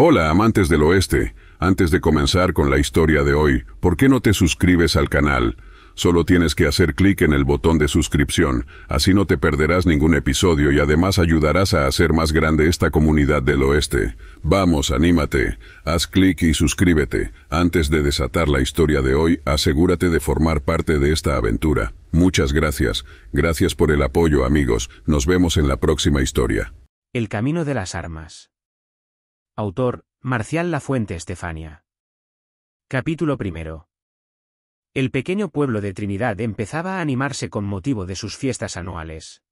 Hola amantes del oeste, antes de comenzar con la historia de hoy, ¿por qué no te suscribes al canal? Solo tienes que hacer clic en el botón de suscripción, así no te perderás ningún episodio y además ayudarás a hacer más grande esta comunidad del oeste. Vamos, anímate, haz clic y suscríbete. Antes de desatar la historia de hoy, asegúrate de formar parte de esta aventura. Muchas gracias, gracias por el apoyo amigos, nos vemos en la próxima historia. El camino de las armas. Autor, Marcial la fuente Estefania. Capítulo primero. El pequeño pueblo de Trinidad empezaba a animarse con motivo de sus fiestas anuales.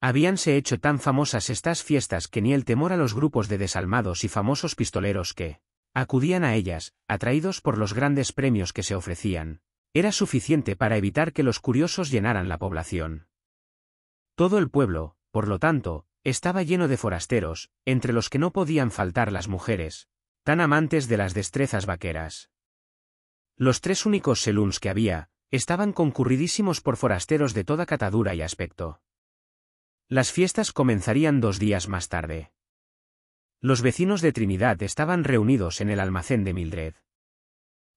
Habíanse hecho tan famosas estas fiestas que ni el temor a los grupos de desalmados y famosos pistoleros que acudían a ellas, atraídos por los grandes premios que se ofrecían, era suficiente para evitar que los curiosos llenaran la población. Todo el pueblo, por lo tanto, estaba lleno de forasteros, entre los que no podían faltar las mujeres, tan amantes de las destrezas vaqueras. Los tres únicos seluns que había, estaban concurridísimos por forasteros de toda catadura y aspecto. Las fiestas comenzarían dos días más tarde. Los vecinos de Trinidad estaban reunidos en el almacén de Mildred.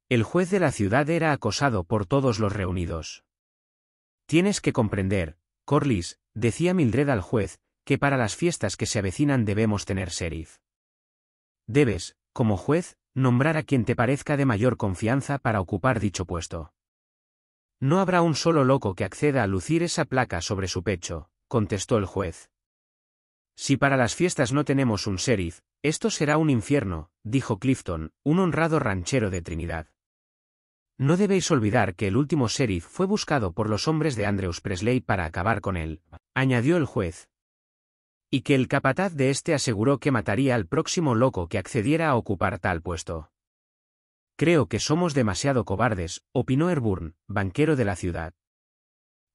El juez de la ciudad era acosado por todos los reunidos. Tienes que comprender, Corliss, decía Mildred al juez, que para las fiestas que se avecinan debemos tener sheriff. Debes, como juez, nombrar a quien te parezca de mayor confianza para ocupar dicho puesto. No habrá un solo loco que acceda a lucir esa placa sobre su pecho, contestó el juez. Si para las fiestas no tenemos un sheriff, esto será un infierno, dijo Clifton, un honrado ranchero de Trinidad. No debéis olvidar que el último sheriff fue buscado por los hombres de Andrews Presley para acabar con él, añadió el juez, y que el capataz de este aseguró que mataría al próximo loco que accediera a ocupar tal puesto. Creo que somos demasiado cobardes, opinó Erburn, banquero de la ciudad.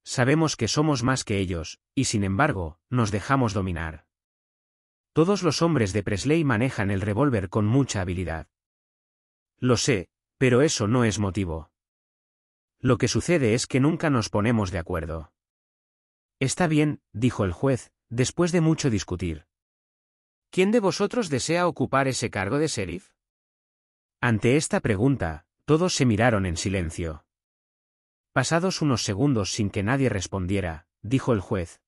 Sabemos que somos más que ellos, y sin embargo, nos dejamos dominar. Todos los hombres de Presley manejan el revólver con mucha habilidad. Lo sé, pero eso no es motivo. Lo que sucede es que nunca nos ponemos de acuerdo. Está bien, dijo el juez, Después de mucho discutir. ¿Quién de vosotros desea ocupar ese cargo de sheriff? Ante esta pregunta, todos se miraron en silencio. Pasados unos segundos sin que nadie respondiera, dijo el juez.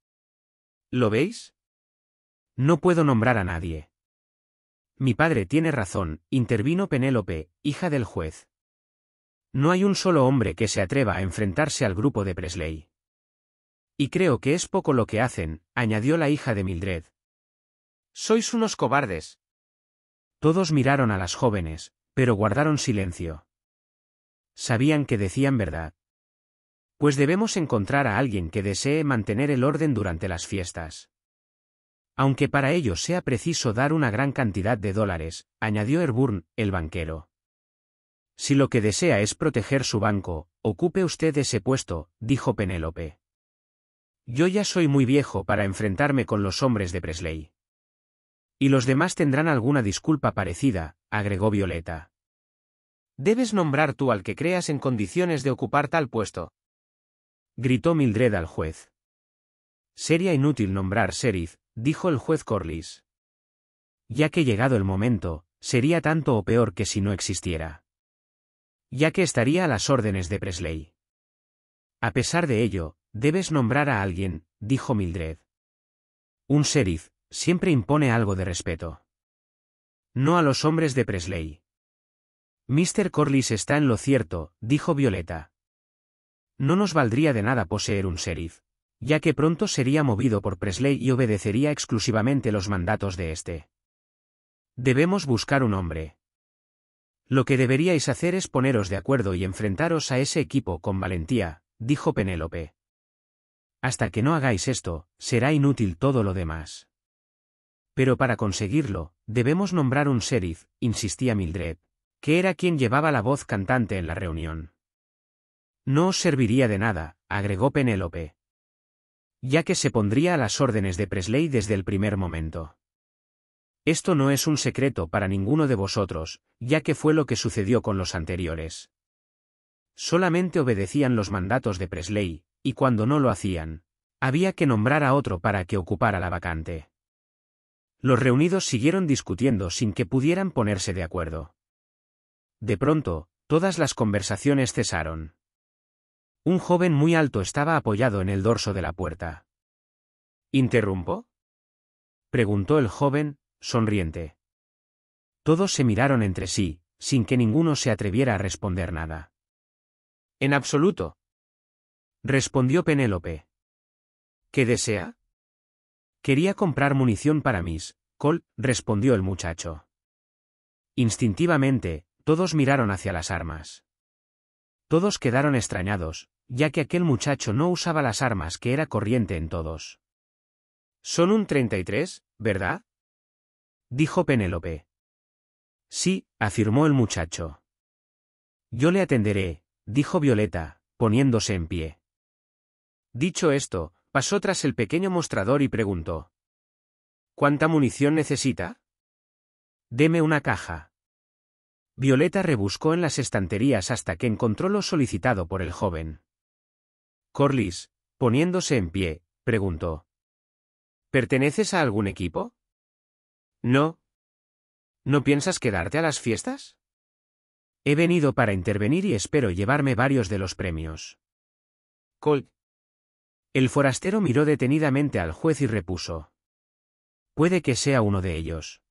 ¿Lo veis? No puedo nombrar a nadie. Mi padre tiene razón, intervino Penélope, hija del juez. No hay un solo hombre que se atreva a enfrentarse al grupo de Presley. Y creo que es poco lo que hacen, añadió la hija de Mildred. Sois unos cobardes. Todos miraron a las jóvenes, pero guardaron silencio. Sabían que decían verdad. Pues debemos encontrar a alguien que desee mantener el orden durante las fiestas. Aunque para ello sea preciso dar una gran cantidad de dólares, añadió Herburn, el banquero. Si lo que desea es proteger su banco, ocupe usted ese puesto, dijo Penélope. Yo ya soy muy viejo para enfrentarme con los hombres de Presley. Y los demás tendrán alguna disculpa parecida, agregó Violeta. Debes nombrar tú al que creas en condiciones de ocupar tal puesto. Gritó Mildred al juez. Sería inútil nombrar sheriff, dijo el juez Corliss. Ya que llegado el momento, sería tanto o peor que si no existiera. Ya que estaría a las órdenes de Presley. A pesar de ello, Debes nombrar a alguien, dijo Mildred. Un sheriff, siempre impone algo de respeto. No a los hombres de Presley. Mr. Corliss está en lo cierto, dijo Violeta. No nos valdría de nada poseer un sheriff, ya que pronto sería movido por Presley y obedecería exclusivamente los mandatos de éste. Debemos buscar un hombre. Lo que deberíais hacer es poneros de acuerdo y enfrentaros a ese equipo con valentía, dijo Penélope. Hasta que no hagáis esto, será inútil todo lo demás. Pero para conseguirlo, debemos nombrar un sheriff, insistía Mildred, que era quien llevaba la voz cantante en la reunión. No os serviría de nada, agregó Penélope. Ya que se pondría a las órdenes de Presley desde el primer momento. Esto no es un secreto para ninguno de vosotros, ya que fue lo que sucedió con los anteriores. Solamente obedecían los mandatos de Presley, y cuando no lo hacían, había que nombrar a otro para que ocupara la vacante. Los reunidos siguieron discutiendo sin que pudieran ponerse de acuerdo. De pronto, todas las conversaciones cesaron. Un joven muy alto estaba apoyado en el dorso de la puerta. ¿Interrumpo? preguntó el joven, sonriente. Todos se miraron entre sí, sin que ninguno se atreviera a responder nada. En absoluto, Respondió Penélope. ¿Qué desea? Quería comprar munición para mis, Col, respondió el muchacho. Instintivamente, todos miraron hacia las armas. Todos quedaron extrañados, ya que aquel muchacho no usaba las armas que era corriente en todos. Son un 33, ¿verdad? Dijo Penélope. Sí, afirmó el muchacho. Yo le atenderé, dijo Violeta, poniéndose en pie. Dicho esto, pasó tras el pequeño mostrador y preguntó. ¿Cuánta munición necesita? Deme una caja. Violeta rebuscó en las estanterías hasta que encontró lo solicitado por el joven. Corliss, poniéndose en pie, preguntó. ¿Perteneces a algún equipo? No. ¿No piensas quedarte a las fiestas? He venido para intervenir y espero llevarme varios de los premios. Colt, el forastero miró detenidamente al juez y repuso. Puede que sea uno de ellos.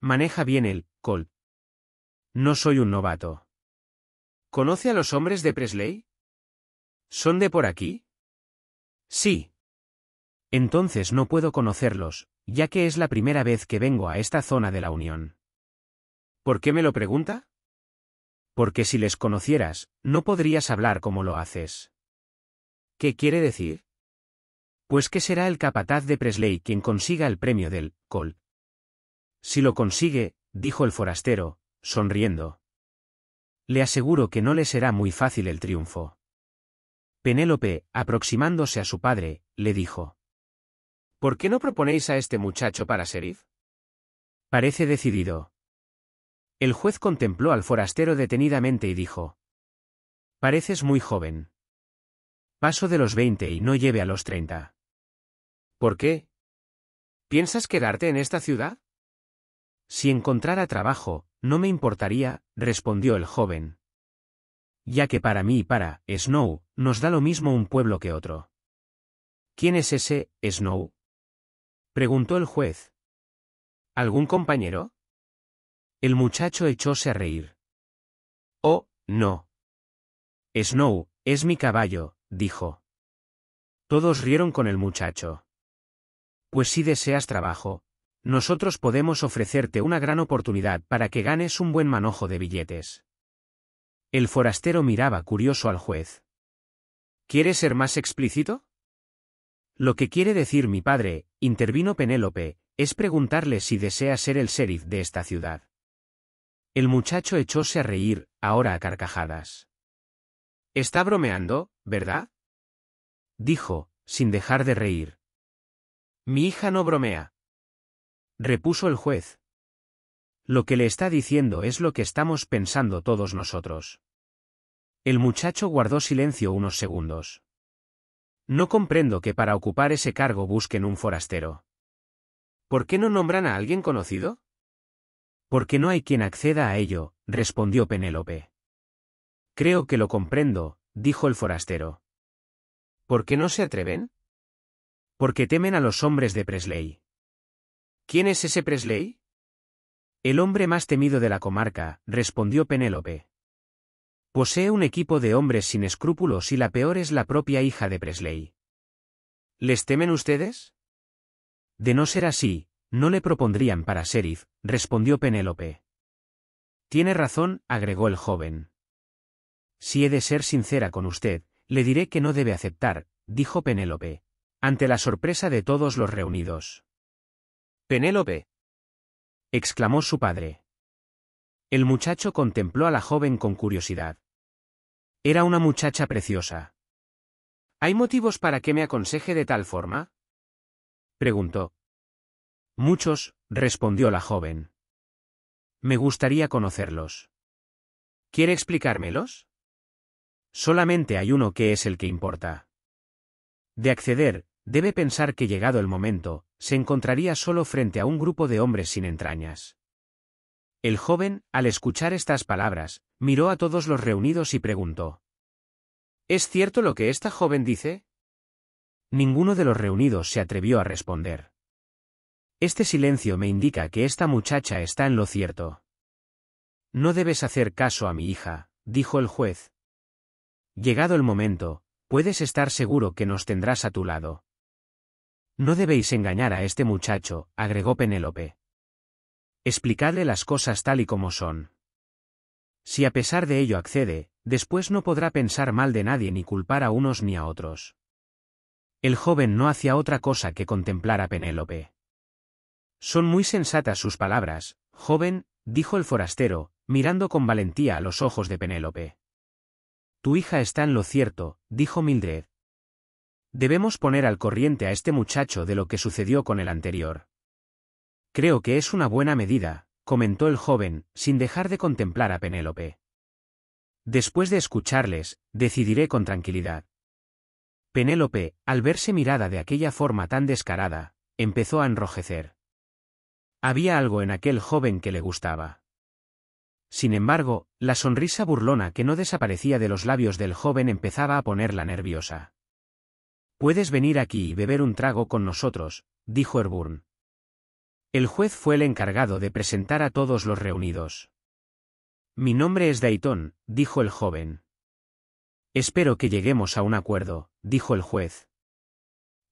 Maneja bien el Colt. No soy un novato. ¿Conoce a los hombres de Presley? ¿Son de por aquí? Sí. Entonces no puedo conocerlos, ya que es la primera vez que vengo a esta zona de la Unión. ¿Por qué me lo pregunta? Porque si les conocieras, no podrías hablar como lo haces. ¿Qué quiere decir? Pues que será el capataz de Presley quien consiga el premio del Col. Si lo consigue, dijo el forastero, sonriendo. Le aseguro que no le será muy fácil el triunfo. Penélope, aproximándose a su padre, le dijo. ¿Por qué no proponéis a este muchacho para serif? Parece decidido. El juez contempló al forastero detenidamente y dijo. Pareces muy joven. Paso de los veinte y no lleve a los 30. ¿Por qué? ¿Piensas quedarte en esta ciudad? Si encontrara trabajo, no me importaría, respondió el joven. Ya que para mí y para Snow, nos da lo mismo un pueblo que otro. ¿Quién es ese, Snow? preguntó el juez. ¿Algún compañero? El muchacho echóse a reír. Oh, no. Snow, es mi caballo, dijo. Todos rieron con el muchacho. Pues si deseas trabajo, nosotros podemos ofrecerte una gran oportunidad para que ganes un buen manojo de billetes. El forastero miraba curioso al juez. ¿Quieres ser más explícito? Lo que quiere decir mi padre, intervino Penélope, es preguntarle si desea ser el sheriff de esta ciudad. El muchacho echóse a reír, ahora a carcajadas. Está bromeando, ¿verdad? Dijo, sin dejar de reír. Mi hija no bromea. Repuso el juez. Lo que le está diciendo es lo que estamos pensando todos nosotros. El muchacho guardó silencio unos segundos. No comprendo que para ocupar ese cargo busquen un forastero. ¿Por qué no nombran a alguien conocido? Porque no hay quien acceda a ello, respondió Penélope. Creo que lo comprendo, dijo el forastero. ¿Por qué no se atreven? Porque temen a los hombres de Presley. ¿Quién es ese Presley? El hombre más temido de la comarca, respondió Penélope. Posee un equipo de hombres sin escrúpulos y la peor es la propia hija de Presley. ¿Les temen ustedes? De no ser así, no le propondrían para sheriff, respondió Penélope. Tiene razón, agregó el joven. Si he de ser sincera con usted, le diré que no debe aceptar, dijo Penélope, ante la sorpresa de todos los reunidos. Penélope. exclamó su padre. El muchacho contempló a la joven con curiosidad. Era una muchacha preciosa. ¿Hay motivos para que me aconseje de tal forma? preguntó. Muchos, respondió la joven. Me gustaría conocerlos. ¿Quiere explicármelos? Solamente hay uno que es el que importa. De acceder, debe pensar que llegado el momento, se encontraría solo frente a un grupo de hombres sin entrañas. El joven, al escuchar estas palabras, miró a todos los reunidos y preguntó. ¿Es cierto lo que esta joven dice? Ninguno de los reunidos se atrevió a responder. Este silencio me indica que esta muchacha está en lo cierto. No debes hacer caso a mi hija, dijo el juez, Llegado el momento, puedes estar seguro que nos tendrás a tu lado. No debéis engañar a este muchacho, agregó Penélope. Explicadle las cosas tal y como son. Si a pesar de ello accede, después no podrá pensar mal de nadie ni culpar a unos ni a otros. El joven no hacía otra cosa que contemplar a Penélope. Son muy sensatas sus palabras, joven, dijo el forastero, mirando con valentía a los ojos de Penélope. Tu hija está en lo cierto, dijo Mildred. Debemos poner al corriente a este muchacho de lo que sucedió con el anterior. Creo que es una buena medida, comentó el joven, sin dejar de contemplar a Penélope. Después de escucharles, decidiré con tranquilidad. Penélope, al verse mirada de aquella forma tan descarada, empezó a enrojecer. Había algo en aquel joven que le gustaba. Sin embargo, la sonrisa burlona que no desaparecía de los labios del joven empezaba a ponerla nerviosa. Puedes venir aquí y beber un trago con nosotros, dijo Erburn. El juez fue el encargado de presentar a todos los reunidos. Mi nombre es Dayton, dijo el joven. Espero que lleguemos a un acuerdo, dijo el juez.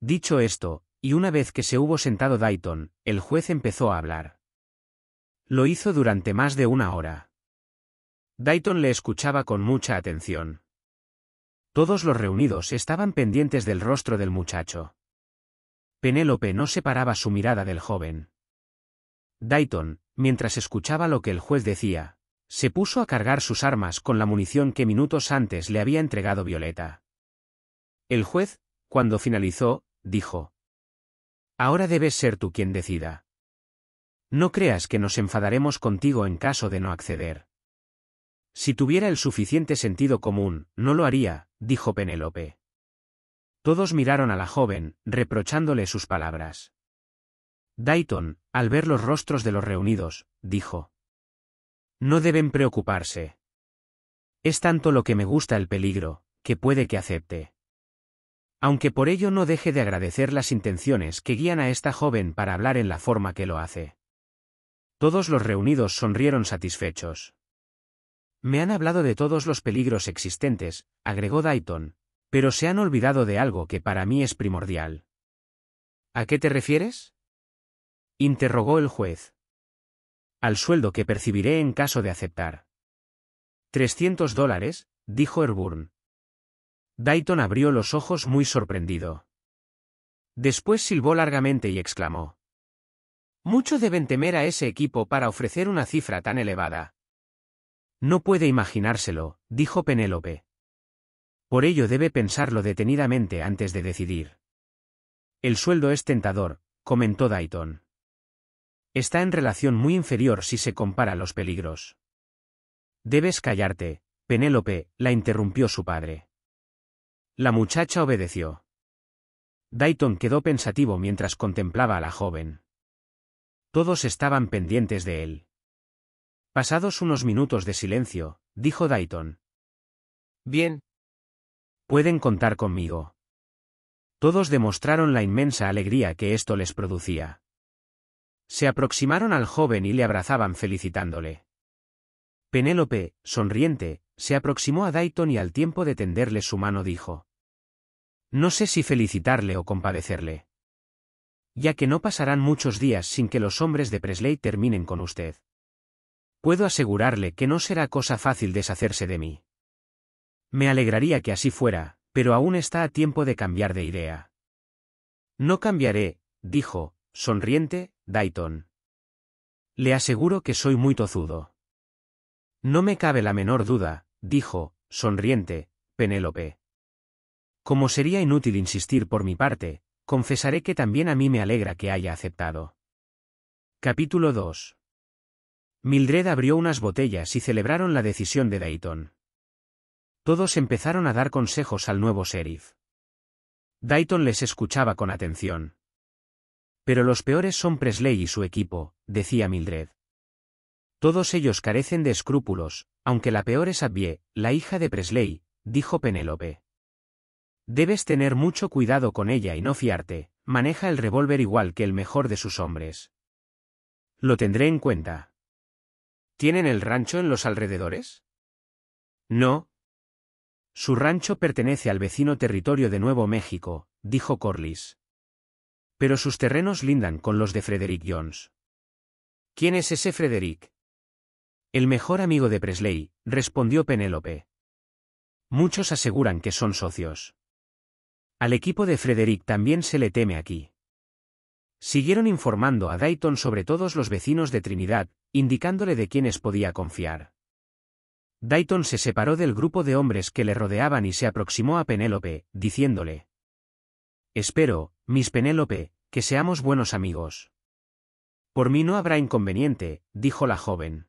Dicho esto, y una vez que se hubo sentado Dayton, el juez empezó a hablar. Lo hizo durante más de una hora. Dayton le escuchaba con mucha atención. Todos los reunidos estaban pendientes del rostro del muchacho. Penélope no separaba su mirada del joven. Dayton, mientras escuchaba lo que el juez decía, se puso a cargar sus armas con la munición que minutos antes le había entregado Violeta. El juez, cuando finalizó, dijo, Ahora debes ser tú quien decida. No creas que nos enfadaremos contigo en caso de no acceder. Si tuviera el suficiente sentido común, no lo haría, dijo Penélope. Todos miraron a la joven, reprochándole sus palabras. Dayton, al ver los rostros de los reunidos, dijo. No deben preocuparse. Es tanto lo que me gusta el peligro, que puede que acepte. Aunque por ello no deje de agradecer las intenciones que guían a esta joven para hablar en la forma que lo hace. Todos los reunidos sonrieron satisfechos. Me han hablado de todos los peligros existentes, agregó Dayton, pero se han olvidado de algo que para mí es primordial. ¿A qué te refieres? interrogó el juez. Al sueldo que percibiré en caso de aceptar. Trescientos dólares, dijo Herburn. Dayton abrió los ojos muy sorprendido. Después silbó largamente y exclamó. Mucho deben temer a ese equipo para ofrecer una cifra tan elevada. No puede imaginárselo, dijo Penélope. Por ello debe pensarlo detenidamente antes de decidir. El sueldo es tentador, comentó Dayton. Está en relación muy inferior si se compara los peligros. Debes callarte, Penélope, la interrumpió su padre. La muchacha obedeció. Dayton quedó pensativo mientras contemplaba a la joven. Todos estaban pendientes de él. Pasados unos minutos de silencio, dijo Dayton. Bien. Pueden contar conmigo. Todos demostraron la inmensa alegría que esto les producía. Se aproximaron al joven y le abrazaban felicitándole. Penélope, sonriente, se aproximó a Dayton y al tiempo de tenderle su mano dijo. No sé si felicitarle o compadecerle ya que no pasarán muchos días sin que los hombres de Presley terminen con usted. Puedo asegurarle que no será cosa fácil deshacerse de mí. Me alegraría que así fuera, pero aún está a tiempo de cambiar de idea. No cambiaré, dijo, sonriente, Dayton. Le aseguro que soy muy tozudo. No me cabe la menor duda, dijo, sonriente, Penélope. Como sería inútil insistir por mi parte, confesaré que también a mí me alegra que haya aceptado. Capítulo 2. Mildred abrió unas botellas y celebraron la decisión de Dayton. Todos empezaron a dar consejos al nuevo sheriff. Dayton les escuchaba con atención. Pero los peores son Presley y su equipo, decía Mildred. Todos ellos carecen de escrúpulos, aunque la peor es Abbie, la hija de Presley, dijo Penélope. Debes tener mucho cuidado con ella y no fiarte, maneja el revólver igual que el mejor de sus hombres. Lo tendré en cuenta. ¿Tienen el rancho en los alrededores? No. Su rancho pertenece al vecino territorio de Nuevo México, dijo Corliss. Pero sus terrenos lindan con los de Frederick Jones. ¿Quién es ese Frederick? El mejor amigo de Presley, respondió Penélope. Muchos aseguran que son socios. Al equipo de Frederick también se le teme aquí. Siguieron informando a Dayton sobre todos los vecinos de Trinidad, indicándole de quiénes podía confiar. Dayton se separó del grupo de hombres que le rodeaban y se aproximó a Penélope, diciéndole. Espero, Miss Penélope, que seamos buenos amigos. Por mí no habrá inconveniente, dijo la joven.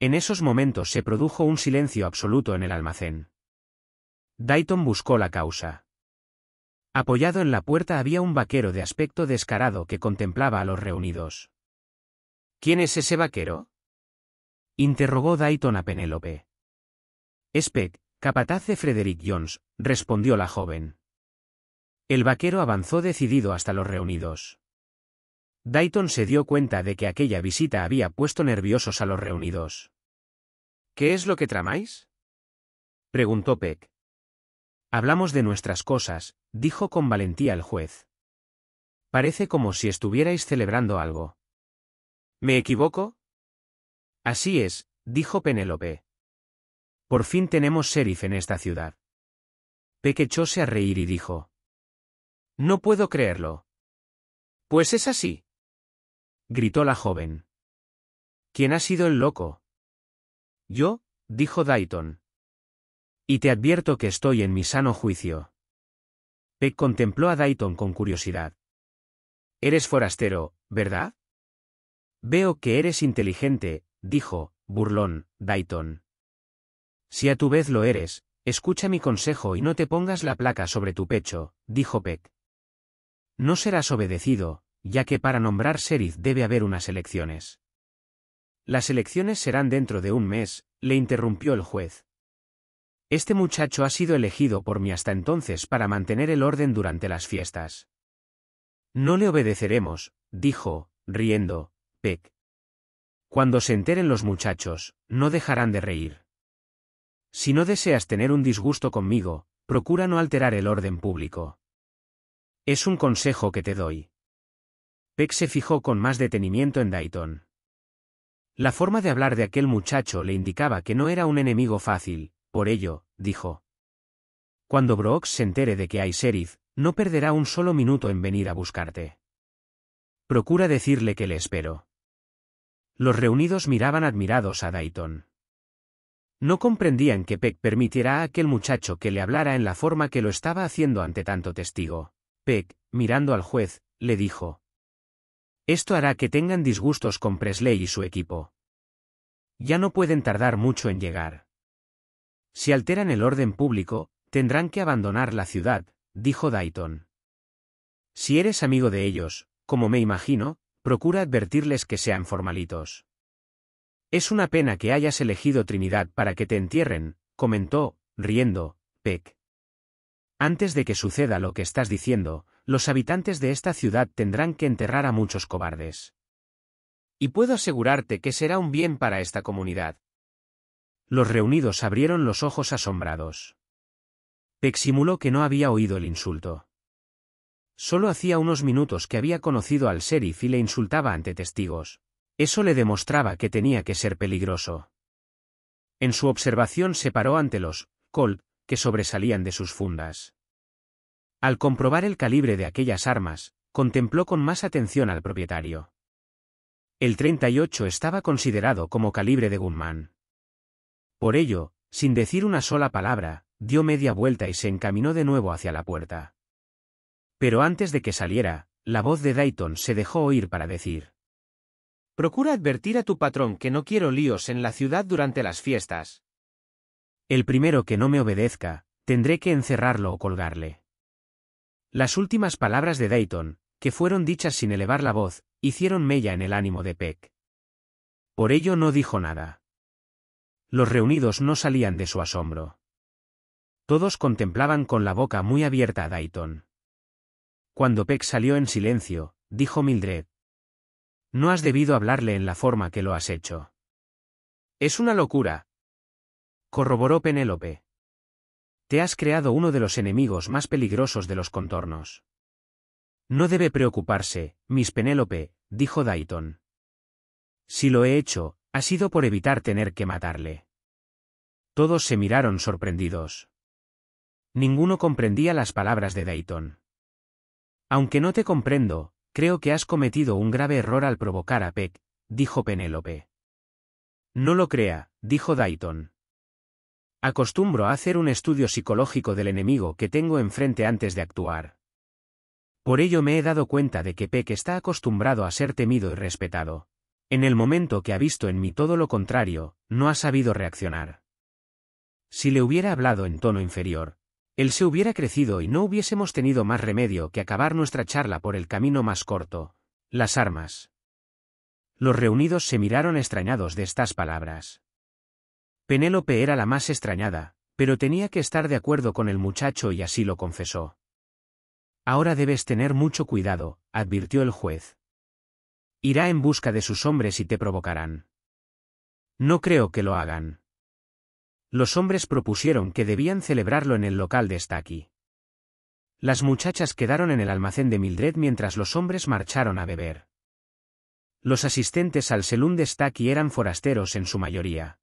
En esos momentos se produjo un silencio absoluto en el almacén. Dayton buscó la causa. Apoyado en la puerta había un vaquero de aspecto descarado que contemplaba a los reunidos. ¿Quién es ese vaquero? interrogó Dayton a Penélope. Es Peck, capataz de Frederick Jones, respondió la joven. El vaquero avanzó decidido hasta los reunidos. Dayton se dio cuenta de que aquella visita había puesto nerviosos a los reunidos. ¿Qué es lo que tramáis? preguntó Peck. Hablamos de nuestras cosas, dijo con valentía el juez. Parece como si estuvierais celebrando algo. ¿Me equivoco? Así es, dijo Penélope. Por fin tenemos sheriff en esta ciudad. Peque echóse a reír y dijo. No puedo creerlo. Pues es así. Gritó la joven. ¿Quién ha sido el loco? Yo, dijo Dayton. Y te advierto que estoy en mi sano juicio. Peck contempló a Dayton con curiosidad. Eres forastero, ¿verdad? Veo que eres inteligente, dijo, burlón, Dayton. Si a tu vez lo eres, escucha mi consejo y no te pongas la placa sobre tu pecho, dijo Peck. No serás obedecido, ya que para nombrar sheriff debe haber unas elecciones. Las elecciones serán dentro de un mes, le interrumpió el juez. Este muchacho ha sido elegido por mí hasta entonces para mantener el orden durante las fiestas. No le obedeceremos, dijo, riendo, Peck. Cuando se enteren los muchachos, no dejarán de reír. Si no deseas tener un disgusto conmigo, procura no alterar el orden público. Es un consejo que te doy. Peck se fijó con más detenimiento en Dayton. La forma de hablar de aquel muchacho le indicaba que no era un enemigo fácil, por ello, dijo. Cuando Brooks se entere de que hay sheriff, no perderá un solo minuto en venir a buscarte. Procura decirle que le espero. Los reunidos miraban admirados a Dayton. No comprendían que Peck permitiera a aquel muchacho que le hablara en la forma que lo estaba haciendo ante tanto testigo. Peck, mirando al juez, le dijo. Esto hará que tengan disgustos con Presley y su equipo. Ya no pueden tardar mucho en llegar. Si alteran el orden público, tendrán que abandonar la ciudad, dijo Dayton. Si eres amigo de ellos, como me imagino, procura advertirles que sean formalitos. Es una pena que hayas elegido Trinidad para que te entierren, comentó, riendo, Peck. Antes de que suceda lo que estás diciendo, los habitantes de esta ciudad tendrán que enterrar a muchos cobardes. Y puedo asegurarte que será un bien para esta comunidad. Los reunidos abrieron los ojos asombrados. Peck simuló que no había oído el insulto. Solo hacía unos minutos que había conocido al sheriff y le insultaba ante testigos. Eso le demostraba que tenía que ser peligroso. En su observación se paró ante los Colt, que sobresalían de sus fundas. Al comprobar el calibre de aquellas armas, contempló con más atención al propietario. El 38 estaba considerado como calibre de Gunman. Por ello, sin decir una sola palabra, dio media vuelta y se encaminó de nuevo hacia la puerta. Pero antes de que saliera, la voz de Dayton se dejó oír para decir. Procura advertir a tu patrón que no quiero líos en la ciudad durante las fiestas. El primero que no me obedezca, tendré que encerrarlo o colgarle. Las últimas palabras de Dayton, que fueron dichas sin elevar la voz, hicieron mella en el ánimo de Peck. Por ello no dijo nada. Los reunidos no salían de su asombro. Todos contemplaban con la boca muy abierta a Dayton. Cuando Peck salió en silencio, dijo Mildred. No has debido hablarle en la forma que lo has hecho. Es una locura. Corroboró Penélope. Te has creado uno de los enemigos más peligrosos de los contornos. No debe preocuparse, Miss Penélope, dijo Dayton. Si lo he hecho, ha sido por evitar tener que matarle. Todos se miraron sorprendidos. Ninguno comprendía las palabras de Dayton. Aunque no te comprendo, creo que has cometido un grave error al provocar a Peck, dijo Penélope. No lo crea, dijo Dayton. Acostumbro a hacer un estudio psicológico del enemigo que tengo enfrente antes de actuar. Por ello me he dado cuenta de que Peck está acostumbrado a ser temido y respetado. En el momento que ha visto en mí todo lo contrario, no ha sabido reaccionar. Si le hubiera hablado en tono inferior, él se hubiera crecido y no hubiésemos tenido más remedio que acabar nuestra charla por el camino más corto, las armas. Los reunidos se miraron extrañados de estas palabras. Penélope era la más extrañada, pero tenía que estar de acuerdo con el muchacho y así lo confesó. Ahora debes tener mucho cuidado, advirtió el juez irá en busca de sus hombres y te provocarán. No creo que lo hagan. Los hombres propusieron que debían celebrarlo en el local de Staki. Las muchachas quedaron en el almacén de Mildred mientras los hombres marcharon a beber. Los asistentes al salón de Staki eran forasteros en su mayoría.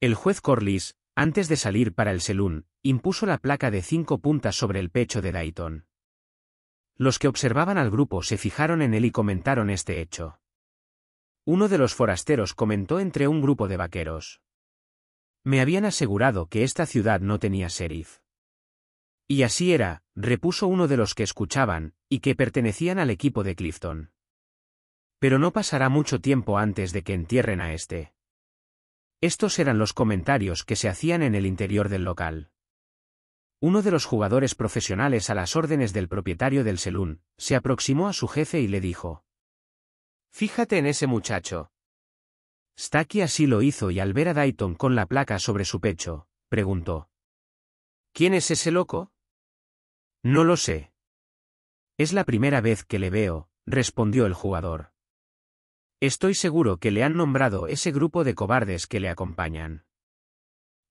El juez Corliss, antes de salir para el selún, impuso la placa de cinco puntas sobre el pecho de Dayton. Los que observaban al grupo se fijaron en él y comentaron este hecho. Uno de los forasteros comentó entre un grupo de vaqueros. Me habían asegurado que esta ciudad no tenía sheriff. Y así era, repuso uno de los que escuchaban, y que pertenecían al equipo de Clifton. Pero no pasará mucho tiempo antes de que entierren a este. Estos eran los comentarios que se hacían en el interior del local. Uno de los jugadores profesionales a las órdenes del propietario del selún, se aproximó a su jefe y le dijo. Fíjate en ese muchacho. Stacky así lo hizo y al ver a Dayton con la placa sobre su pecho, preguntó. ¿Quién es ese loco? No lo sé. Es la primera vez que le veo, respondió el jugador. Estoy seguro que le han nombrado ese grupo de cobardes que le acompañan.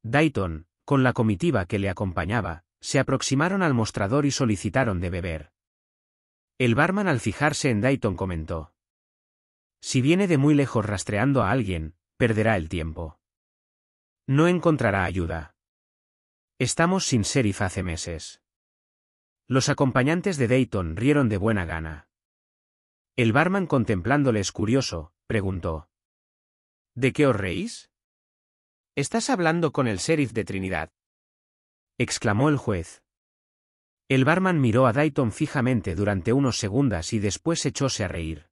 Dayton, con la comitiva que le acompañaba, se aproximaron al mostrador y solicitaron de beber. El barman al fijarse en Dayton comentó. Si viene de muy lejos rastreando a alguien, perderá el tiempo. No encontrará ayuda. Estamos sin sheriff hace meses. Los acompañantes de Dayton rieron de buena gana. El barman contemplándoles curioso, preguntó. ¿De qué os reís? Estás hablando con el sheriff de Trinidad. exclamó el juez. El barman miró a Dayton fijamente durante unos segundos y después echóse a reír.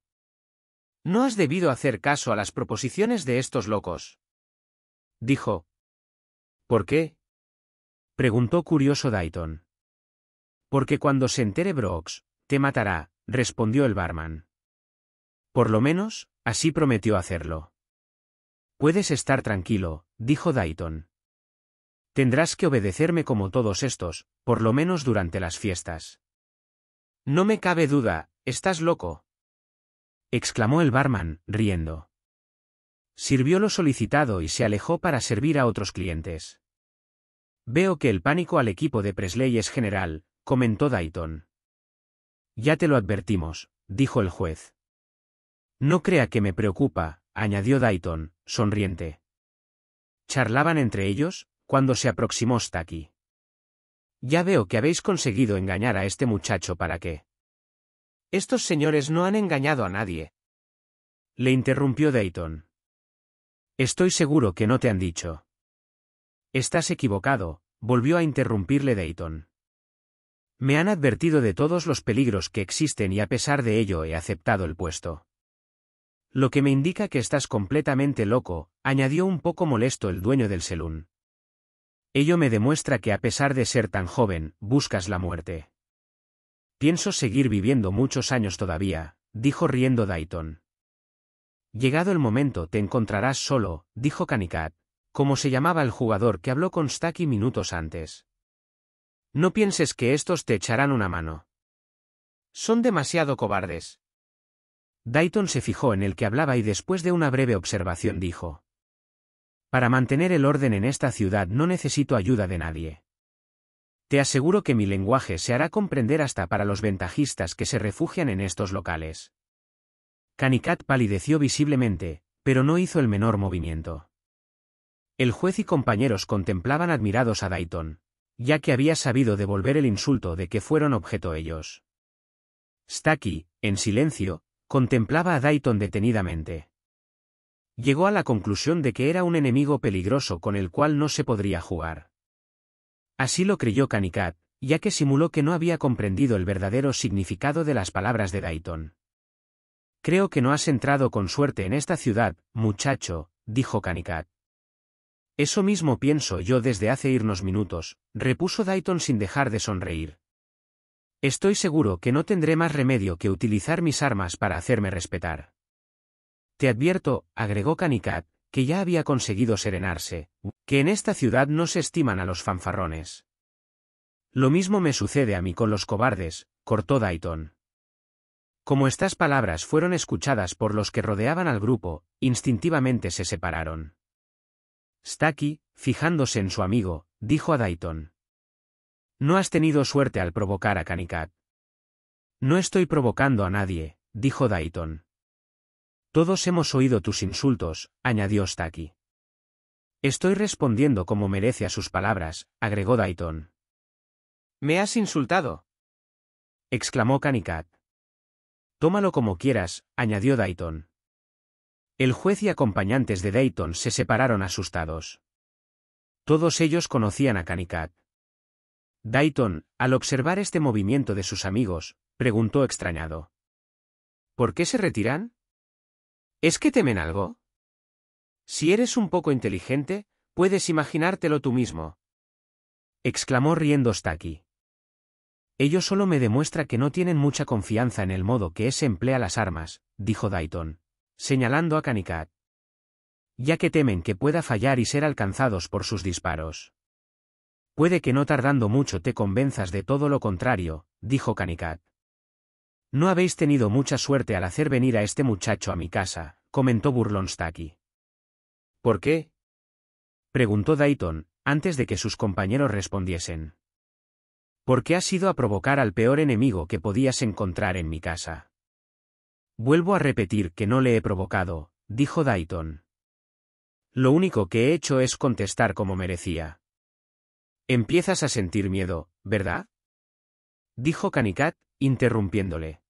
No has debido hacer caso a las proposiciones de estos locos. Dijo. ¿Por qué? preguntó curioso Dayton. Porque cuando se entere Brooks, te matará, respondió el barman. Por lo menos, así prometió hacerlo. Puedes estar tranquilo, dijo Dayton. Tendrás que obedecerme como todos estos, por lo menos durante las fiestas. No me cabe duda, estás loco. exclamó el barman, riendo. Sirvió lo solicitado y se alejó para servir a otros clientes. Veo que el pánico al equipo de Presley es general, comentó Dayton. Ya te lo advertimos, dijo el juez. No crea que me preocupa, añadió Dayton, sonriente. Charlaban entre ellos, cuando se aproximó Stacky. Ya veo que habéis conseguido engañar a este muchacho para qué? Estos señores no han engañado a nadie. Le interrumpió Dayton. Estoy seguro que no te han dicho. Estás equivocado, volvió a interrumpirle Dayton. Me han advertido de todos los peligros que existen y a pesar de ello he aceptado el puesto. Lo que me indica que estás completamente loco, añadió un poco molesto el dueño del selún. Ello me demuestra que a pesar de ser tan joven, buscas la muerte. Pienso seguir viviendo muchos años todavía, dijo riendo Dayton. Llegado el momento te encontrarás solo, dijo Canicat, como se llamaba el jugador que habló con Staki minutos antes. No pienses que estos te echarán una mano. Son demasiado cobardes. Dayton se fijó en el que hablaba y después de una breve observación dijo. Para mantener el orden en esta ciudad no necesito ayuda de nadie. Te aseguro que mi lenguaje se hará comprender hasta para los ventajistas que se refugian en estos locales. Canicat palideció visiblemente, pero no hizo el menor movimiento. El juez y compañeros contemplaban admirados a Dayton, ya que había sabido devolver el insulto de que fueron objeto ellos. Stacky, en silencio, Contemplaba a Dayton detenidamente. Llegó a la conclusión de que era un enemigo peligroso con el cual no se podría jugar. Así lo creyó Canicat, ya que simuló que no había comprendido el verdadero significado de las palabras de Dayton. Creo que no has entrado con suerte en esta ciudad, muchacho, dijo Canicat. Eso mismo pienso yo desde hace irnos minutos, repuso Dayton sin dejar de sonreír. Estoy seguro que no tendré más remedio que utilizar mis armas para hacerme respetar. Te advierto, agregó Canicat, que ya había conseguido serenarse, que en esta ciudad no se estiman a los fanfarrones. Lo mismo me sucede a mí con los cobardes, cortó Dayton. Como estas palabras fueron escuchadas por los que rodeaban al grupo, instintivamente se separaron. Staki, fijándose en su amigo, dijo a Dayton. No has tenido suerte al provocar a Canicat. No estoy provocando a nadie, dijo Dayton. Todos hemos oído tus insultos, añadió Staki. Estoy respondiendo como merece a sus palabras, agregó Dayton. Me has insultado. exclamó Canicat. Tómalo como quieras, añadió Dayton. El juez y acompañantes de Dayton se separaron asustados. Todos ellos conocían a Canicat. Dayton, al observar este movimiento de sus amigos, preguntó extrañado. ¿Por qué se retiran? ¿Es que temen algo? Si eres un poco inteligente, puedes imaginártelo tú mismo. Exclamó riendo Staki. Ello solo me demuestra que no tienen mucha confianza en el modo que se emplea las armas, dijo Dayton, señalando a Canicat. Ya que temen que pueda fallar y ser alcanzados por sus disparos. Puede que no tardando mucho te convenzas de todo lo contrario, dijo Canicat. No habéis tenido mucha suerte al hacer venir a este muchacho a mi casa, comentó Burlonstaki. ¿Por qué? preguntó Dayton, antes de que sus compañeros respondiesen. Porque has ido a provocar al peor enemigo que podías encontrar en mi casa. Vuelvo a repetir que no le he provocado, dijo Dayton. Lo único que he hecho es contestar como merecía. Empiezas a sentir miedo, ¿verdad? Dijo Canicat, interrumpiéndole.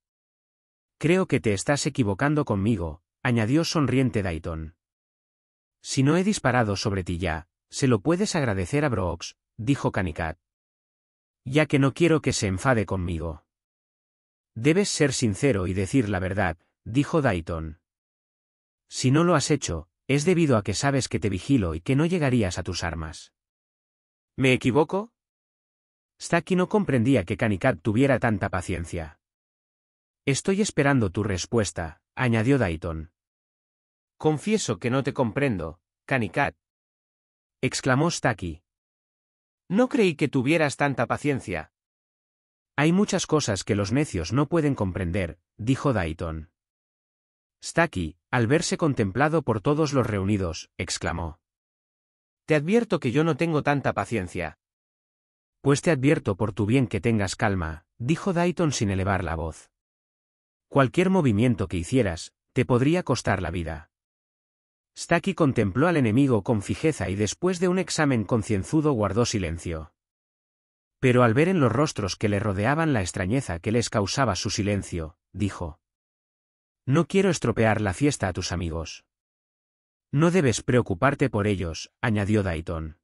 Creo que te estás equivocando conmigo, añadió sonriente Dayton. Si no he disparado sobre ti ya, se lo puedes agradecer a Brooks, dijo Canicat. Ya que no quiero que se enfade conmigo. Debes ser sincero y decir la verdad, dijo Dayton. Si no lo has hecho, es debido a que sabes que te vigilo y que no llegarías a tus armas. ¿Me equivoco? Staki no comprendía que Kanikat tuviera tanta paciencia. Estoy esperando tu respuesta, añadió Dayton. Confieso que no te comprendo, Canicat, exclamó Staki. No creí que tuvieras tanta paciencia. Hay muchas cosas que los necios no pueden comprender, dijo Dayton. Staki, al verse contemplado por todos los reunidos, exclamó. Te advierto que yo no tengo tanta paciencia. Pues te advierto por tu bien que tengas calma, dijo Dayton sin elevar la voz. Cualquier movimiento que hicieras, te podría costar la vida. Staki contempló al enemigo con fijeza y después de un examen concienzudo guardó silencio. Pero al ver en los rostros que le rodeaban la extrañeza que les causaba su silencio, dijo. No quiero estropear la fiesta a tus amigos. No debes preocuparte por ellos, añadió Dayton.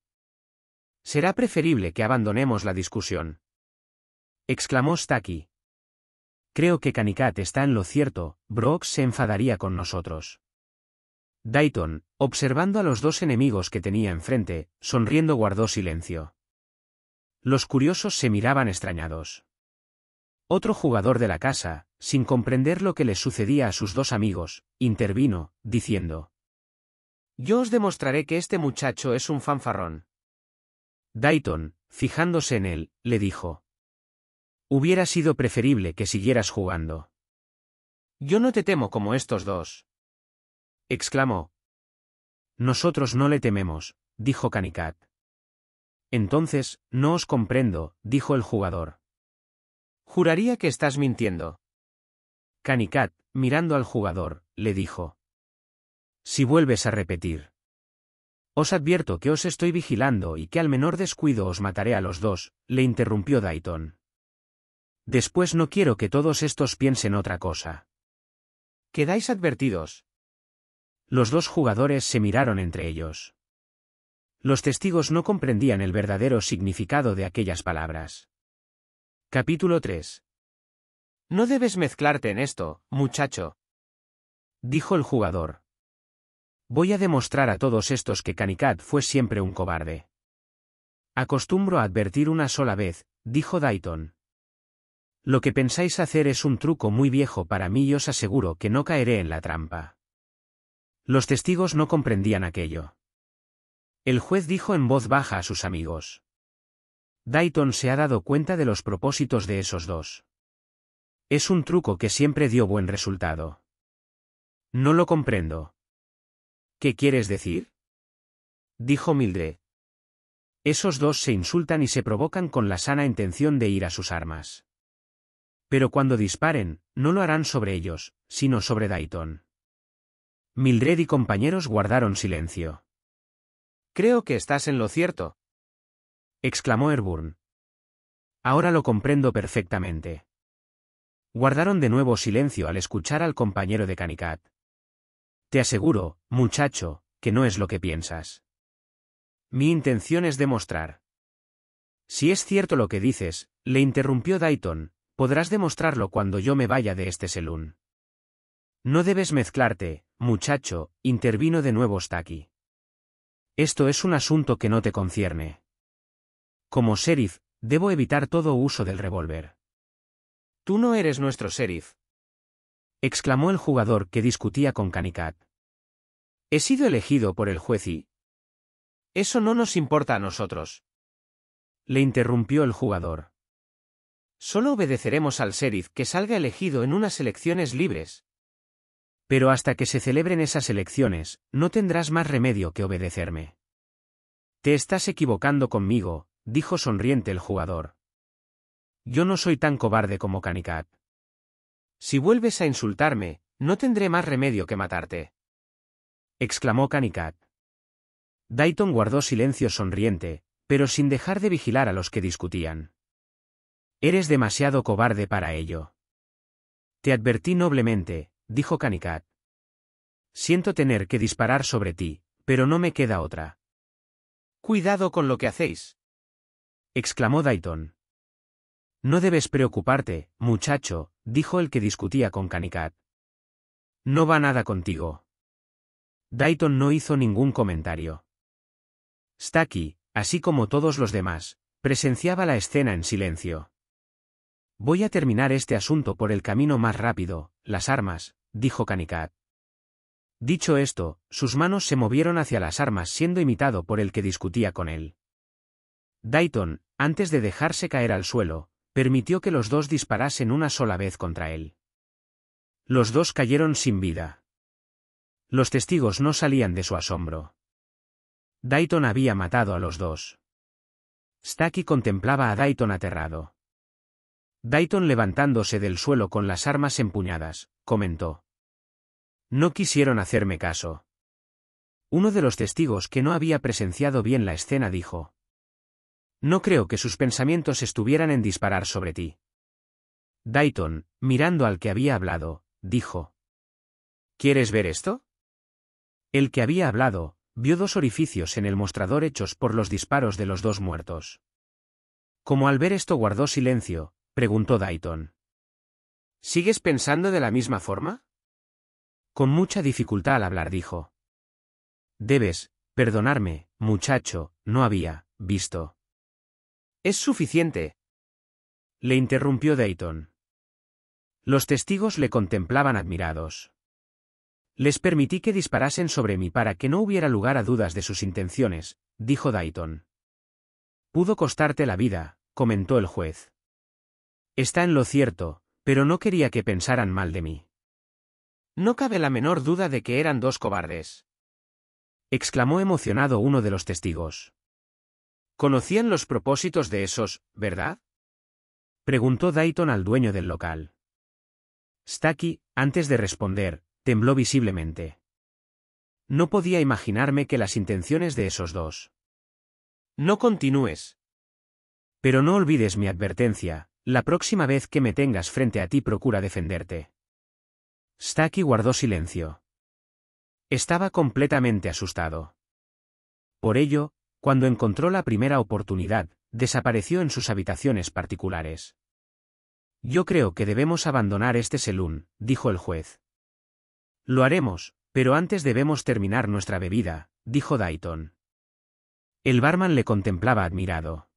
Será preferible que abandonemos la discusión. Exclamó Staki. Creo que Canicat está en lo cierto, Brock se enfadaría con nosotros. Dayton, observando a los dos enemigos que tenía enfrente, sonriendo guardó silencio. Los curiosos se miraban extrañados. Otro jugador de la casa, sin comprender lo que le sucedía a sus dos amigos, intervino, diciendo. Yo os demostraré que este muchacho es un fanfarrón. Dayton, fijándose en él, le dijo. Hubiera sido preferible que siguieras jugando. Yo no te temo como estos dos. exclamó. Nosotros no le tememos, dijo Canicat. Entonces, no os comprendo, dijo el jugador. Juraría que estás mintiendo. Canicat, mirando al jugador, le dijo si vuelves a repetir. Os advierto que os estoy vigilando y que al menor descuido os mataré a los dos, le interrumpió Dayton. Después no quiero que todos estos piensen otra cosa. Quedáis advertidos. Los dos jugadores se miraron entre ellos. Los testigos no comprendían el verdadero significado de aquellas palabras. Capítulo 3. No debes mezclarte en esto, muchacho. Dijo el jugador. Voy a demostrar a todos estos que Canicat fue siempre un cobarde. Acostumbro a advertir una sola vez, dijo Dayton. Lo que pensáis hacer es un truco muy viejo para mí y os aseguro que no caeré en la trampa. Los testigos no comprendían aquello. El juez dijo en voz baja a sus amigos. Dayton se ha dado cuenta de los propósitos de esos dos. Es un truco que siempre dio buen resultado. No lo comprendo. ¿Qué quieres decir? Dijo Mildred. Esos dos se insultan y se provocan con la sana intención de ir a sus armas. Pero cuando disparen, no lo harán sobre ellos, sino sobre Dayton. Mildred y compañeros guardaron silencio. Creo que estás en lo cierto. exclamó Erburn. Ahora lo comprendo perfectamente. Guardaron de nuevo silencio al escuchar al compañero de Canicat. Te aseguro, muchacho, que no es lo que piensas. Mi intención es demostrar. Si es cierto lo que dices, le interrumpió Dayton, podrás demostrarlo cuando yo me vaya de este Selun. No debes mezclarte, muchacho, intervino de nuevo Staki. Esto es un asunto que no te concierne. Como sheriff, debo evitar todo uso del revólver. Tú no eres nuestro sheriff, exclamó el jugador que discutía con Canicat. He sido elegido por el juez y... Eso no nos importa a nosotros. Le interrumpió el jugador. Solo obedeceremos al sheriff que salga elegido en unas elecciones libres. Pero hasta que se celebren esas elecciones, no tendrás más remedio que obedecerme. Te estás equivocando conmigo, dijo sonriente el jugador. Yo no soy tan cobarde como Canicat. Si vuelves a insultarme, no tendré más remedio que matarte. exclamó Canicat. Dayton guardó silencio sonriente, pero sin dejar de vigilar a los que discutían. Eres demasiado cobarde para ello. Te advertí noblemente, dijo Canicat. Siento tener que disparar sobre ti, pero no me queda otra. Cuidado con lo que hacéis. exclamó Dayton. No debes preocuparte, muchacho, dijo el que discutía con Canicat. No va nada contigo. Dayton no hizo ningún comentario. Stacky, así como todos los demás, presenciaba la escena en silencio. Voy a terminar este asunto por el camino más rápido, las armas, dijo Canicat. Dicho esto, sus manos se movieron hacia las armas siendo imitado por el que discutía con él. Dayton, antes de dejarse caer al suelo, permitió que los dos disparasen una sola vez contra él. Los dos cayeron sin vida. Los testigos no salían de su asombro. Dayton había matado a los dos. Stacky contemplaba a Dayton aterrado. Dayton levantándose del suelo con las armas empuñadas, comentó. No quisieron hacerme caso. Uno de los testigos que no había presenciado bien la escena dijo. No creo que sus pensamientos estuvieran en disparar sobre ti. Dayton, mirando al que había hablado, dijo. ¿Quieres ver esto? El que había hablado, vio dos orificios en el mostrador hechos por los disparos de los dos muertos. Como al ver esto guardó silencio, preguntó Dayton. ¿Sigues pensando de la misma forma? Con mucha dificultad al hablar dijo. Debes, perdonarme, muchacho, no había, visto. Es suficiente. Le interrumpió Dayton. Los testigos le contemplaban admirados. Les permití que disparasen sobre mí para que no hubiera lugar a dudas de sus intenciones, dijo Dayton. Pudo costarte la vida, comentó el juez. Está en lo cierto, pero no quería que pensaran mal de mí. No cabe la menor duda de que eran dos cobardes. exclamó emocionado uno de los testigos. Conocían los propósitos de esos, ¿verdad? Preguntó Dayton al dueño del local. Stacky, antes de responder, tembló visiblemente. No podía imaginarme que las intenciones de esos dos. No continúes. Pero no olvides mi advertencia, la próxima vez que me tengas frente a ti procura defenderte. Stucky guardó silencio. Estaba completamente asustado. Por ello, cuando encontró la primera oportunidad, desapareció en sus habitaciones particulares. Yo creo que debemos abandonar este selún, dijo el juez. Lo haremos, pero antes debemos terminar nuestra bebida, dijo Dayton. El barman le contemplaba admirado.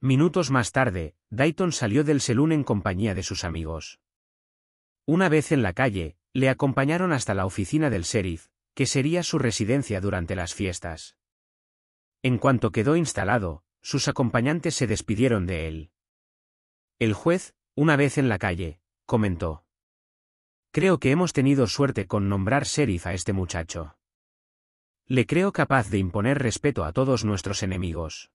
Minutos más tarde, Dayton salió del selún en compañía de sus amigos. Una vez en la calle, le acompañaron hasta la oficina del sheriff, que sería su residencia durante las fiestas. En cuanto quedó instalado, sus acompañantes se despidieron de él. El juez, una vez en la calle, comentó. Creo que hemos tenido suerte con nombrar sheriff a este muchacho. Le creo capaz de imponer respeto a todos nuestros enemigos.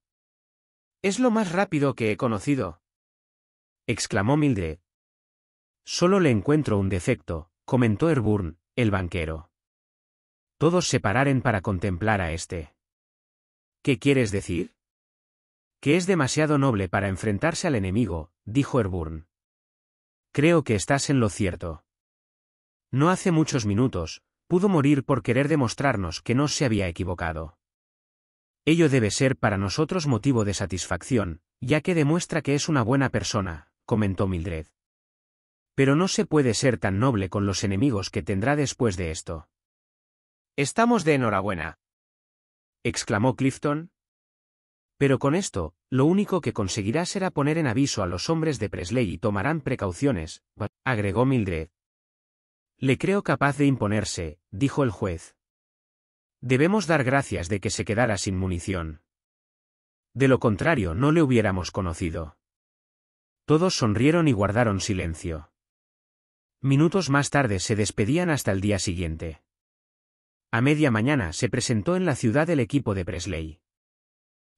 Es lo más rápido que he conocido. exclamó Mildred. Solo le encuentro un defecto, comentó Herburn, el banquero. Todos se pararen para contemplar a este. ¿Qué quieres decir? Que es demasiado noble para enfrentarse al enemigo, dijo Herburn. Creo que estás en lo cierto. No hace muchos minutos, pudo morir por querer demostrarnos que no se había equivocado. Ello debe ser para nosotros motivo de satisfacción, ya que demuestra que es una buena persona, comentó Mildred. Pero no se puede ser tan noble con los enemigos que tendrá después de esto. Estamos de enhorabuena, exclamó Clifton. Pero con esto, lo único que conseguirá será poner en aviso a los hombres de Presley y tomarán precauciones, agregó Mildred. Le creo capaz de imponerse, dijo el juez. Debemos dar gracias de que se quedara sin munición. De lo contrario, no le hubiéramos conocido. Todos sonrieron y guardaron silencio. Minutos más tarde se despedían hasta el día siguiente. A media mañana se presentó en la ciudad el equipo de Presley.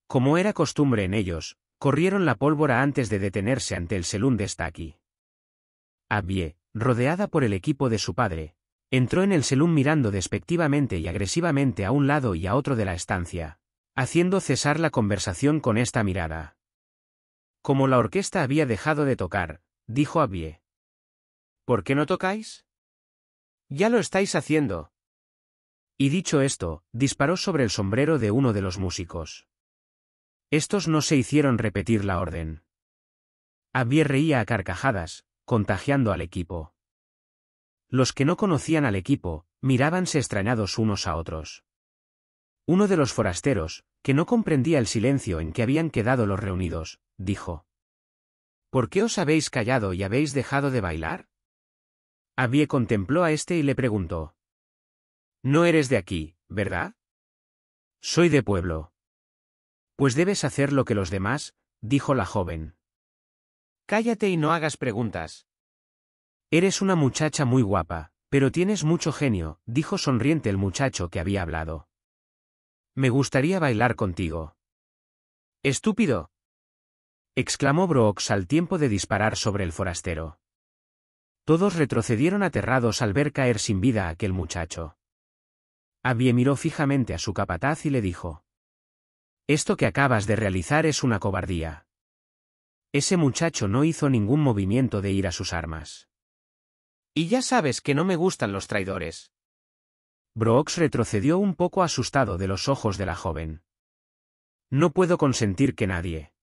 Como era costumbre en ellos, corrieron la pólvora antes de detenerse ante el salón de Stacky. Abbie, rodeada por el equipo de su padre, entró en el salón mirando despectivamente y agresivamente a un lado y a otro de la estancia, haciendo cesar la conversación con esta mirada. Como la orquesta había dejado de tocar, dijo Abbie. ¿Por qué no tocáis? Ya lo estáis haciendo, y dicho esto, disparó sobre el sombrero de uno de los músicos. Estos no se hicieron repetir la orden. Abier reía a carcajadas, contagiando al equipo. Los que no conocían al equipo, mirábanse extrañados unos a otros. Uno de los forasteros, que no comprendía el silencio en que habían quedado los reunidos, dijo. ¿Por qué os habéis callado y habéis dejado de bailar? Abier contempló a este y le preguntó. No eres de aquí, ¿verdad? Soy de pueblo. Pues debes hacer lo que los demás, dijo la joven. Cállate y no hagas preguntas. Eres una muchacha muy guapa, pero tienes mucho genio, dijo sonriente el muchacho que había hablado. Me gustaría bailar contigo. Estúpido. exclamó Brooks al tiempo de disparar sobre el forastero. Todos retrocedieron aterrados al ver caer sin vida a aquel muchacho. Abbie miró fijamente a su capataz y le dijo. Esto que acabas de realizar es una cobardía. Ese muchacho no hizo ningún movimiento de ir a sus armas. Y ya sabes que no me gustan los traidores. Brooks retrocedió un poco asustado de los ojos de la joven. No puedo consentir que nadie.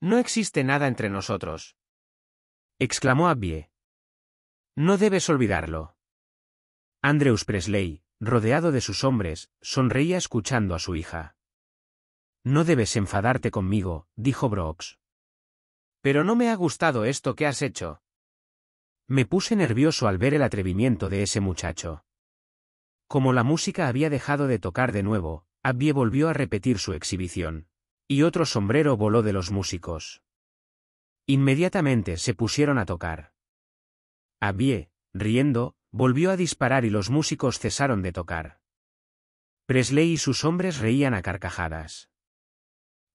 No existe nada entre nosotros. Exclamó Abbie. No debes olvidarlo. Andrews Presley, rodeado de sus hombres, sonreía escuchando a su hija. No debes enfadarte conmigo, dijo Brooks. Pero no me ha gustado esto que has hecho. Me puse nervioso al ver el atrevimiento de ese muchacho. Como la música había dejado de tocar de nuevo, Abbie volvió a repetir su exhibición. Y otro sombrero voló de los músicos. Inmediatamente se pusieron a tocar. Abbie, riendo, Volvió a disparar y los músicos cesaron de tocar. Presley y sus hombres reían a carcajadas.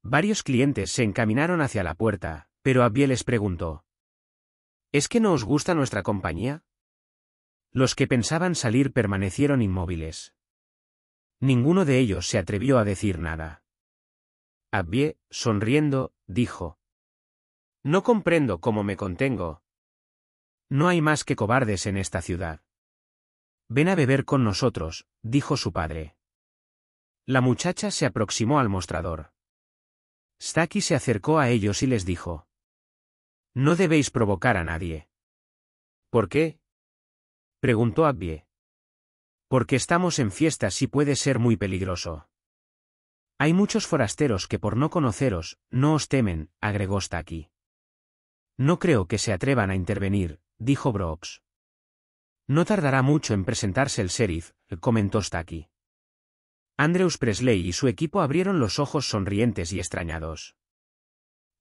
Varios clientes se encaminaron hacia la puerta, pero Abbie les preguntó. ¿Es que no os gusta nuestra compañía? Los que pensaban salir permanecieron inmóviles. Ninguno de ellos se atrevió a decir nada. Abbie, sonriendo, dijo. No comprendo cómo me contengo. No hay más que cobardes en esta ciudad. Ven a beber con nosotros, dijo su padre. La muchacha se aproximó al mostrador. Staki se acercó a ellos y les dijo. No debéis provocar a nadie. ¿Por qué? preguntó Abbie. Porque estamos en fiestas y puede ser muy peligroso. Hay muchos forasteros que por no conoceros, no os temen, agregó Staki. No creo que se atrevan a intervenir, dijo Brooks. No tardará mucho en presentarse el sheriff, comentó Stucky. Andrews Presley y su equipo abrieron los ojos sonrientes y extrañados.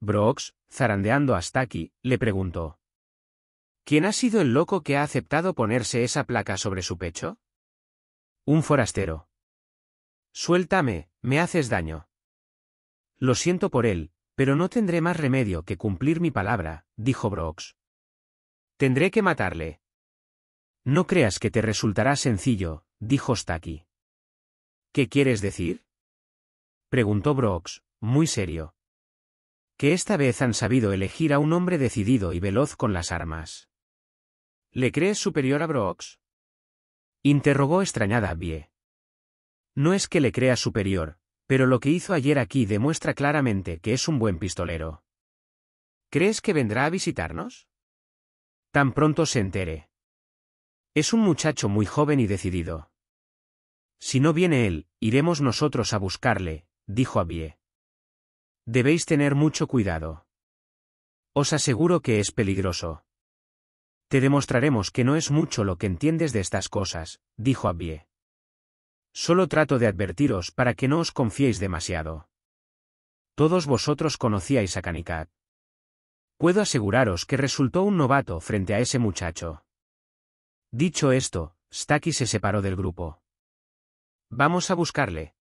Brooks, zarandeando a Stucky, le preguntó. ¿Quién ha sido el loco que ha aceptado ponerse esa placa sobre su pecho? Un forastero. Suéltame, me haces daño. Lo siento por él, pero no tendré más remedio que cumplir mi palabra, dijo Brooks. Tendré que matarle. No creas que te resultará sencillo, dijo Staki. ¿Qué quieres decir? preguntó Brooks, muy serio. Que esta vez han sabido elegir a un hombre decidido y veloz con las armas. ¿Le crees superior a Brooks? interrogó extrañada Bie. No es que le crea superior, pero lo que hizo ayer aquí demuestra claramente que es un buen pistolero. ¿Crees que vendrá a visitarnos? Tan pronto se entere. Es un muchacho muy joven y decidido. Si no viene él, iremos nosotros a buscarle, dijo Abie. Debéis tener mucho cuidado. Os aseguro que es peligroso. Te demostraremos que no es mucho lo que entiendes de estas cosas, dijo Abie. Solo trato de advertiros para que no os confiéis demasiado. Todos vosotros conocíais a Canicat. Puedo aseguraros que resultó un novato frente a ese muchacho. Dicho esto, Stucky se separó del grupo. Vamos a buscarle.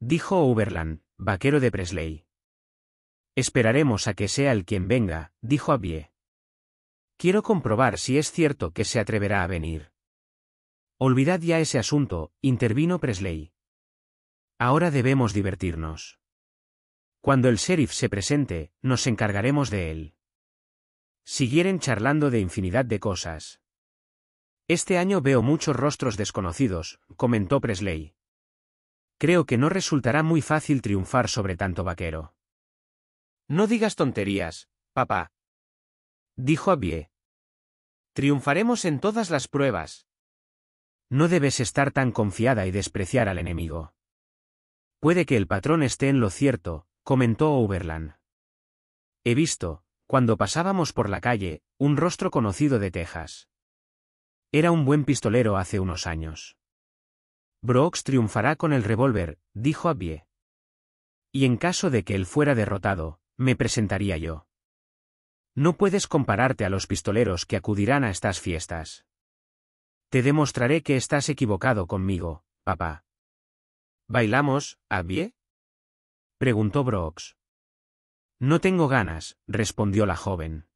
Dijo Oberland, vaquero de Presley. Esperaremos a que sea el quien venga, dijo Abie. Quiero comprobar si es cierto que se atreverá a venir. Olvidad ya ese asunto, intervino Presley. Ahora debemos divertirnos. Cuando el sheriff se presente, nos encargaremos de él. Siguieren charlando de infinidad de cosas. Este año veo muchos rostros desconocidos, comentó Presley. Creo que no resultará muy fácil triunfar sobre tanto vaquero. No digas tonterías, papá. Dijo Abie. Triunfaremos en todas las pruebas. No debes estar tan confiada y despreciar al enemigo. Puede que el patrón esté en lo cierto, comentó Overland. He visto, cuando pasábamos por la calle, un rostro conocido de Texas. Era un buen pistolero hace unos años. Brooks triunfará con el revólver, dijo Abbie. Y en caso de que él fuera derrotado, me presentaría yo. No puedes compararte a los pistoleros que acudirán a estas fiestas. Te demostraré que estás equivocado conmigo, papá. ¿Bailamos, Abbie? preguntó Brooks. No tengo ganas, respondió la joven.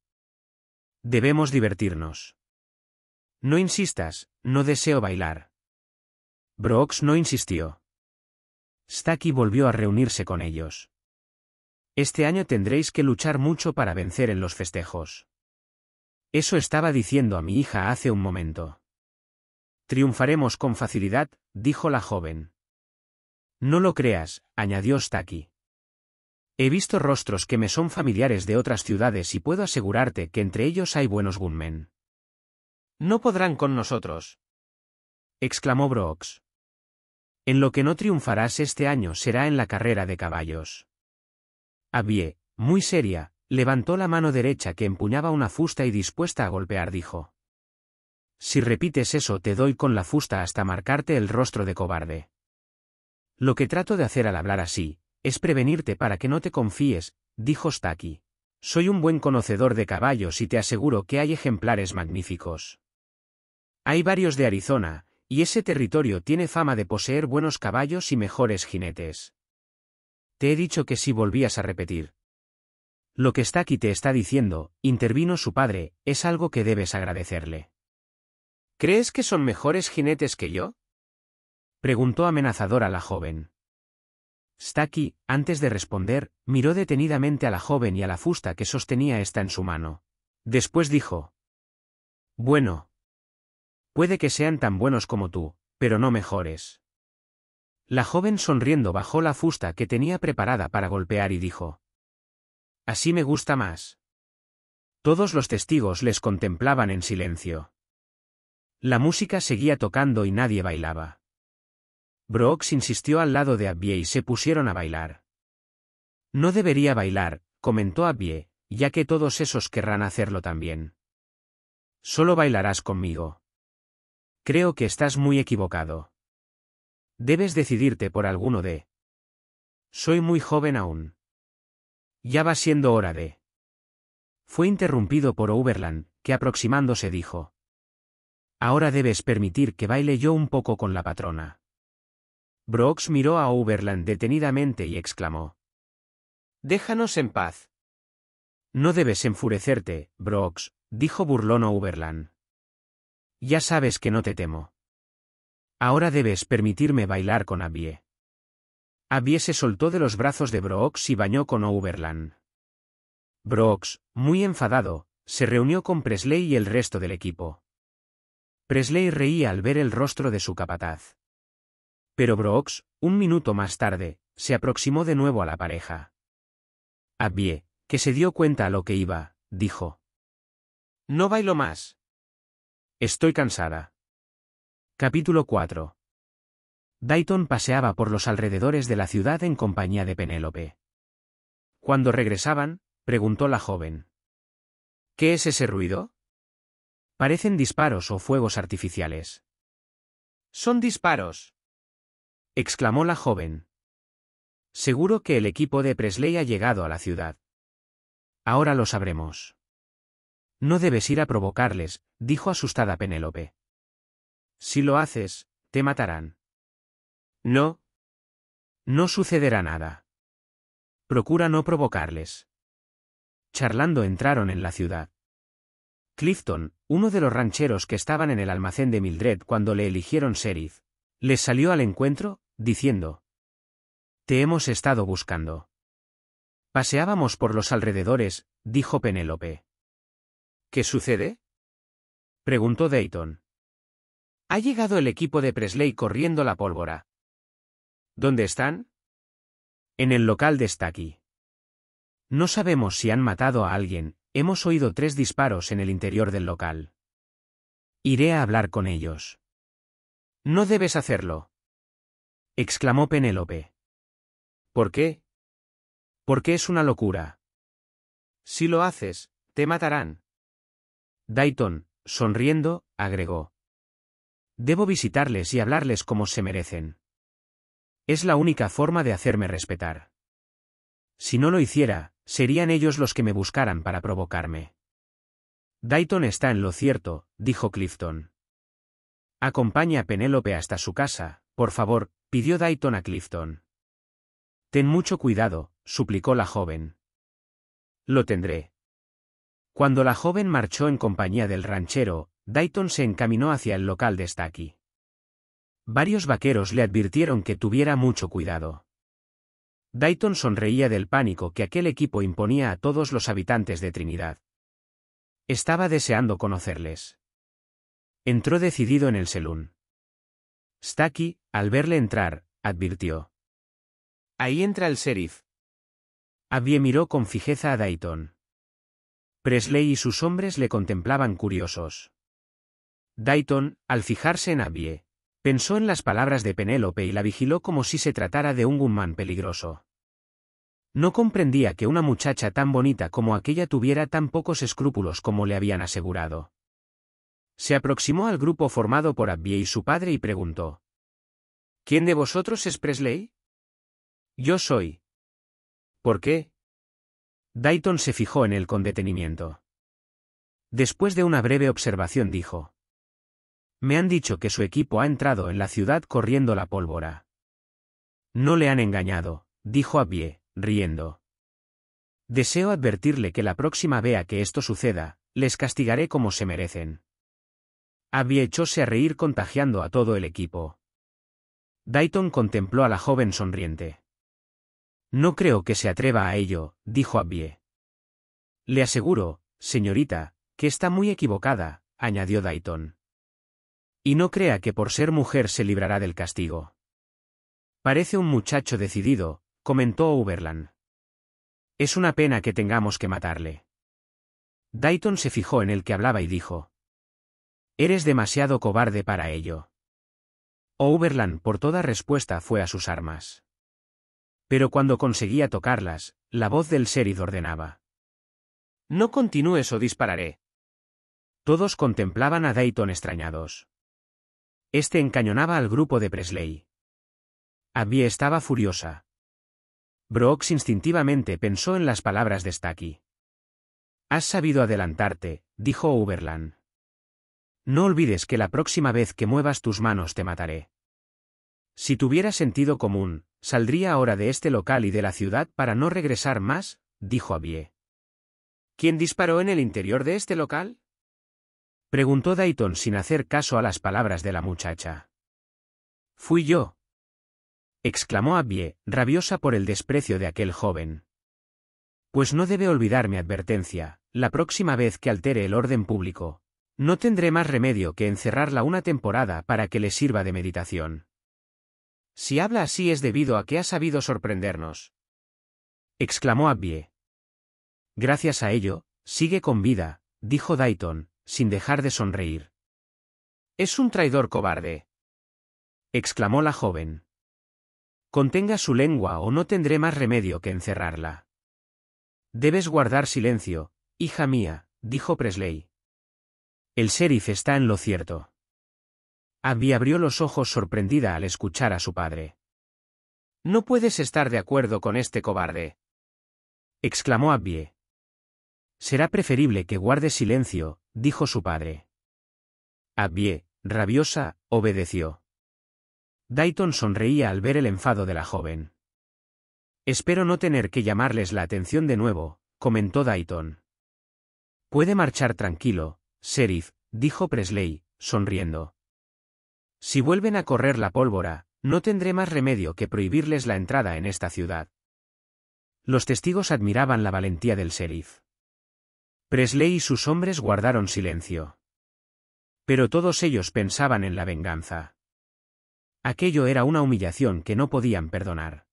Debemos divertirnos. No insistas, no deseo bailar. Brox no insistió. Staki volvió a reunirse con ellos. Este año tendréis que luchar mucho para vencer en los festejos. Eso estaba diciendo a mi hija hace un momento. Triunfaremos con facilidad, dijo la joven. No lo creas, añadió Staki. He visto rostros que me son familiares de otras ciudades y puedo asegurarte que entre ellos hay buenos gunmen. No podrán con nosotros. exclamó Brox. En lo que no triunfarás este año será en la carrera de caballos. Abie, muy seria, levantó la mano derecha que empuñaba una fusta y dispuesta a golpear dijo. Si repites eso te doy con la fusta hasta marcarte el rostro de cobarde. Lo que trato de hacer al hablar así, es prevenirte para que no te confíes, dijo Staki. Soy un buen conocedor de caballos y te aseguro que hay ejemplares magníficos. Hay varios de Arizona, y ese territorio tiene fama de poseer buenos caballos y mejores jinetes. Te he dicho que si volvías a repetir. Lo que está te está diciendo, intervino su padre, es algo que debes agradecerle. ¿Crees que son mejores jinetes que yo? preguntó amenazadora la joven. Stacky, antes de responder, miró detenidamente a la joven y a la fusta que sostenía esta en su mano. Después dijo: Bueno, Puede que sean tan buenos como tú, pero no mejores. La joven sonriendo bajó la fusta que tenía preparada para golpear y dijo. Así me gusta más. Todos los testigos les contemplaban en silencio. La música seguía tocando y nadie bailaba. Brooks insistió al lado de Abbie y se pusieron a bailar. No debería bailar, comentó Abbie, ya que todos esos querrán hacerlo también. Solo bailarás conmigo. Creo que estás muy equivocado. Debes decidirte por alguno de... Soy muy joven aún. Ya va siendo hora de... Fue interrumpido por Overland, que aproximándose dijo. Ahora debes permitir que baile yo un poco con la patrona. Brooks miró a Overland detenidamente y exclamó. Déjanos en paz. No debes enfurecerte, Brooks, dijo burlón Overland. Ya sabes que no te temo. Ahora debes permitirme bailar con Abie. Abie se soltó de los brazos de Brooks y bañó con Oberland. Brooks, muy enfadado, se reunió con Presley y el resto del equipo. Presley reía al ver el rostro de su capataz. Pero Brooks, un minuto más tarde, se aproximó de nuevo a la pareja. Abie, que se dio cuenta a lo que iba, dijo. No bailo más. Estoy cansada. Capítulo 4. Dayton paseaba por los alrededores de la ciudad en compañía de Penélope. Cuando regresaban, preguntó la joven. ¿Qué es ese ruido? Parecen disparos o fuegos artificiales. Son disparos. exclamó la joven. Seguro que el equipo de Presley ha llegado a la ciudad. Ahora lo sabremos. No debes ir a provocarles, dijo asustada Penélope. Si lo haces, te matarán. No. No sucederá nada. Procura no provocarles. Charlando entraron en la ciudad. Clifton, uno de los rancheros que estaban en el almacén de Mildred cuando le eligieron sheriff, les salió al encuentro, diciendo, Te hemos estado buscando. Paseábamos por los alrededores, dijo Penélope. ¿Qué sucede? preguntó Dayton. Ha llegado el equipo de Presley corriendo la pólvora. ¿Dónde están? En el local de Stucky. No sabemos si han matado a alguien, hemos oído tres disparos en el interior del local. Iré a hablar con ellos. No debes hacerlo. exclamó Penélope. ¿Por qué? Porque es una locura. Si lo haces, te matarán. Dayton, sonriendo, agregó. Debo visitarles y hablarles como se merecen. Es la única forma de hacerme respetar. Si no lo hiciera, serían ellos los que me buscaran para provocarme. Dayton está en lo cierto, dijo Clifton. Acompaña a Penélope hasta su casa, por favor, pidió Dayton a Clifton. Ten mucho cuidado, suplicó la joven. Lo tendré, cuando la joven marchó en compañía del ranchero, Dayton se encaminó hacia el local de Stacky. Varios vaqueros le advirtieron que tuviera mucho cuidado. Dayton sonreía del pánico que aquel equipo imponía a todos los habitantes de Trinidad. Estaba deseando conocerles. Entró decidido en el salón. Stacky, al verle entrar, advirtió. Ahí entra el sheriff. Abbie miró con fijeza a Dayton. Presley y sus hombres le contemplaban curiosos. Dayton, al fijarse en Abbie, pensó en las palabras de Penélope y la vigiló como si se tratara de un guzmán peligroso. No comprendía que una muchacha tan bonita como aquella tuviera tan pocos escrúpulos como le habían asegurado. Se aproximó al grupo formado por Abbie y su padre y preguntó. ¿Quién de vosotros es Presley? Yo soy. ¿Por qué? Dayton se fijó en él con detenimiento. Después de una breve observación dijo. Me han dicho que su equipo ha entrado en la ciudad corriendo la pólvora. No le han engañado, dijo Abbie, riendo. Deseo advertirle que la próxima vez que esto suceda, les castigaré como se merecen. Abbie echóse a reír contagiando a todo el equipo. Dayton contempló a la joven sonriente. No creo que se atreva a ello, dijo Abbie. Le aseguro, señorita, que está muy equivocada, añadió Dayton. Y no crea que por ser mujer se librará del castigo. Parece un muchacho decidido, comentó Overland. Es una pena que tengamos que matarle. Dayton se fijó en el que hablaba y dijo. Eres demasiado cobarde para ello. Overland por toda respuesta fue a sus armas. Pero cuando conseguía tocarlas, la voz del Serid ordenaba. No continúes o dispararé. Todos contemplaban a Dayton extrañados. Este encañonaba al grupo de Presley. Abby estaba furiosa. Brooks instintivamente pensó en las palabras de Stacky. Has sabido adelantarte, dijo Oberland. No olvides que la próxima vez que muevas tus manos te mataré. Si tuviera sentido común, Saldría ahora de este local y de la ciudad para no regresar más, dijo Abie. ¿Quién disparó en el interior de este local? preguntó Dayton sin hacer caso a las palabras de la muchacha. Fui yo, exclamó Abie, rabiosa por el desprecio de aquel joven. Pues no debe olvidar mi advertencia, la próxima vez que altere el orden público, no tendré más remedio que encerrarla una temporada para que le sirva de meditación. Si habla así es debido a que ha sabido sorprendernos. Exclamó Abbie. Gracias a ello, sigue con vida, dijo Dayton, sin dejar de sonreír. Es un traidor cobarde. Exclamó la joven. Contenga su lengua o no tendré más remedio que encerrarla. Debes guardar silencio, hija mía, dijo Presley. El sheriff está en lo cierto. Abbie abrió los ojos sorprendida al escuchar a su padre. No puedes estar de acuerdo con este cobarde. exclamó Abbie. Será preferible que guarde silencio, dijo su padre. Abbie, rabiosa, obedeció. Dayton sonreía al ver el enfado de la joven. Espero no tener que llamarles la atención de nuevo, comentó Dayton. Puede marchar tranquilo, sheriff, dijo Presley, sonriendo. Si vuelven a correr la pólvora, no tendré más remedio que prohibirles la entrada en esta ciudad. Los testigos admiraban la valentía del sheriff. Presley y sus hombres guardaron silencio. Pero todos ellos pensaban en la venganza. Aquello era una humillación que no podían perdonar.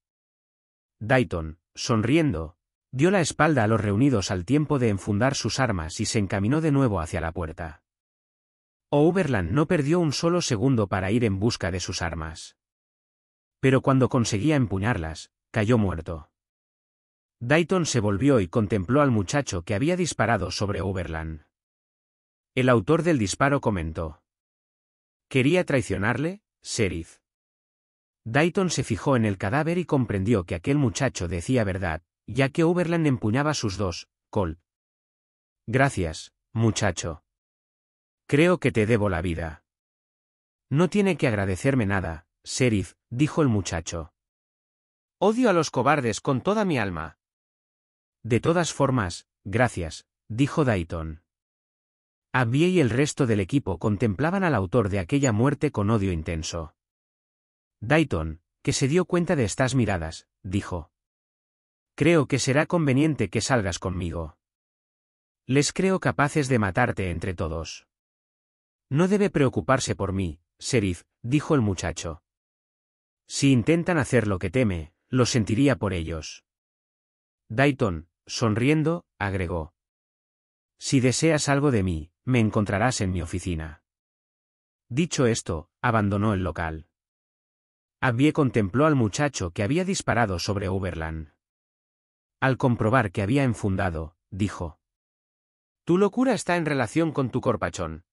Dayton, sonriendo, dio la espalda a los reunidos al tiempo de enfundar sus armas y se encaminó de nuevo hacia la puerta. Oberland no perdió un solo segundo para ir en busca de sus armas. Pero cuando conseguía empuñarlas, cayó muerto. Dayton se volvió y contempló al muchacho que había disparado sobre Oberland. El autor del disparo comentó. ¿Quería traicionarle, Sheriff? Dayton se fijó en el cadáver y comprendió que aquel muchacho decía verdad, ya que Oberland empuñaba sus dos, Colt. Gracias, muchacho. Creo que te debo la vida. No tiene que agradecerme nada, sheriff, dijo el muchacho. Odio a los cobardes con toda mi alma. De todas formas, gracias, dijo Dayton. Abbie y el resto del equipo contemplaban al autor de aquella muerte con odio intenso. Dayton, que se dio cuenta de estas miradas, dijo. Creo que será conveniente que salgas conmigo. Les creo capaces de matarte entre todos. No debe preocuparse por mí, sheriff," dijo el muchacho. Si intentan hacer lo que teme, lo sentiría por ellos. Dayton, sonriendo, agregó. Si deseas algo de mí, me encontrarás en mi oficina. Dicho esto, abandonó el local. Abbie contempló al muchacho que había disparado sobre Overland. Al comprobar que había enfundado, dijo. Tu locura está en relación con tu corpachón.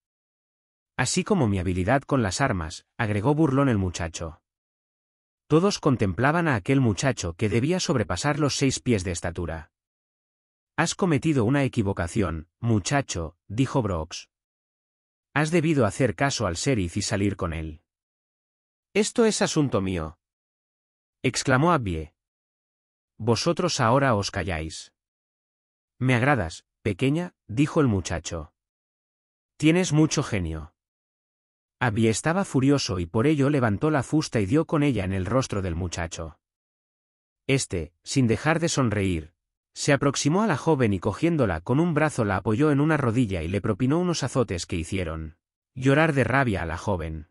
Así como mi habilidad con las armas, agregó burlón el muchacho. Todos contemplaban a aquel muchacho que debía sobrepasar los seis pies de estatura. Has cometido una equivocación, muchacho, dijo Brox. Has debido hacer caso al sheriff y salir con él. Esto es asunto mío. exclamó Abbie. Vosotros ahora os calláis. Me agradas, pequeña, dijo el muchacho. Tienes mucho genio. Abby estaba furioso y por ello levantó la fusta y dio con ella en el rostro del muchacho. Este, sin dejar de sonreír, se aproximó a la joven y cogiéndola con un brazo la apoyó en una rodilla y le propinó unos azotes que hicieron llorar de rabia a la joven.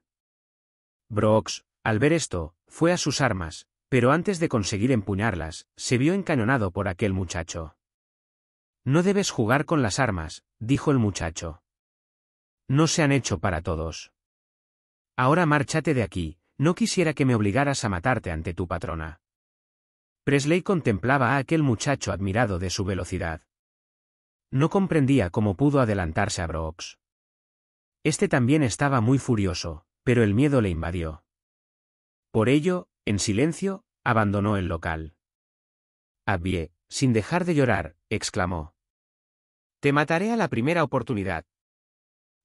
Brooks, al ver esto, fue a sus armas, pero antes de conseguir empuñarlas, se vio encañonado por aquel muchacho. No debes jugar con las armas, dijo el muchacho. No se han hecho para todos. Ahora márchate de aquí, no quisiera que me obligaras a matarte ante tu patrona. Presley contemplaba a aquel muchacho admirado de su velocidad. No comprendía cómo pudo adelantarse a Brooks. Este también estaba muy furioso, pero el miedo le invadió. Por ello, en silencio, abandonó el local. Abie, sin dejar de llorar, exclamó. Te mataré a la primera oportunidad.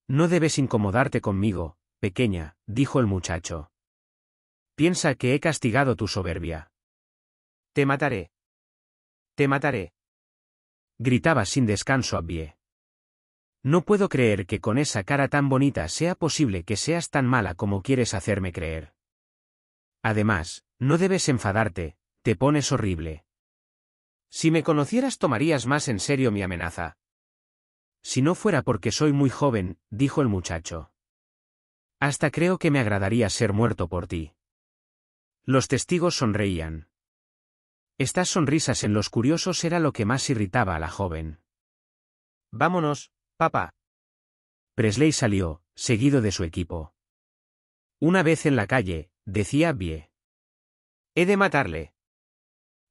No debes incomodarte conmigo, pequeña, dijo el muchacho. Piensa que he castigado tu soberbia. Te mataré. Te mataré. Gritaba sin descanso pie. No puedo creer que con esa cara tan bonita sea posible que seas tan mala como quieres hacerme creer. Además, no debes enfadarte, te pones horrible. Si me conocieras tomarías más en serio mi amenaza. Si no fuera porque soy muy joven, dijo el muchacho. Hasta creo que me agradaría ser muerto por ti. Los testigos sonreían. Estas sonrisas en los curiosos era lo que más irritaba a la joven. Vámonos, papá. Presley salió, seguido de su equipo. Una vez en la calle, decía Bie. He de matarle.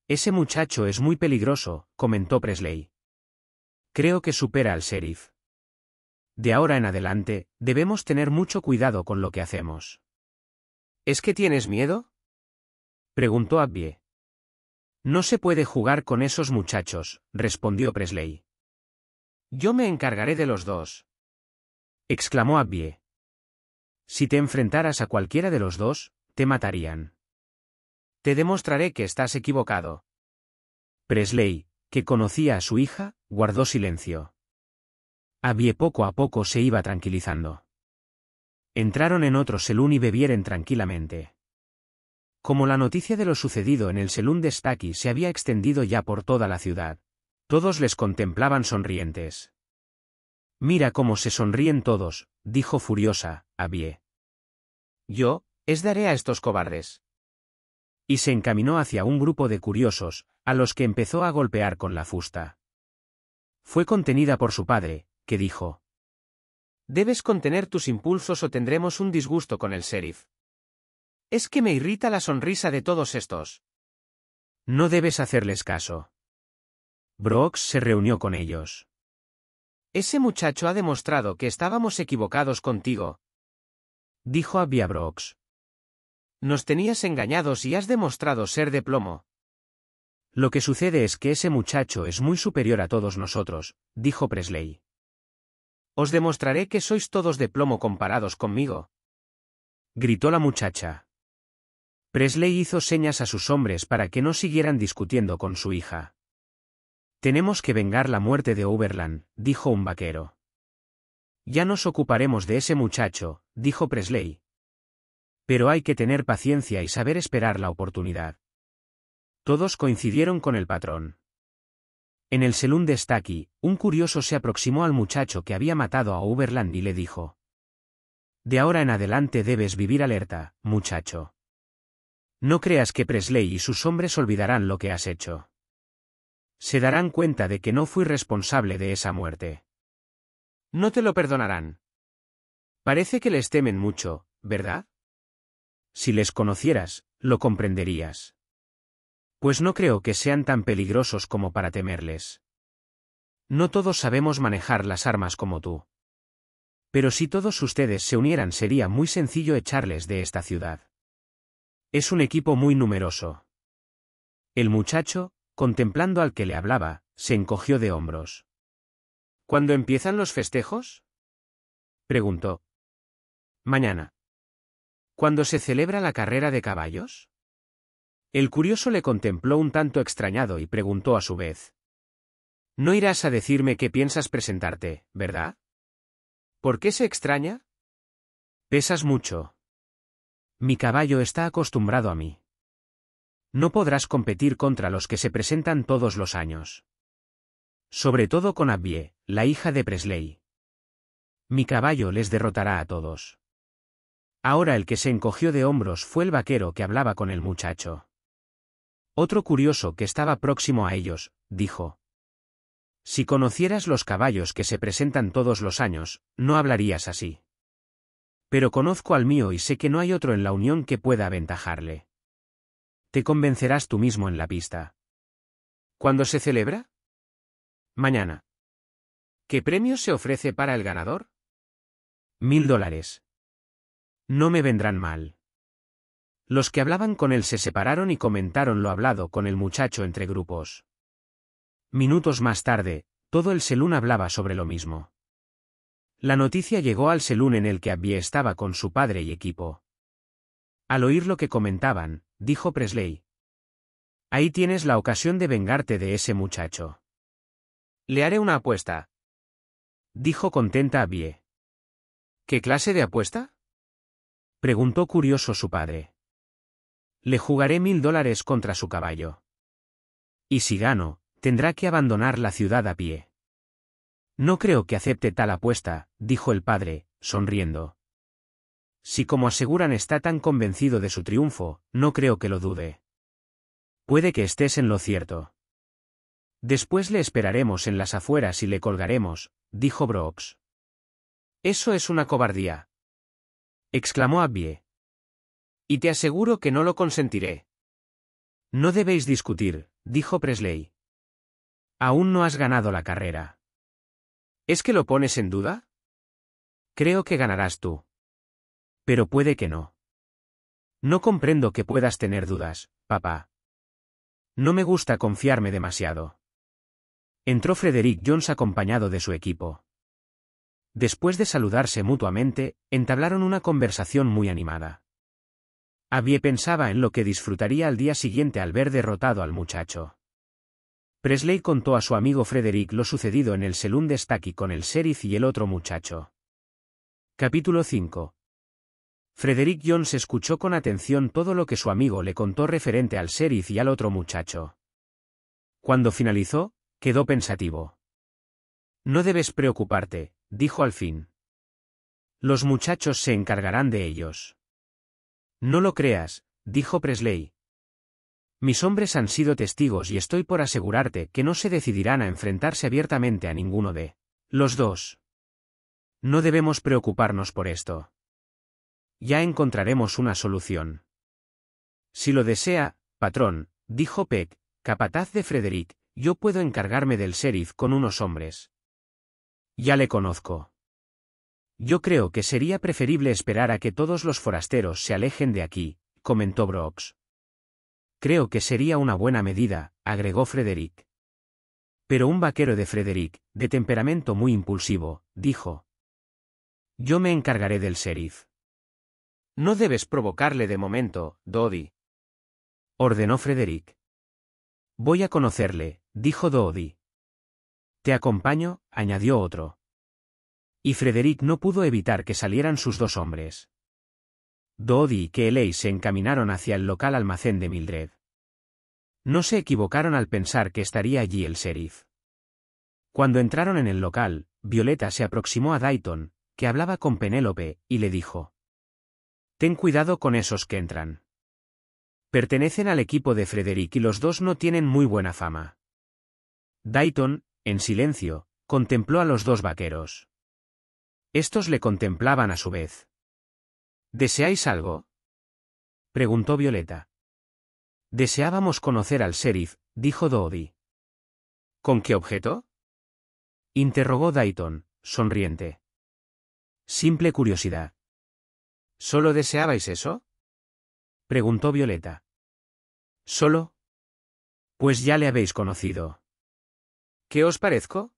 Ese muchacho es muy peligroso, comentó Presley. Creo que supera al sheriff. De ahora en adelante, debemos tener mucho cuidado con lo que hacemos. ¿Es que tienes miedo? preguntó Abbie. No se puede jugar con esos muchachos, respondió Presley. Yo me encargaré de los dos. exclamó Abbie. Si te enfrentaras a cualquiera de los dos, te matarían. Te demostraré que estás equivocado. Presley, que conocía a su hija, guardó silencio. Abie poco a poco se iba tranquilizando. Entraron en otro selún y bebieron tranquilamente. Como la noticia de lo sucedido en el selún de Staki se había extendido ya por toda la ciudad, todos les contemplaban sonrientes. Mira cómo se sonríen todos, dijo furiosa, Abie. Yo, es daré a estos cobardes. Y se encaminó hacia un grupo de curiosos, a los que empezó a golpear con la fusta. Fue contenida por su padre, que dijo. Debes contener tus impulsos o tendremos un disgusto con el sheriff. Es que me irrita la sonrisa de todos estos. No debes hacerles caso. Brooks se reunió con ellos. Ese muchacho ha demostrado que estábamos equivocados contigo. Dijo a via Brooks. Nos tenías engañados y has demostrado ser de plomo. Lo que sucede es que ese muchacho es muy superior a todos nosotros, dijo Presley. Os demostraré que sois todos de plomo comparados conmigo. Gritó la muchacha. Presley hizo señas a sus hombres para que no siguieran discutiendo con su hija. Tenemos que vengar la muerte de Oberland, dijo un vaquero. Ya nos ocuparemos de ese muchacho, dijo Presley. Pero hay que tener paciencia y saber esperar la oportunidad. Todos coincidieron con el patrón. En el salón de un curioso se aproximó al muchacho que había matado a Uberland y le dijo. De ahora en adelante debes vivir alerta, muchacho. No creas que Presley y sus hombres olvidarán lo que has hecho. Se darán cuenta de que no fui responsable de esa muerte. No te lo perdonarán. Parece que les temen mucho, ¿verdad? Si les conocieras, lo comprenderías pues no creo que sean tan peligrosos como para temerles. No todos sabemos manejar las armas como tú. Pero si todos ustedes se unieran sería muy sencillo echarles de esta ciudad. Es un equipo muy numeroso. El muchacho, contemplando al que le hablaba, se encogió de hombros. ¿Cuándo empiezan los festejos? preguntó. Mañana. ¿Cuándo se celebra la carrera de caballos? El curioso le contempló un tanto extrañado y preguntó a su vez. No irás a decirme que piensas presentarte, ¿verdad? ¿Por qué se extraña? Pesas mucho. Mi caballo está acostumbrado a mí. No podrás competir contra los que se presentan todos los años. Sobre todo con Abbie, la hija de Presley. Mi caballo les derrotará a todos. Ahora el que se encogió de hombros fue el vaquero que hablaba con el muchacho. Otro curioso que estaba próximo a ellos, dijo. Si conocieras los caballos que se presentan todos los años, no hablarías así. Pero conozco al mío y sé que no hay otro en la unión que pueda aventajarle. Te convencerás tú mismo en la pista. ¿Cuándo se celebra? Mañana. ¿Qué premio se ofrece para el ganador? Mil dólares. No me vendrán mal. Los que hablaban con él se separaron y comentaron lo hablado con el muchacho entre grupos. Minutos más tarde, todo el Selún hablaba sobre lo mismo. La noticia llegó al Selún en el que Abbie estaba con su padre y equipo. Al oír lo que comentaban, dijo Presley. Ahí tienes la ocasión de vengarte de ese muchacho. Le haré una apuesta. Dijo contenta Abbie. ¿Qué clase de apuesta? Preguntó curioso su padre. Le jugaré mil dólares contra su caballo. Y si gano, tendrá que abandonar la ciudad a pie. No creo que acepte tal apuesta, dijo el padre, sonriendo. Si como aseguran está tan convencido de su triunfo, no creo que lo dude. Puede que estés en lo cierto. Después le esperaremos en las afueras y le colgaremos, dijo Brooks. Eso es una cobardía. exclamó Abbie, y te aseguro que no lo consentiré. No debéis discutir, dijo Presley. Aún no has ganado la carrera. ¿Es que lo pones en duda? Creo que ganarás tú. Pero puede que no. No comprendo que puedas tener dudas, papá. No me gusta confiarme demasiado. Entró Frederick Jones acompañado de su equipo. Después de saludarse mutuamente, entablaron una conversación muy animada. Abby pensaba en lo que disfrutaría al día siguiente al ver derrotado al muchacho. Presley contó a su amigo Frederick lo sucedido en el Selun de con el sheriff y el otro muchacho. Capítulo 5. Frederick Jones escuchó con atención todo lo que su amigo le contó referente al sheriff y al otro muchacho. Cuando finalizó, quedó pensativo. No debes preocuparte, dijo al fin. Los muchachos se encargarán de ellos. No lo creas, dijo Presley. Mis hombres han sido testigos y estoy por asegurarte que no se decidirán a enfrentarse abiertamente a ninguno de los dos. No debemos preocuparnos por esto. Ya encontraremos una solución. Si lo desea, patrón, dijo Peck, capataz de Frederick, yo puedo encargarme del sheriff con unos hombres. Ya le conozco. Yo creo que sería preferible esperar a que todos los forasteros se alejen de aquí, comentó Brox. Creo que sería una buena medida, agregó Frederick. Pero un vaquero de Frederick, de temperamento muy impulsivo, dijo. Yo me encargaré del sheriff. No debes provocarle de momento, Dodi», Ordenó Frederick. Voy a conocerle, dijo Dodi. Te acompaño, añadió otro. Y Frederick no pudo evitar que salieran sus dos hombres. Dodi y Keley se encaminaron hacia el local almacén de Mildred. No se equivocaron al pensar que estaría allí el sheriff. Cuando entraron en el local, Violeta se aproximó a Dayton, que hablaba con Penélope, y le dijo. Ten cuidado con esos que entran. Pertenecen al equipo de Frederick y los dos no tienen muy buena fama. Dayton, en silencio, contempló a los dos vaqueros. Estos le contemplaban a su vez. ¿Deseáis algo? preguntó Violeta. Deseábamos conocer al sheriff, dijo Dodi. ¿Con qué objeto? interrogó Dayton, sonriente. Simple curiosidad. ¿Solo deseabais eso? preguntó Violeta. ¿Solo? Pues ya le habéis conocido. ¿Qué os parezco?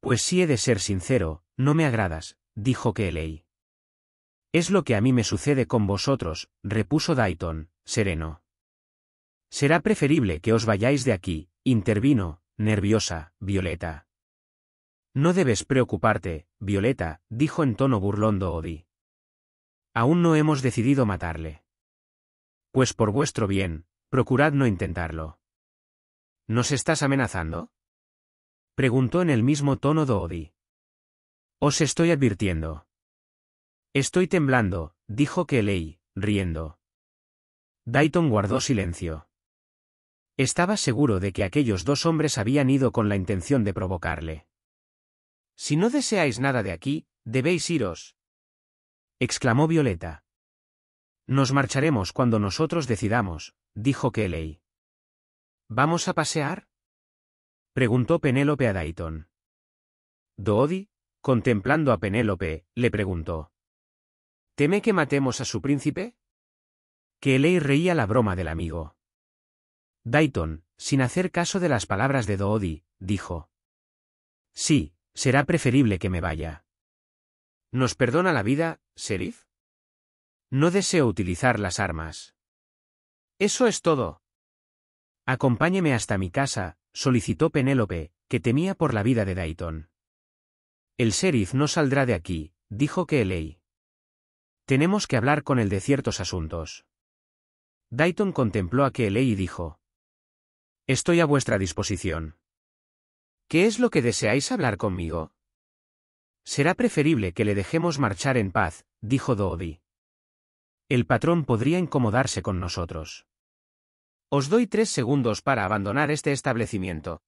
Pues sí he de ser sincero, no me agradas, dijo Keley. Es lo que a mí me sucede con vosotros, repuso Dayton, sereno. Será preferible que os vayáis de aquí, intervino, nerviosa, Violeta. No debes preocuparte, Violeta, dijo en tono burlón Odi. Aún no hemos decidido matarle. Pues por vuestro bien, procurad no intentarlo. ¿Nos estás amenazando? Preguntó en el mismo tono Doody. Os estoy advirtiendo. Estoy temblando, dijo Kelly, riendo. Dayton guardó silencio. Estaba seguro de que aquellos dos hombres habían ido con la intención de provocarle. Si no deseáis nada de aquí, debéis iros. exclamó Violeta. Nos marcharemos cuando nosotros decidamos, dijo Kelly. ¿Vamos a pasear? preguntó Penélope a Dayton. Doody, Contemplando a Penélope, le preguntó. ¿Teme que matemos a su príncipe? Que Ley reía la broma del amigo. Dayton, sin hacer caso de las palabras de Doody, dijo. Sí, será preferible que me vaya. ¿Nos perdona la vida, sheriff? No deseo utilizar las armas. Eso es todo. Acompáñeme hasta mi casa, solicitó Penélope, que temía por la vida de Dayton. El sheriff no saldrá de aquí, dijo que Tenemos que hablar con él de ciertos asuntos. Dayton contempló a Kelly y dijo. Estoy a vuestra disposición. ¿Qué es lo que deseáis hablar conmigo? Será preferible que le dejemos marchar en paz, dijo Doody. El patrón podría incomodarse con nosotros. Os doy tres segundos para abandonar este establecimiento.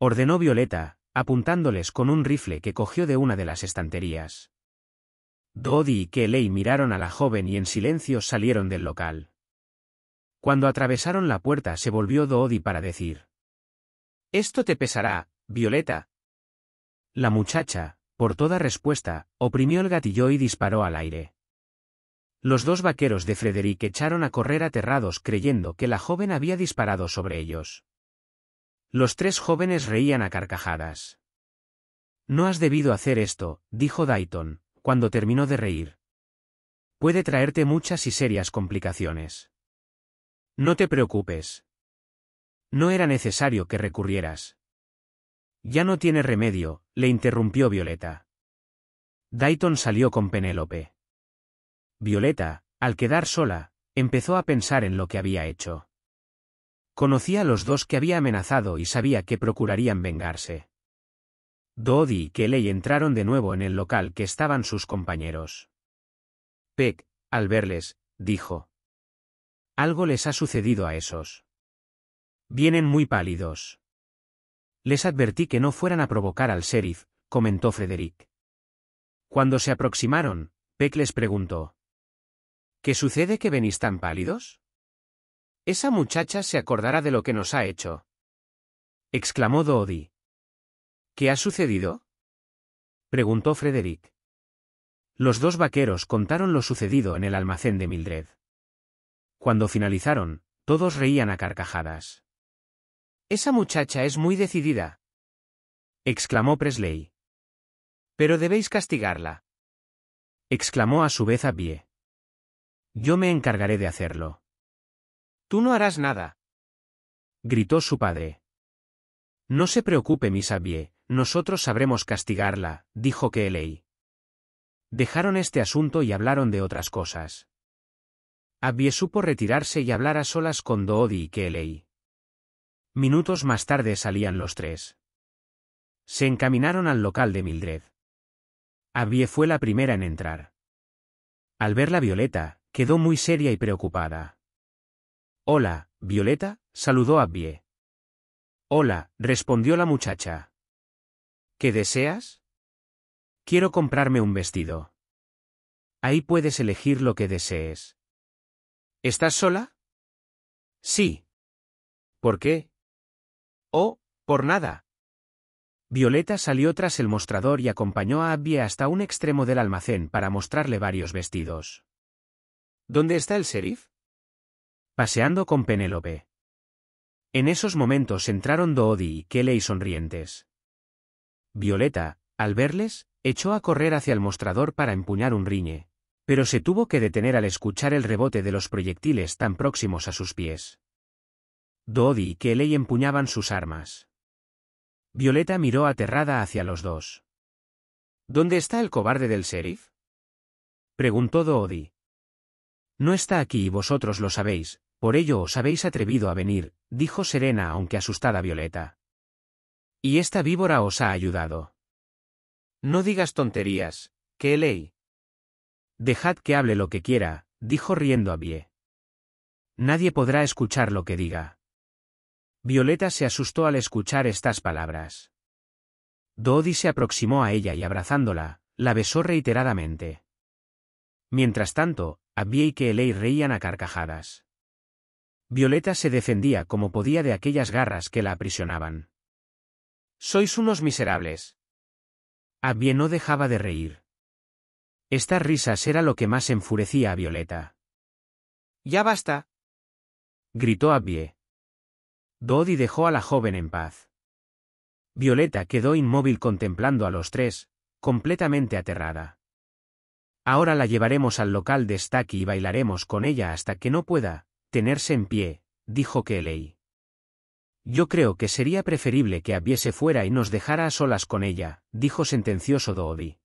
Ordenó Violeta, apuntándoles con un rifle que cogió de una de las estanterías. Dodi y Kelly miraron a la joven y en silencio salieron del local. Cuando atravesaron la puerta se volvió Dodi para decir. Esto te pesará, Violeta. La muchacha, por toda respuesta, oprimió el gatillo y disparó al aire. Los dos vaqueros de Frederick echaron a correr aterrados creyendo que la joven había disparado sobre ellos. Los tres jóvenes reían a carcajadas. No has debido hacer esto, dijo Dayton, cuando terminó de reír. Puede traerte muchas y serias complicaciones. No te preocupes. No era necesario que recurrieras. Ya no tiene remedio, le interrumpió Violeta. Dayton salió con Penélope. Violeta, al quedar sola, empezó a pensar en lo que había hecho. Conocía a los dos que había amenazado y sabía que procurarían vengarse. Dodi y Kelly entraron de nuevo en el local que estaban sus compañeros. Peck, al verles, dijo. Algo les ha sucedido a esos. Vienen muy pálidos. Les advertí que no fueran a provocar al sheriff, comentó Frederick. Cuando se aproximaron, Peck les preguntó. ¿Qué sucede que venís tan pálidos? Esa muchacha se acordará de lo que nos ha hecho. exclamó Doody. ¿Qué ha sucedido? preguntó Frederick. Los dos vaqueros contaron lo sucedido en el almacén de Mildred. Cuando finalizaron, todos reían a carcajadas. Esa muchacha es muy decidida, exclamó Presley. Pero debéis castigarla, exclamó a su vez a pie. Yo me encargaré de hacerlo. Tú no harás nada. Gritó su padre. No se preocupe, Miss Abbie, nosotros sabremos castigarla, dijo Kelei. Dejaron este asunto y hablaron de otras cosas. Abbie supo retirarse y hablar a solas con Doody y Kelei. Minutos más tarde salían los tres. Se encaminaron al local de Mildred. Abbie fue la primera en entrar. Al ver la Violeta, quedó muy seria y preocupada. Hola, Violeta, saludó a Hola, respondió la muchacha. ¿Qué deseas? Quiero comprarme un vestido. Ahí puedes elegir lo que desees. ¿Estás sola? Sí. ¿Por qué? Oh, por nada. Violeta salió tras el mostrador y acompañó a Abbie hasta un extremo del almacén para mostrarle varios vestidos. ¿Dónde está el sheriff? Paseando con Penélope. En esos momentos entraron Doody y Kelly sonrientes. Violeta, al verles, echó a correr hacia el mostrador para empuñar un riñe, pero se tuvo que detener al escuchar el rebote de los proyectiles tan próximos a sus pies. Doody y Kelly empuñaban sus armas. Violeta miró aterrada hacia los dos. ¿Dónde está el cobarde del sheriff? preguntó Doody. No está aquí y vosotros lo sabéis, por ello os habéis atrevido a venir, dijo serena aunque asustada Violeta. Y esta víbora os ha ayudado. No digas tonterías, que Elei. Dejad que hable lo que quiera, dijo riendo a Bie. Nadie podrá escuchar lo que diga. Violeta se asustó al escuchar estas palabras. Dodi se aproximó a ella y abrazándola, la besó reiteradamente. Mientras tanto, Abie y Elei reían a carcajadas. Violeta se defendía como podía de aquellas garras que la aprisionaban. Sois unos miserables. Abbie no dejaba de reír. Estas risas era lo que más enfurecía a Violeta. Ya basta. gritó Abbie. Dodi dejó a la joven en paz. Violeta quedó inmóvil contemplando a los tres, completamente aterrada. Ahora la llevaremos al local de Staki y bailaremos con ella hasta que no pueda, Tenerse en pie, dijo Kelly. Yo creo que sería preferible que se fuera y nos dejara a solas con ella, dijo sentencioso Doody.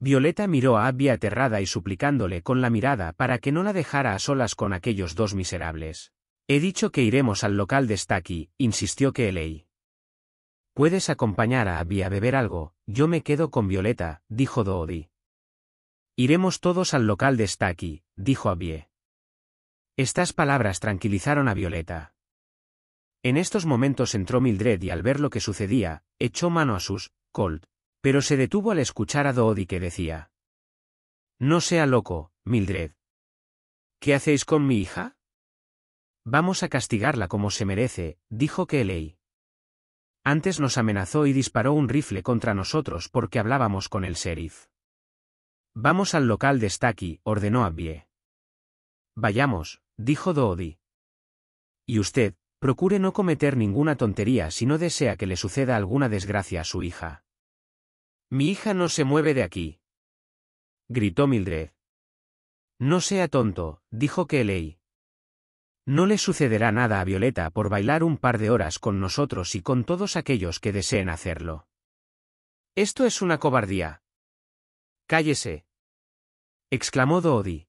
Violeta miró a Abbie aterrada y suplicándole con la mirada para que no la dejara a solas con aquellos dos miserables. He dicho que iremos al local de Staki, insistió Kelly. Puedes acompañar a Abbie a beber algo, yo me quedo con Violeta, dijo Doody. Iremos todos al local de Staki, dijo Abbie. Estas palabras tranquilizaron a Violeta. En estos momentos entró Mildred y al ver lo que sucedía, echó mano a sus Colt, pero se detuvo al escuchar a Doody que decía. No sea loco, Mildred. ¿Qué hacéis con mi hija? Vamos a castigarla como se merece, dijo Kelly. Antes nos amenazó y disparó un rifle contra nosotros porque hablábamos con el sheriff. Vamos al local de Stacky, ordenó Abbie. Vayamos, dijo Doody. Y usted, procure no cometer ninguna tontería si no desea que le suceda alguna desgracia a su hija. Mi hija no se mueve de aquí. Gritó Mildred. No sea tonto, dijo Kelly. No le sucederá nada a Violeta por bailar un par de horas con nosotros y con todos aquellos que deseen hacerlo. Esto es una cobardía. Cállese. exclamó Dodi.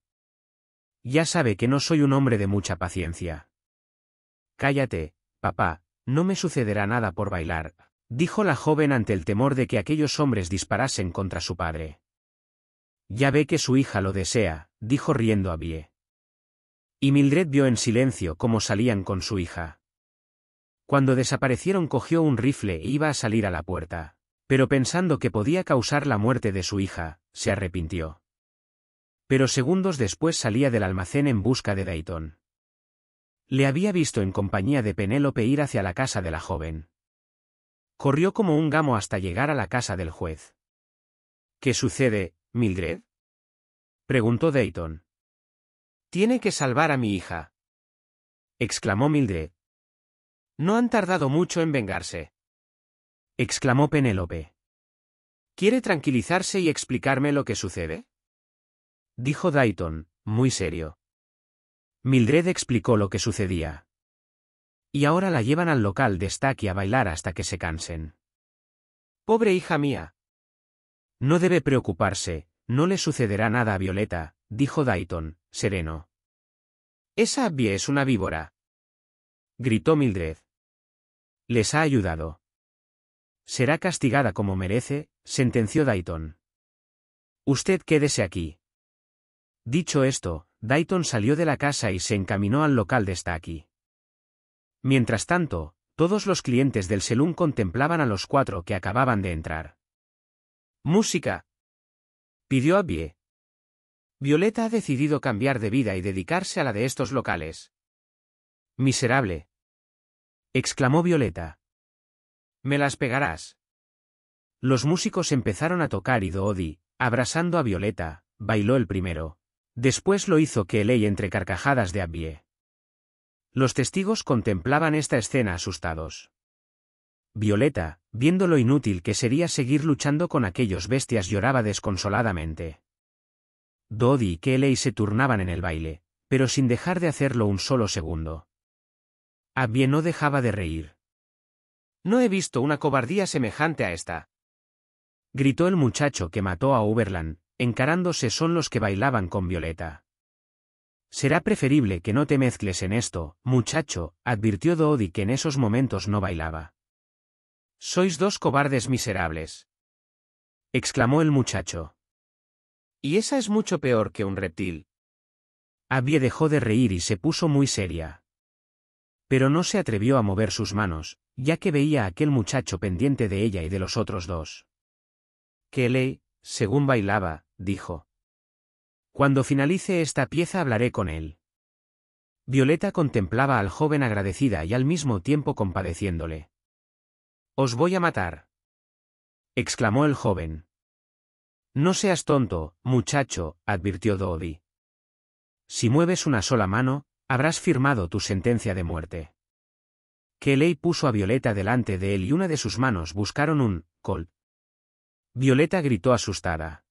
Ya sabe que no soy un hombre de mucha paciencia. Cállate, papá, no me sucederá nada por bailar, dijo la joven ante el temor de que aquellos hombres disparasen contra su padre. Ya ve que su hija lo desea, dijo riendo a Bie. Y Mildred vio en silencio cómo salían con su hija. Cuando desaparecieron cogió un rifle e iba a salir a la puerta, pero pensando que podía causar la muerte de su hija, se arrepintió pero segundos después salía del almacén en busca de Dayton. Le había visto en compañía de Penélope ir hacia la casa de la joven. Corrió como un gamo hasta llegar a la casa del juez. ¿Qué sucede, Mildred? preguntó Dayton. Tiene que salvar a mi hija. exclamó Mildred. No han tardado mucho en vengarse. exclamó Penélope. ¿Quiere tranquilizarse y explicarme lo que sucede? dijo Dayton, muy serio. Mildred explicó lo que sucedía. Y ahora la llevan al local de Stacky a bailar hasta que se cansen. Pobre hija mía. No debe preocuparse, no le sucederá nada a Violeta, dijo Dayton, sereno. Esa Abby es una víbora. Gritó Mildred. Les ha ayudado. Será castigada como merece, sentenció Dayton. Usted quédese aquí. Dicho esto, Dayton salió de la casa y se encaminó al local de Stacky. Mientras tanto, todos los clientes del Selum contemplaban a los cuatro que acababan de entrar. ¡Música! pidió Abie. Violeta ha decidido cambiar de vida y dedicarse a la de estos locales. Miserable. exclamó Violeta. Me las pegarás. Los músicos empezaron a tocar y Doody, abrazando a Violeta, bailó el primero. Después lo hizo que entre carcajadas de Abbie. Los testigos contemplaban esta escena asustados. Violeta, viendo lo inútil que sería seguir luchando con aquellos bestias, lloraba desconsoladamente. Dodi y Kelly se turnaban en el baile, pero sin dejar de hacerlo un solo segundo. Abbie no dejaba de reír. No he visto una cobardía semejante a esta. Gritó el muchacho que mató a Uberland, encarándose son los que bailaban con Violeta. Será preferible que no te mezcles en esto, muchacho, advirtió Dodi que en esos momentos no bailaba. Sois dos cobardes miserables. exclamó el muchacho. Y esa es mucho peor que un reptil. Abie dejó de reír y se puso muy seria. Pero no se atrevió a mover sus manos, ya que veía a aquel muchacho pendiente de ella y de los otros dos. «Kelley», según bailaba, dijo. Cuando finalice esta pieza hablaré con él. Violeta contemplaba al joven agradecida y al mismo tiempo compadeciéndole. Os voy a matar. exclamó el joven. No seas tonto, muchacho, advirtió dodi Si mueves una sola mano, habrás firmado tu sentencia de muerte. ley puso a Violeta delante de él y una de sus manos buscaron un col. Violeta gritó asustada.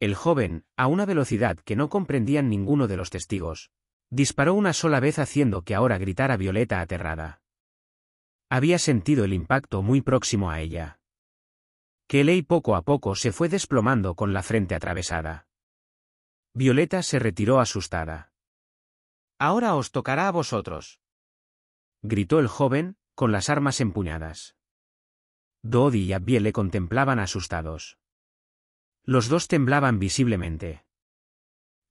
El joven, a una velocidad que no comprendían ninguno de los testigos, disparó una sola vez haciendo que ahora gritara Violeta aterrada. Había sentido el impacto muy próximo a ella. Kelly poco a poco se fue desplomando con la frente atravesada. Violeta se retiró asustada. Ahora os tocará a vosotros. Gritó el joven, con las armas empuñadas. Dodi y Abbie le contemplaban asustados. Los dos temblaban visiblemente.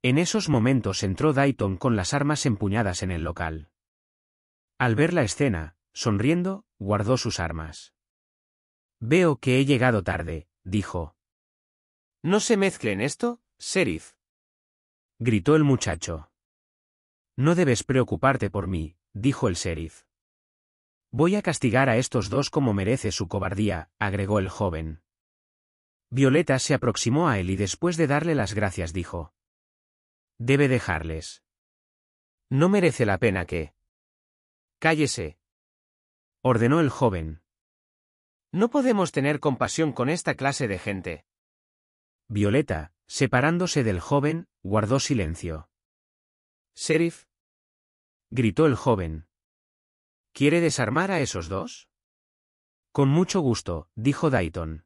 En esos momentos entró Dayton con las armas empuñadas en el local. Al ver la escena, sonriendo, guardó sus armas. Veo que he llegado tarde, dijo. No se mezcle en esto, sheriff. Gritó el muchacho. No debes preocuparte por mí, dijo el sheriff. Voy a castigar a estos dos como merece su cobardía, agregó el joven. Violeta se aproximó a él y después de darle las gracias dijo. Debe dejarles. No merece la pena que. Cállese. ordenó el joven. No podemos tener compasión con esta clase de gente. Violeta, separándose del joven, guardó silencio. Sheriff. gritó el joven. ¿Quiere desarmar a esos dos? Con mucho gusto, dijo Dayton.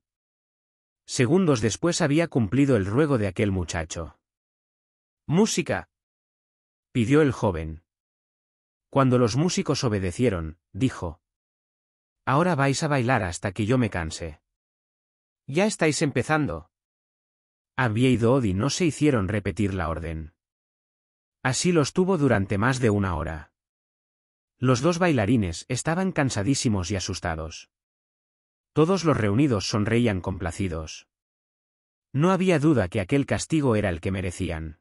Segundos después había cumplido el ruego de aquel muchacho. ¡Música! pidió el joven. Cuando los músicos obedecieron, dijo. Ahora vais a bailar hasta que yo me canse. Ya estáis empezando. Abie y no se hicieron repetir la orden. Así los tuvo durante más de una hora. Los dos bailarines estaban cansadísimos y asustados. Todos los reunidos sonreían complacidos. No había duda que aquel castigo era el que merecían.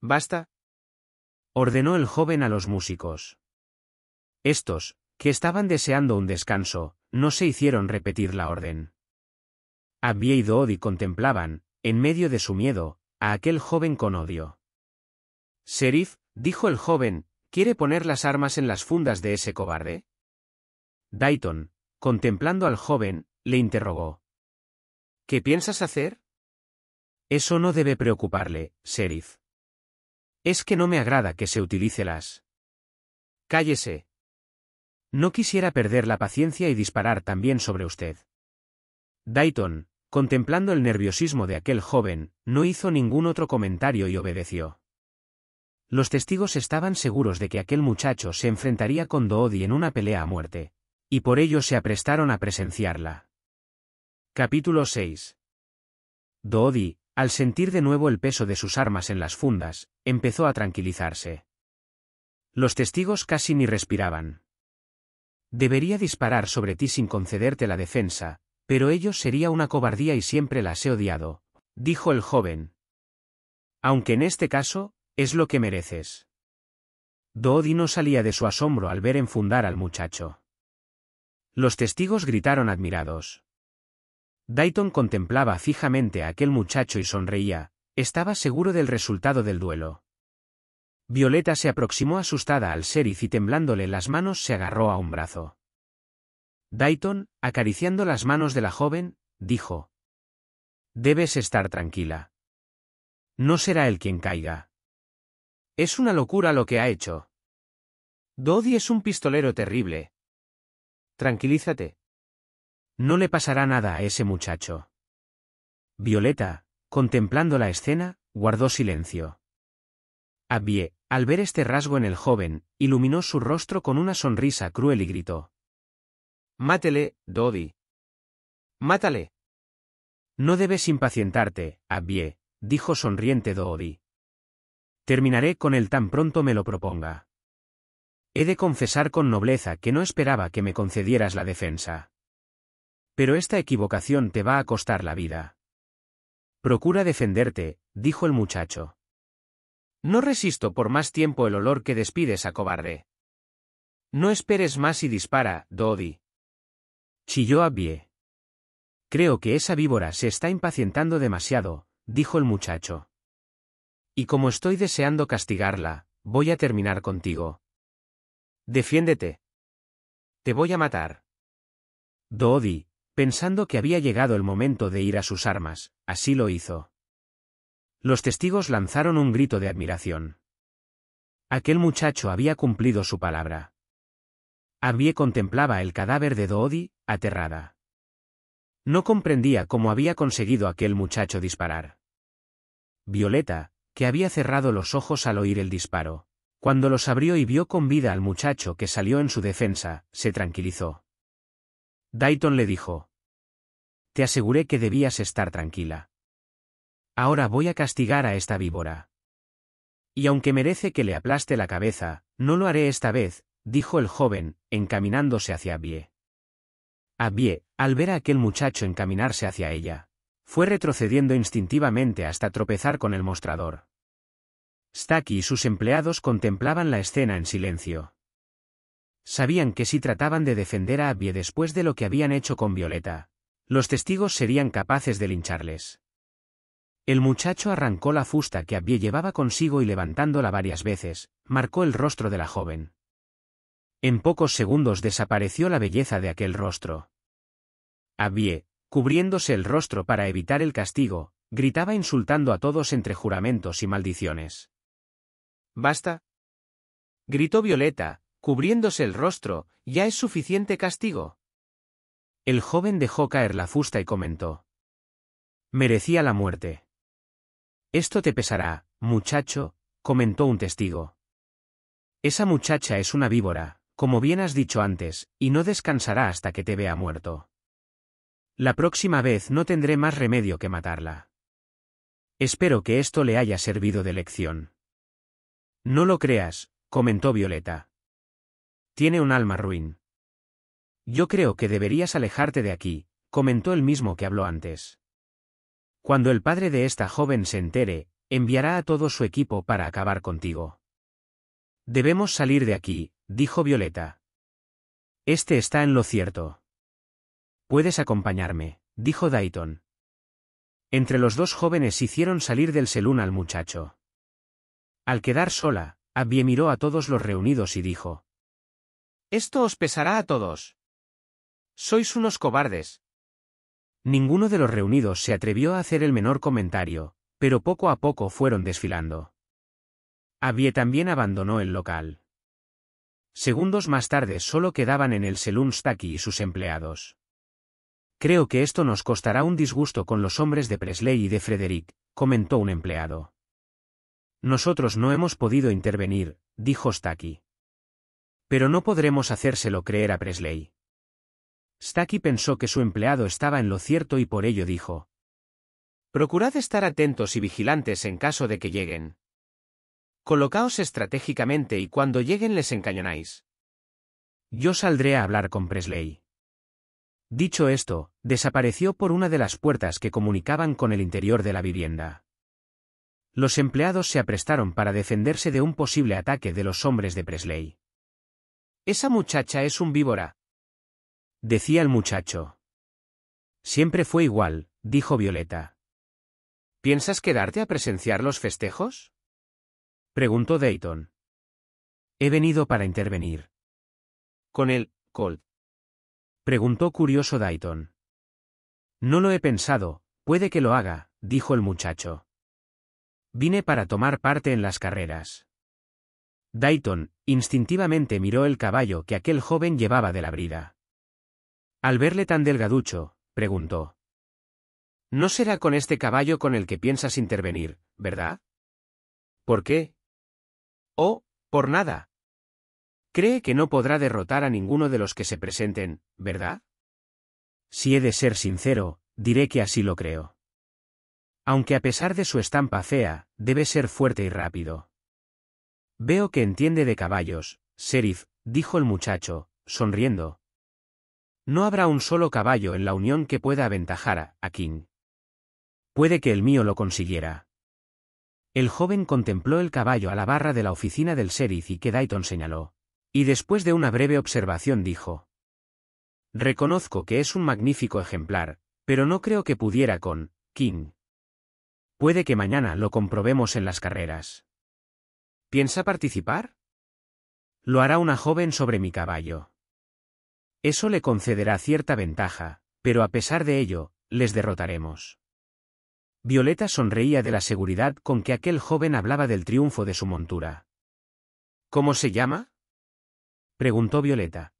Basta. ordenó el joven a los músicos. Estos, que estaban deseando un descanso, no se hicieron repetir la orden. Abbie y Dodi contemplaban, en medio de su miedo, a aquel joven con odio. Sheriff, dijo el joven, ¿Quiere poner las armas en las fundas de ese cobarde? Dayton, contemplando al joven, le interrogó. ¿Qué piensas hacer? Eso no debe preocuparle, sheriff. Es que no me agrada que se utilice las. Cállese. No quisiera perder la paciencia y disparar también sobre usted. Dayton, contemplando el nerviosismo de aquel joven, no hizo ningún otro comentario y obedeció. Los testigos estaban seguros de que aquel muchacho se enfrentaría con Doodi en una pelea a muerte, y por ello se aprestaron a presenciarla. Capítulo 6 Doodi, al sentir de nuevo el peso de sus armas en las fundas, empezó a tranquilizarse. Los testigos casi ni respiraban. Debería disparar sobre ti sin concederte la defensa, pero ello sería una cobardía y siempre las he odiado, dijo el joven. Aunque en este caso, es lo que mereces. Dodi no salía de su asombro al ver enfundar al muchacho. Los testigos gritaron admirados. Dayton contemplaba fijamente a aquel muchacho y sonreía, estaba seguro del resultado del duelo. Violeta se aproximó asustada al sheriff y temblándole las manos se agarró a un brazo. Dayton, acariciando las manos de la joven, dijo. Debes estar tranquila. No será él quien caiga. Es una locura lo que ha hecho. Dodi es un pistolero terrible. Tranquilízate. No le pasará nada a ese muchacho. Violeta, contemplando la escena, guardó silencio. Abbie, al ver este rasgo en el joven, iluminó su rostro con una sonrisa cruel y gritó. Mátele, Dodi. Mátale. No debes impacientarte, abie dijo sonriente Dodi. Terminaré con él tan pronto me lo proponga. He de confesar con nobleza que no esperaba que me concedieras la defensa. Pero esta equivocación te va a costar la vida. Procura defenderte, dijo el muchacho. No resisto por más tiempo el olor que despides a cobarde. No esperes más y dispara, Dodi. Chilló pie, Creo que esa víbora se está impacientando demasiado, dijo el muchacho. Y como estoy deseando castigarla, voy a terminar contigo. Defiéndete. Te voy a matar. Doody, pensando que había llegado el momento de ir a sus armas, así lo hizo. Los testigos lanzaron un grito de admiración. Aquel muchacho había cumplido su palabra. Abie contemplaba el cadáver de Doodi, aterrada. No comprendía cómo había conseguido aquel muchacho disparar. Violeta, que había cerrado los ojos al oír el disparo. Cuando los abrió y vio con vida al muchacho que salió en su defensa, se tranquilizó. Dayton le dijo. Te aseguré que debías estar tranquila. Ahora voy a castigar a esta víbora. Y aunque merece que le aplaste la cabeza, no lo haré esta vez, dijo el joven, encaminándose hacia Abie. Abie, al ver a aquel muchacho encaminarse hacia ella, fue retrocediendo instintivamente hasta tropezar con el mostrador. Stacky y sus empleados contemplaban la escena en silencio. Sabían que si trataban de defender a Abbie después de lo que habían hecho con Violeta, los testigos serían capaces de lincharles. El muchacho arrancó la fusta que Abie llevaba consigo y levantándola varias veces, marcó el rostro de la joven. En pocos segundos desapareció la belleza de aquel rostro. Abie cubriéndose el rostro para evitar el castigo, gritaba insultando a todos entre juramentos y maldiciones. ¿Basta? gritó Violeta, cubriéndose el rostro, ya es suficiente castigo. El joven dejó caer la fusta y comentó. Merecía la muerte. Esto te pesará, muchacho, comentó un testigo. Esa muchacha es una víbora, como bien has dicho antes, y no descansará hasta que te vea muerto. La próxima vez no tendré más remedio que matarla. Espero que esto le haya servido de lección. No lo creas, comentó Violeta. Tiene un alma ruin. Yo creo que deberías alejarte de aquí, comentó el mismo que habló antes. Cuando el padre de esta joven se entere, enviará a todo su equipo para acabar contigo. Debemos salir de aquí, dijo Violeta. Este está en lo cierto. Puedes acompañarme, dijo Dayton. Entre los dos jóvenes hicieron salir del selún al muchacho. Al quedar sola, Abbie miró a todos los reunidos y dijo. Esto os pesará a todos. Sois unos cobardes. Ninguno de los reunidos se atrevió a hacer el menor comentario, pero poco a poco fueron desfilando. Abbie también abandonó el local. Segundos más tarde solo quedaban en el Selun Staki y sus empleados. Creo que esto nos costará un disgusto con los hombres de Presley y de Frederick, comentó un empleado. Nosotros no hemos podido intervenir, dijo Stacky. Pero no podremos hacérselo creer a Presley. Stacky pensó que su empleado estaba en lo cierto y por ello dijo. Procurad estar atentos y vigilantes en caso de que lleguen. Colocaos estratégicamente y cuando lleguen les encañonáis. Yo saldré a hablar con Presley. Dicho esto, desapareció por una de las puertas que comunicaban con el interior de la vivienda. Los empleados se aprestaron para defenderse de un posible ataque de los hombres de Presley. Esa muchacha es un víbora. Decía el muchacho. Siempre fue igual, dijo Violeta. ¿Piensas quedarte a presenciar los festejos? Preguntó Dayton. He venido para intervenir. Con él, Colt Preguntó curioso Dayton. No lo he pensado, puede que lo haga, dijo el muchacho. Vine para tomar parte en las carreras. Dayton, instintivamente miró el caballo que aquel joven llevaba de la brida. Al verle tan delgaducho, preguntó. No será con este caballo con el que piensas intervenir, ¿verdad? ¿Por qué? Oh, por nada, Cree que no podrá derrotar a ninguno de los que se presenten, ¿verdad? Si he de ser sincero, diré que así lo creo. Aunque a pesar de su estampa fea, debe ser fuerte y rápido. Veo que entiende de caballos, Sheriff, dijo el muchacho, sonriendo. No habrá un solo caballo en la unión que pueda aventajar a King. Puede que el mío lo consiguiera. El joven contempló el caballo a la barra de la oficina del sheriff y que Dayton señaló. Y después de una breve observación dijo. Reconozco que es un magnífico ejemplar, pero no creo que pudiera con, King. Puede que mañana lo comprobemos en las carreras. ¿Piensa participar? Lo hará una joven sobre mi caballo. Eso le concederá cierta ventaja, pero a pesar de ello, les derrotaremos. Violeta sonreía de la seguridad con que aquel joven hablaba del triunfo de su montura. ¿Cómo se llama? preguntó Violeta.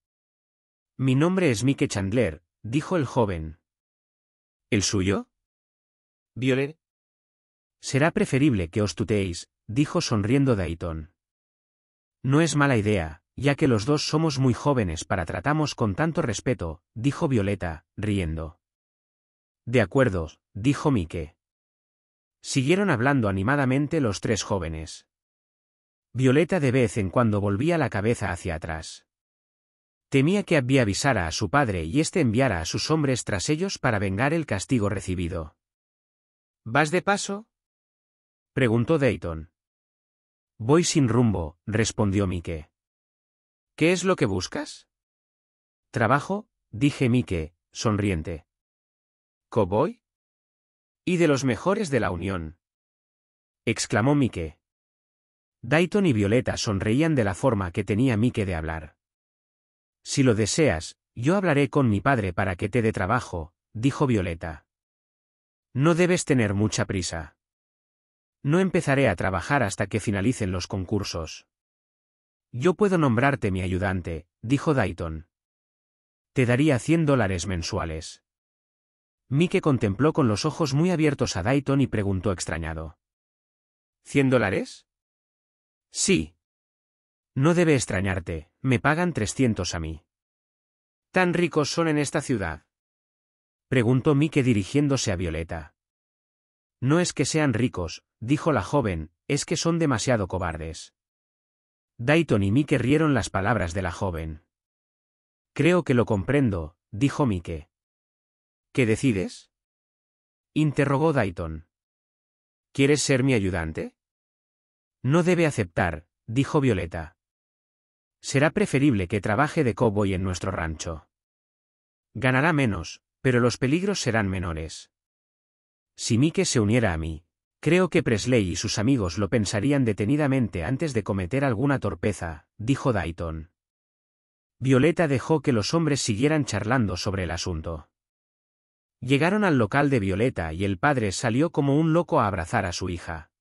Mi nombre es Mike Chandler, dijo el joven. ¿El suyo? Violet. Será preferible que os tuteéis, dijo sonriendo Dayton. No es mala idea, ya que los dos somos muy jóvenes para tratamos con tanto respeto, dijo Violeta, riendo. De acuerdo, dijo Mike. Siguieron hablando animadamente los tres jóvenes. Violeta de vez en cuando volvía la cabeza hacia atrás. Temía que Abby avisara a su padre y éste enviara a sus hombres tras ellos para vengar el castigo recibido. ¿Vas de paso? preguntó Dayton. Voy sin rumbo, respondió Mike. ¿Qué es lo que buscas? Trabajo, dije Mike, sonriente. Cowboy. Y de los mejores de la Unión. exclamó Mike. Dayton y Violeta sonreían de la forma que tenía Mike de hablar. Si lo deseas, yo hablaré con mi padre para que te dé trabajo, dijo Violeta. No debes tener mucha prisa. No empezaré a trabajar hasta que finalicen los concursos. Yo puedo nombrarte mi ayudante, dijo Dayton. Te daría 100 dólares mensuales. Mike contempló con los ojos muy abiertos a Dayton y preguntó extrañado. ¿Cien dólares? Sí. No debe extrañarte, me pagan 300 a mí. ¿Tan ricos son en esta ciudad? Preguntó Mike dirigiéndose a Violeta. No es que sean ricos, dijo la joven, es que son demasiado cobardes. Dayton y Mike rieron las palabras de la joven. Creo que lo comprendo, dijo Mike. ¿Qué decides? interrogó Dayton. ¿Quieres ser mi ayudante? No debe aceptar, dijo Violeta. Será preferible que trabaje de cowboy en nuestro rancho. Ganará menos, pero los peligros serán menores. Si Mike se uniera a mí, creo que Presley y sus amigos lo pensarían detenidamente antes de cometer alguna torpeza, dijo Dayton. Violeta dejó que los hombres siguieran charlando sobre el asunto. Llegaron al local de Violeta y el padre salió como un loco a abrazar a su hija.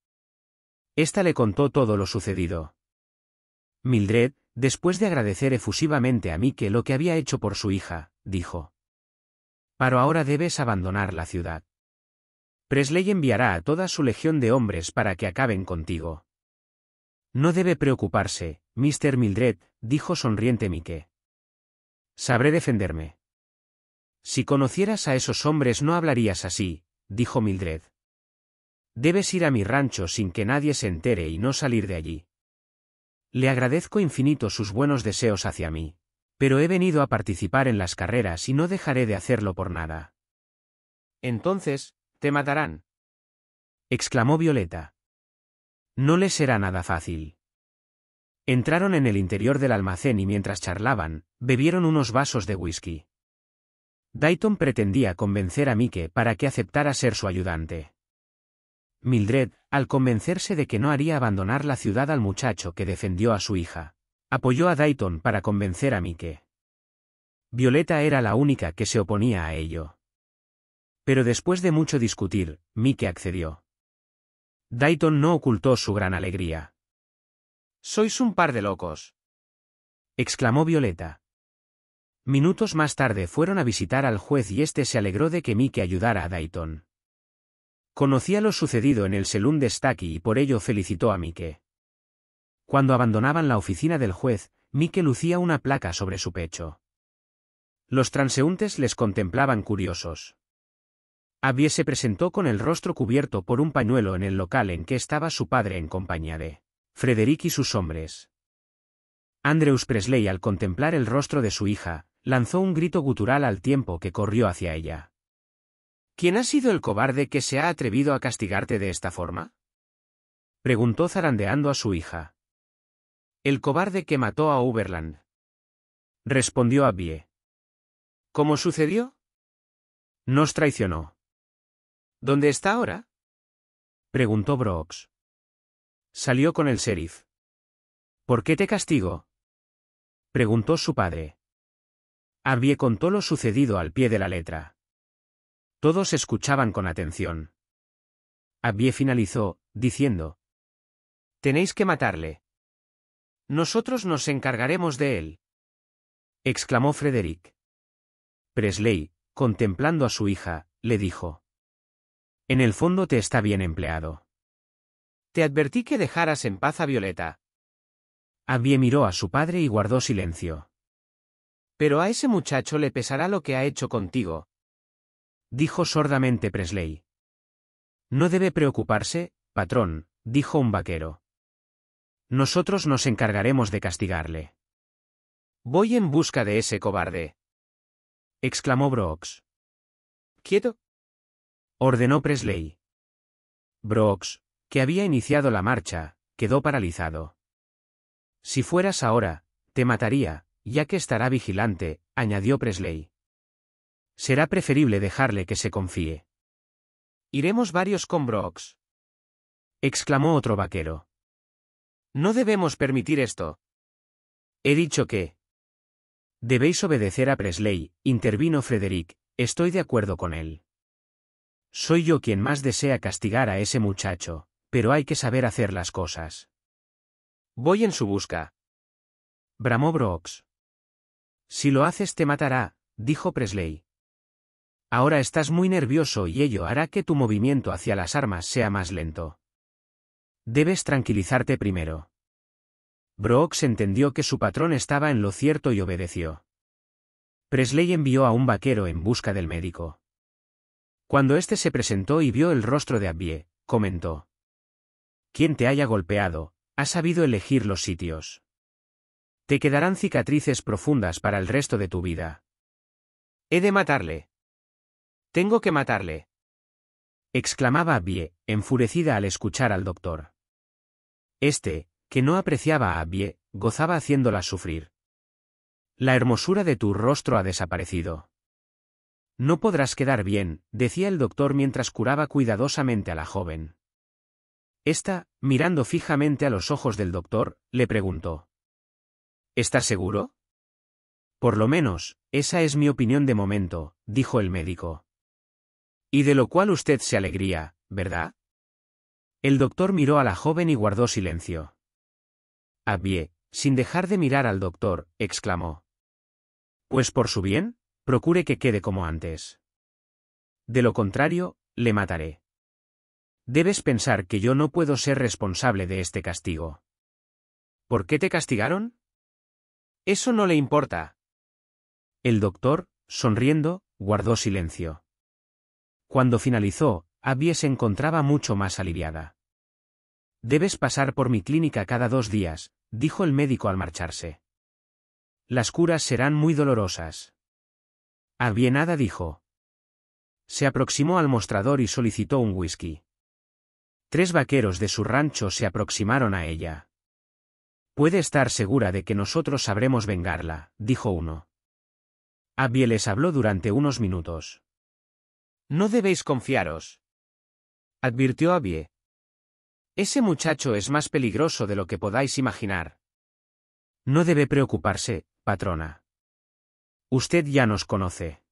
Esta le contó todo lo sucedido. Mildred, después de agradecer efusivamente a Mike lo que había hecho por su hija, dijo. Pero ahora debes abandonar la ciudad. Presley enviará a toda su legión de hombres para que acaben contigo. No debe preocuparse, Mr. Mildred, dijo sonriente Mike. Sabré defenderme. Si conocieras a esos hombres no hablarías así, dijo Mildred. Debes ir a mi rancho sin que nadie se entere y no salir de allí. Le agradezco infinito sus buenos deseos hacia mí, pero he venido a participar en las carreras y no dejaré de hacerlo por nada. Entonces, te matarán. exclamó Violeta. No le será nada fácil. Entraron en el interior del almacén y mientras charlaban, bebieron unos vasos de whisky. Dayton pretendía convencer a Mike para que aceptara ser su ayudante. Mildred, al convencerse de que no haría abandonar la ciudad al muchacho que defendió a su hija, apoyó a Dayton para convencer a Mike. Violeta era la única que se oponía a ello. Pero después de mucho discutir, Mike accedió. Dayton no ocultó su gran alegría. Sois un par de locos. exclamó Violeta. Minutos más tarde fueron a visitar al juez y éste se alegró de que Mike ayudara a Dayton. Conocía lo sucedido en el Selún de Stacky y por ello felicitó a Mike. Cuando abandonaban la oficina del juez, Mike lucía una placa sobre su pecho. Los transeúntes les contemplaban curiosos. Abie se presentó con el rostro cubierto por un pañuelo en el local en que estaba su padre en compañía de Frederick y sus hombres. Andrews Presley al contemplar el rostro de su hija, lanzó un grito gutural al tiempo que corrió hacia ella. ¿Quién ha sido el cobarde que se ha atrevido a castigarte de esta forma? preguntó zarandeando a su hija. El cobarde que mató a Uberland. Respondió Abbie. ¿Cómo sucedió? Nos traicionó. ¿Dónde está ahora? preguntó Brox. Salió con el sheriff. ¿Por qué te castigo? preguntó su padre. Abbie contó lo sucedido al pie de la letra. Todos escuchaban con atención. Abbie finalizó, diciendo, Tenéis que matarle. Nosotros nos encargaremos de él. exclamó Frederick. Presley, contemplando a su hija, le dijo. En el fondo te está bien empleado. Te advertí que dejaras en paz a Violeta. Abbie miró a su padre y guardó silencio. Pero a ese muchacho le pesará lo que ha hecho contigo, dijo sordamente Presley. No debe preocuparse, patrón, dijo un vaquero. Nosotros nos encargaremos de castigarle. Voy en busca de ese cobarde. exclamó Brooks. Quieto. ordenó Presley. Brooks, que había iniciado la marcha, quedó paralizado. Si fueras ahora, te mataría, ya que estará vigilante, añadió Presley. Será preferible dejarle que se confíe. Iremos varios con Brox, exclamó otro vaquero. No debemos permitir esto. He dicho que. Debéis obedecer a Presley, intervino Frederick, estoy de acuerdo con él. Soy yo quien más desea castigar a ese muchacho, pero hay que saber hacer las cosas. Voy en su busca. Bramó Brox. Si lo haces te matará, dijo Presley. Ahora estás muy nervioso y ello hará que tu movimiento hacia las armas sea más lento. Debes tranquilizarte primero. Brooks entendió que su patrón estaba en lo cierto y obedeció. Presley envió a un vaquero en busca del médico. Cuando éste se presentó y vio el rostro de Abbie, comentó. Quien te haya golpeado, ha sabido elegir los sitios. Te quedarán cicatrices profundas para el resto de tu vida. He de matarle, tengo que matarle. exclamaba Abie, enfurecida al escuchar al doctor. Este, que no apreciaba a Abie, gozaba haciéndola sufrir. La hermosura de tu rostro ha desaparecido. No podrás quedar bien, decía el doctor mientras curaba cuidadosamente a la joven. Esta, mirando fijamente a los ojos del doctor, le preguntó. ¿Estás seguro? Por lo menos, esa es mi opinión de momento, dijo el médico. Y de lo cual usted se alegría, ¿verdad? El doctor miró a la joven y guardó silencio. Abie, sin dejar de mirar al doctor, exclamó. Pues por su bien, procure que quede como antes. De lo contrario, le mataré. Debes pensar que yo no puedo ser responsable de este castigo. ¿Por qué te castigaron? Eso no le importa. El doctor, sonriendo, guardó silencio. Cuando finalizó, Abbie se encontraba mucho más aliviada. Debes pasar por mi clínica cada dos días, dijo el médico al marcharse. Las curas serán muy dolorosas. nada», dijo. Se aproximó al mostrador y solicitó un whisky. Tres vaqueros de su rancho se aproximaron a ella. Puede estar segura de que nosotros sabremos vengarla, dijo uno. Abbie les habló durante unos minutos. No debéis confiaros. Advirtió Abie. Ese muchacho es más peligroso de lo que podáis imaginar. No debe preocuparse, patrona. Usted ya nos conoce.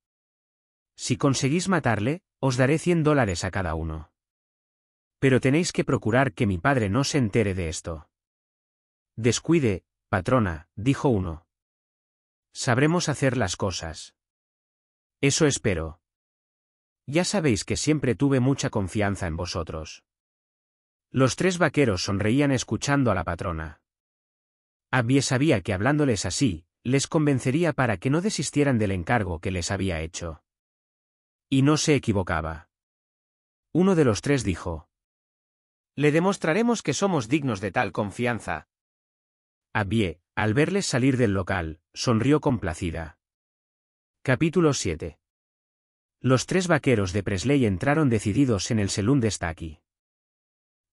Si conseguís matarle, os daré cien dólares a cada uno. Pero tenéis que procurar que mi padre no se entere de esto. Descuide, patrona, dijo uno. Sabremos hacer las cosas. Eso espero. Ya sabéis que siempre tuve mucha confianza en vosotros. Los tres vaqueros sonreían escuchando a la patrona. Abbie sabía que hablándoles así, les convencería para que no desistieran del encargo que les había hecho. Y no se equivocaba. Uno de los tres dijo. Le demostraremos que somos dignos de tal confianza. Abbie, al verles salir del local, sonrió complacida. Capítulo 7 los tres vaqueros de Presley entraron decididos en el salón de Stacky.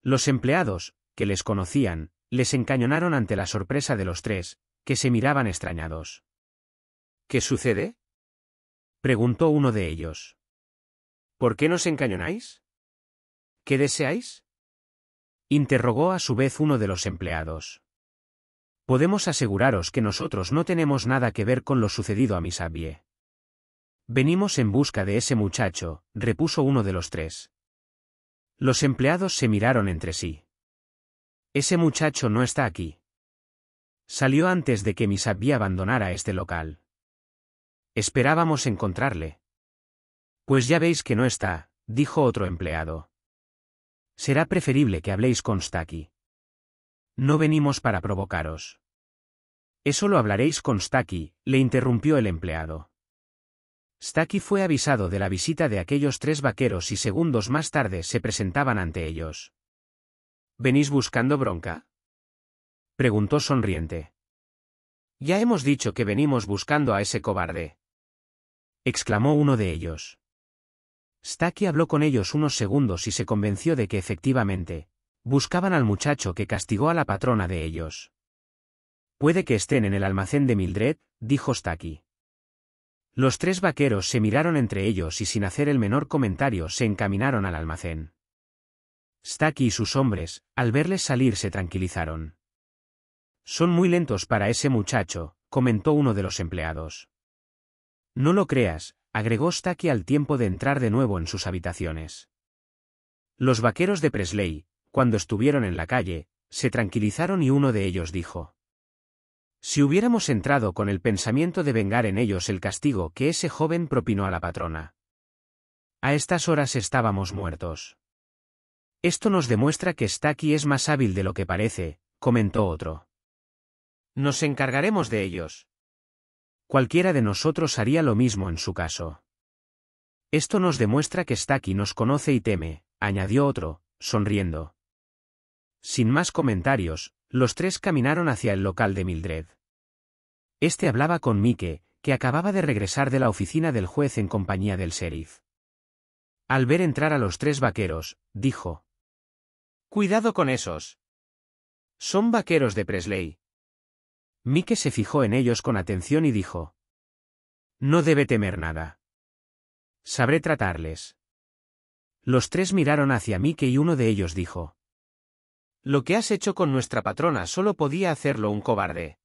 Los empleados, que les conocían, les encañonaron ante la sorpresa de los tres, que se miraban extrañados. ¿Qué sucede? preguntó uno de ellos. ¿Por qué nos encañonáis? ¿Qué deseáis? interrogó a su vez uno de los empleados. Podemos aseguraros que nosotros no tenemos nada que ver con lo sucedido a Misabie. Venimos en busca de ese muchacho, repuso uno de los tres. Los empleados se miraron entre sí. Ese muchacho no está aquí. Salió antes de que Misabi abandonara este local. Esperábamos encontrarle. Pues ya veis que no está, dijo otro empleado. Será preferible que habléis con Staki. No venimos para provocaros. Eso lo hablaréis con Staki, le interrumpió el empleado. Stucky fue avisado de la visita de aquellos tres vaqueros y segundos más tarde se presentaban ante ellos. ¿Venís buscando bronca? preguntó sonriente. Ya hemos dicho que venimos buscando a ese cobarde. exclamó uno de ellos. Stucky habló con ellos unos segundos y se convenció de que efectivamente, buscaban al muchacho que castigó a la patrona de ellos. Puede que estén en el almacén de Mildred, dijo Stucky. Los tres vaqueros se miraron entre ellos y sin hacer el menor comentario se encaminaron al almacén. Stacky y sus hombres, al verles salir, se tranquilizaron. Son muy lentos para ese muchacho, comentó uno de los empleados. No lo creas, agregó Stacky al tiempo de entrar de nuevo en sus habitaciones. Los vaqueros de Presley, cuando estuvieron en la calle, se tranquilizaron y uno de ellos dijo. Si hubiéramos entrado con el pensamiento de vengar en ellos el castigo que ese joven propinó a la patrona. A estas horas estábamos muertos. Esto nos demuestra que Staki es más hábil de lo que parece, comentó otro. Nos encargaremos de ellos. Cualquiera de nosotros haría lo mismo en su caso. Esto nos demuestra que Staki nos conoce y teme, añadió otro, sonriendo. Sin más comentarios, los tres caminaron hacia el local de Mildred. Este hablaba con Mike, que acababa de regresar de la oficina del juez en compañía del sheriff. Al ver entrar a los tres vaqueros, dijo. Cuidado con esos. Son vaqueros de Presley. Mike se fijó en ellos con atención y dijo. No debe temer nada. Sabré tratarles. Los tres miraron hacia Mike y uno de ellos dijo. Lo que has hecho con nuestra patrona solo podía hacerlo un cobarde.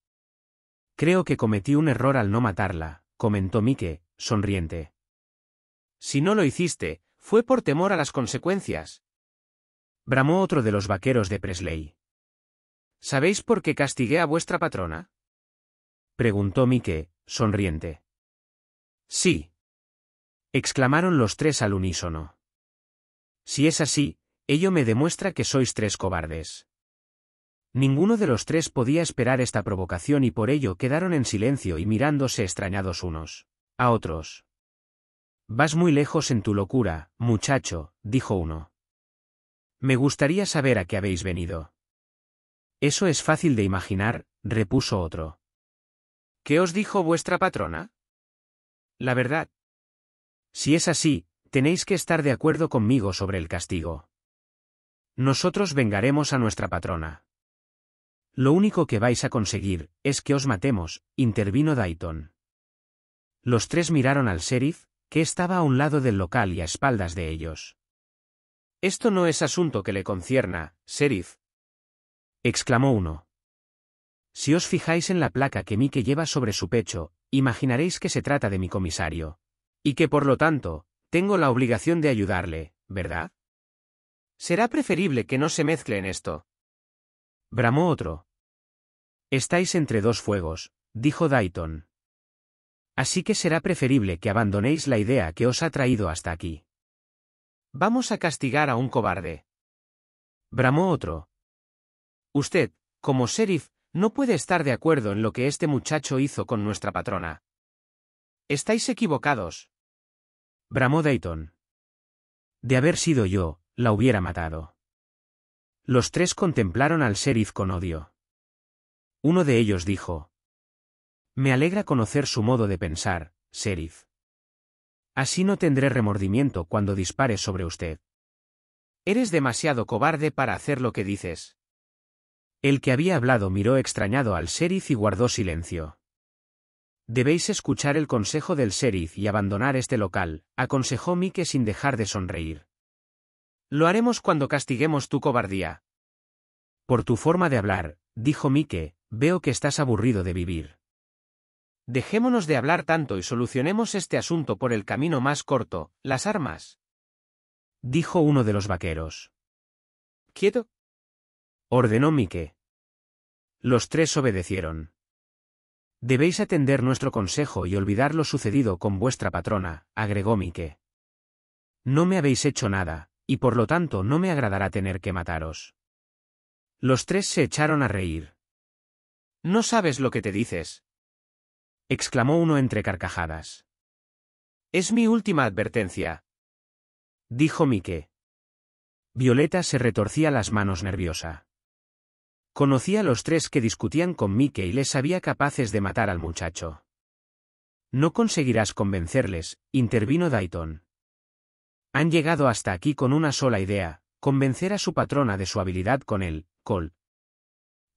Creo que cometí un error al no matarla, comentó Mike, sonriente. Si no lo hiciste, fue por temor a las consecuencias. Bramó otro de los vaqueros de Presley. ¿Sabéis por qué castigué a vuestra patrona? preguntó Mike, sonriente. Sí. exclamaron los tres al unísono. Si es así, Ello me demuestra que sois tres cobardes. Ninguno de los tres podía esperar esta provocación y por ello quedaron en silencio y mirándose extrañados unos a otros. Vas muy lejos en tu locura, muchacho, dijo uno. Me gustaría saber a qué habéis venido. Eso es fácil de imaginar, repuso otro. ¿Qué os dijo vuestra patrona? La verdad. Si es así, tenéis que estar de acuerdo conmigo sobre el castigo. Nosotros vengaremos a nuestra patrona. Lo único que vais a conseguir es que os matemos, intervino Dayton. Los tres miraron al sheriff, que estaba a un lado del local y a espaldas de ellos. Esto no es asunto que le concierna, sheriff. exclamó uno. Si os fijáis en la placa que Mike lleva sobre su pecho, imaginaréis que se trata de mi comisario. Y que por lo tanto, tengo la obligación de ayudarle, ¿verdad? Será preferible que no se mezcle en esto. Bramó otro. Estáis entre dos fuegos, dijo Dayton. Así que será preferible que abandonéis la idea que os ha traído hasta aquí. Vamos a castigar a un cobarde. Bramó otro. Usted, como sheriff, no puede estar de acuerdo en lo que este muchacho hizo con nuestra patrona. Estáis equivocados. Bramó Dayton. De haber sido yo, la hubiera matado. Los tres contemplaron al sheriff con odio. Uno de ellos dijo, Me alegra conocer su modo de pensar, sheriff. Así no tendré remordimiento cuando dispare sobre usted. Eres demasiado cobarde para hacer lo que dices. El que había hablado miró extrañado al sheriff y guardó silencio. Debéis escuchar el consejo del sheriff y abandonar este local, aconsejó Mike sin dejar de sonreír. Lo haremos cuando castiguemos tu cobardía. Por tu forma de hablar, dijo Mike, veo que estás aburrido de vivir. Dejémonos de hablar tanto y solucionemos este asunto por el camino más corto, las armas. Dijo uno de los vaqueros. Quieto. Ordenó Mike. Los tres obedecieron. Debéis atender nuestro consejo y olvidar lo sucedido con vuestra patrona, agregó Mike. No me habéis hecho nada, y por lo tanto no me agradará tener que mataros. Los tres se echaron a reír. No sabes lo que te dices. exclamó uno entre carcajadas. Es mi última advertencia. dijo Mike. Violeta se retorcía las manos nerviosa. Conocía a los tres que discutían con Mique y les sabía capaces de matar al muchacho. No conseguirás convencerles, intervino Dayton. Han llegado hasta aquí con una sola idea, convencer a su patrona de su habilidad con él, col.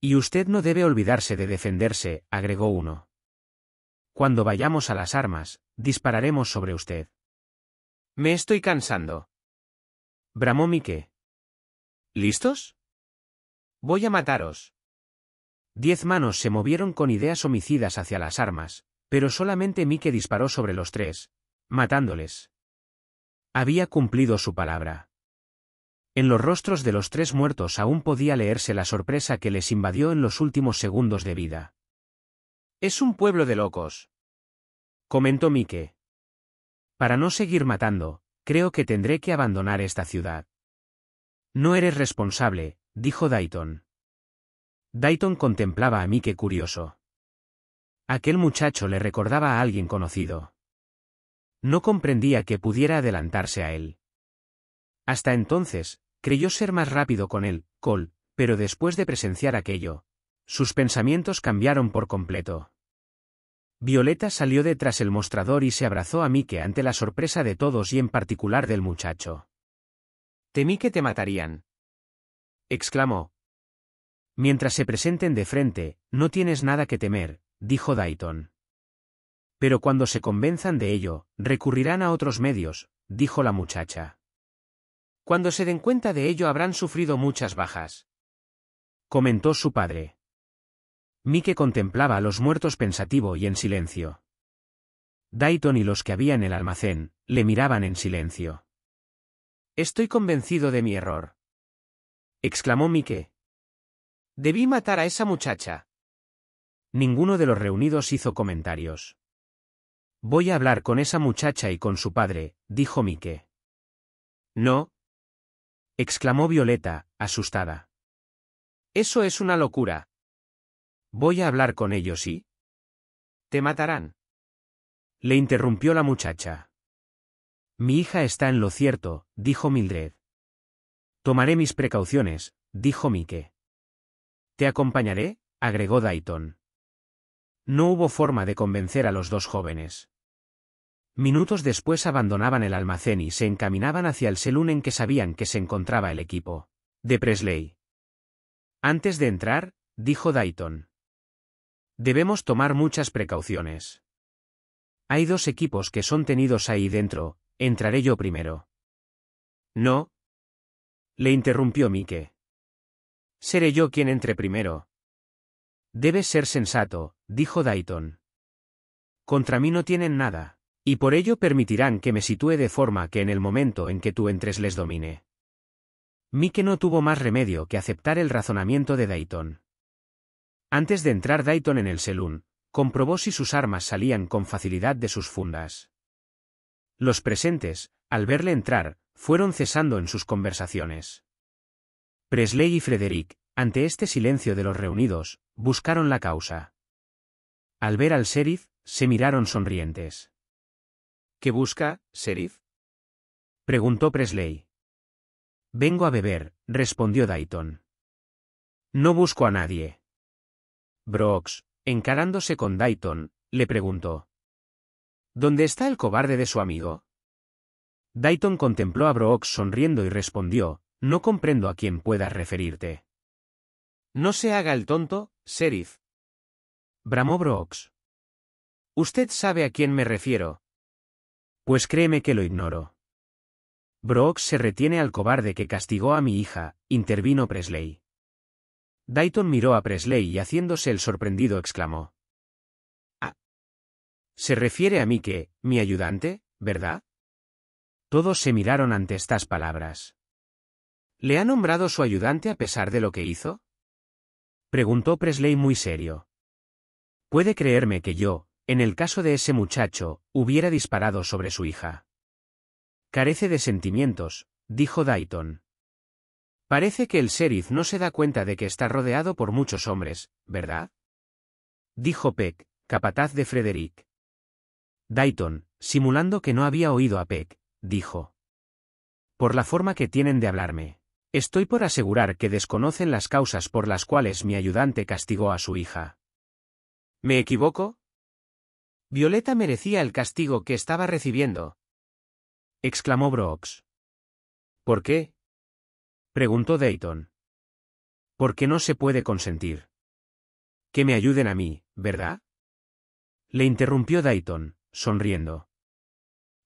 Y usted no debe olvidarse de defenderse, agregó uno. Cuando vayamos a las armas, dispararemos sobre usted. Me estoy cansando. Bramó Mike. ¿Listos? Voy a mataros. Diez manos se movieron con ideas homicidas hacia las armas, pero solamente Mike disparó sobre los tres, matándoles. Había cumplido su palabra. En los rostros de los tres muertos aún podía leerse la sorpresa que les invadió en los últimos segundos de vida. Es un pueblo de locos. Comentó Mike. Para no seguir matando, creo que tendré que abandonar esta ciudad. No eres responsable, dijo Dayton. Dayton contemplaba a Mike curioso. Aquel muchacho le recordaba a alguien conocido. No comprendía que pudiera adelantarse a él. Hasta entonces, creyó ser más rápido con él, Cole, pero después de presenciar aquello, sus pensamientos cambiaron por completo. Violeta salió detrás del mostrador y se abrazó a Mike ante la sorpresa de todos y en particular del muchacho. Temí que te matarían. exclamó. Mientras se presenten de frente, no tienes nada que temer, dijo Dayton. Pero cuando se convenzan de ello, recurrirán a otros medios, dijo la muchacha. Cuando se den cuenta de ello habrán sufrido muchas bajas. Comentó su padre. Mike contemplaba a los muertos pensativo y en silencio. Dayton y los que había en el almacén, le miraban en silencio. Estoy convencido de mi error. Exclamó Mike. Debí matar a esa muchacha. Ninguno de los reunidos hizo comentarios. Voy a hablar con esa muchacha y con su padre, dijo Mike. No. exclamó Violeta, asustada. Eso es una locura. Voy a hablar con ellos y... Te matarán. Le interrumpió la muchacha. Mi hija está en lo cierto, dijo Mildred. Tomaré mis precauciones, dijo Mike. Te acompañaré, agregó Dayton. No hubo forma de convencer a los dos jóvenes. Minutos después abandonaban el almacén y se encaminaban hacia el salón en que sabían que se encontraba el equipo. De Presley. Antes de entrar, dijo Dayton. Debemos tomar muchas precauciones. Hay dos equipos que son tenidos ahí dentro, entraré yo primero. No. Le interrumpió Mike. Seré yo quien entre primero. Debes ser sensato, dijo Dayton. Contra mí no tienen nada. Y por ello permitirán que me sitúe de forma que en el momento en que tú entres les domine. Mike no tuvo más remedio que aceptar el razonamiento de Dayton. Antes de entrar Dayton en el selún, comprobó si sus armas salían con facilidad de sus fundas. Los presentes, al verle entrar, fueron cesando en sus conversaciones. Presley y Frederick, ante este silencio de los reunidos, buscaron la causa. Al ver al sheriff, se miraron sonrientes. ¿Qué busca, sheriff? preguntó Presley. Vengo a beber, respondió Dayton. No busco a nadie. Brooks, encarándose con Dayton, le preguntó. ¿Dónde está el cobarde de su amigo? Dayton contempló a Brooks sonriendo y respondió, No comprendo a quién puedas referirte. No se haga el tonto, sheriff. Bramó Brooks. Usted sabe a quién me refiero, pues créeme que lo ignoro. Brooks se retiene al cobarde que castigó a mi hija, intervino Presley. Dayton miró a Presley y haciéndose el sorprendido exclamó. Ah. Se refiere a mí que, mi ayudante, ¿verdad? Todos se miraron ante estas palabras. ¿Le ha nombrado su ayudante a pesar de lo que hizo? Preguntó Presley muy serio. ¿Puede creerme que yo, en el caso de ese muchacho, hubiera disparado sobre su hija. Carece de sentimientos, dijo Dayton. Parece que el sheriff no se da cuenta de que está rodeado por muchos hombres, ¿verdad? Dijo Peck, capataz de Frederick. Dayton, simulando que no había oído a Peck, dijo. Por la forma que tienen de hablarme. Estoy por asegurar que desconocen las causas por las cuales mi ayudante castigó a su hija. ¿Me equivoco? Violeta merecía el castigo que estaba recibiendo. exclamó Brooks. ¿Por qué? preguntó Dayton. Porque no se puede consentir. Que me ayuden a mí, ¿verdad? Le interrumpió Dayton, sonriendo.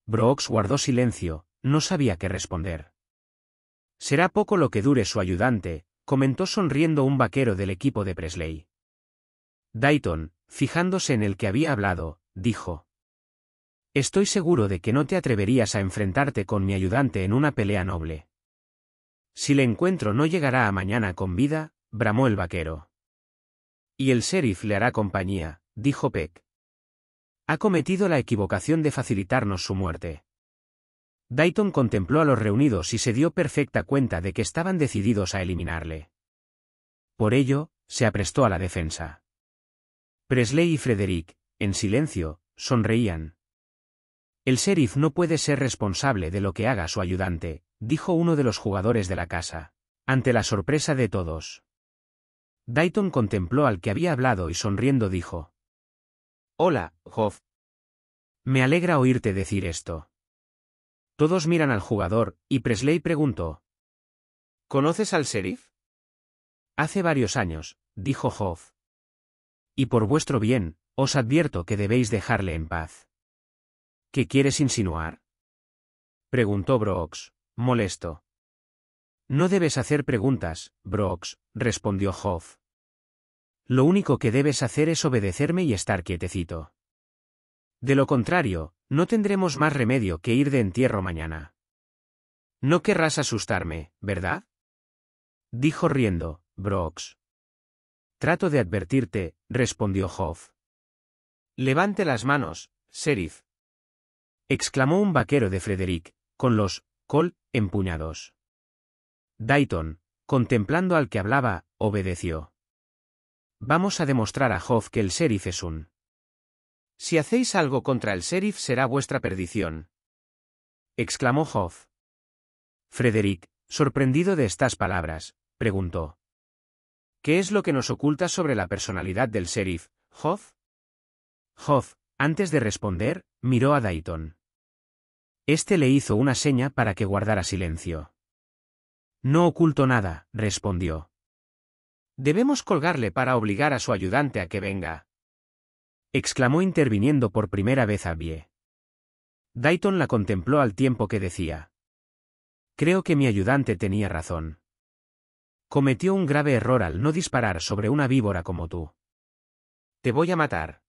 Brooks guardó silencio, no sabía qué responder. Será poco lo que dure su ayudante, comentó sonriendo un vaquero del equipo de Presley. Dayton, fijándose en el que había hablado, dijo. Estoy seguro de que no te atreverías a enfrentarte con mi ayudante en una pelea noble. Si le encuentro no llegará a mañana con vida, bramó el vaquero. Y el sheriff le hará compañía, dijo Peck. Ha cometido la equivocación de facilitarnos su muerte. Dayton contempló a los reunidos y se dio perfecta cuenta de que estaban decididos a eliminarle. Por ello, se aprestó a la defensa. Presley y Frederick, en silencio, sonreían. El sheriff no puede ser responsable de lo que haga su ayudante, dijo uno de los jugadores de la casa, ante la sorpresa de todos. Dayton contempló al que había hablado y sonriendo dijo. Hola, Hoff. Me alegra oírte decir esto. Todos miran al jugador, y Presley preguntó. ¿Conoces al sheriff? Hace varios años, dijo Hoff. Y por vuestro bien, os advierto que debéis dejarle en paz. ¿Qué quieres insinuar? preguntó Brooks, molesto. No debes hacer preguntas, Brooks, respondió Hoff. Lo único que debes hacer es obedecerme y estar quietecito. De lo contrario, no tendremos más remedio que ir de entierro mañana. No querrás asustarme, ¿verdad? Dijo riendo, Brox. Trato de advertirte, respondió Hoff. Levante las manos, sheriff. exclamó un vaquero de Frederick, con los col empuñados. Dayton, contemplando al que hablaba, obedeció. Vamos a demostrar a Hoff que el sheriff es un. Si hacéis algo contra el sheriff será vuestra perdición. exclamó Hoff. Frederick, sorprendido de estas palabras, preguntó. ¿Qué es lo que nos oculta sobre la personalidad del sheriff, Hoff? Hoff, antes de responder, miró a Dayton. Este le hizo una seña para que guardara silencio. No oculto nada, respondió. Debemos colgarle para obligar a su ayudante a que venga. Exclamó interviniendo por primera vez a Bie. Dayton la contempló al tiempo que decía. Creo que mi ayudante tenía razón. Cometió un grave error al no disparar sobre una víbora como tú. Te voy a matar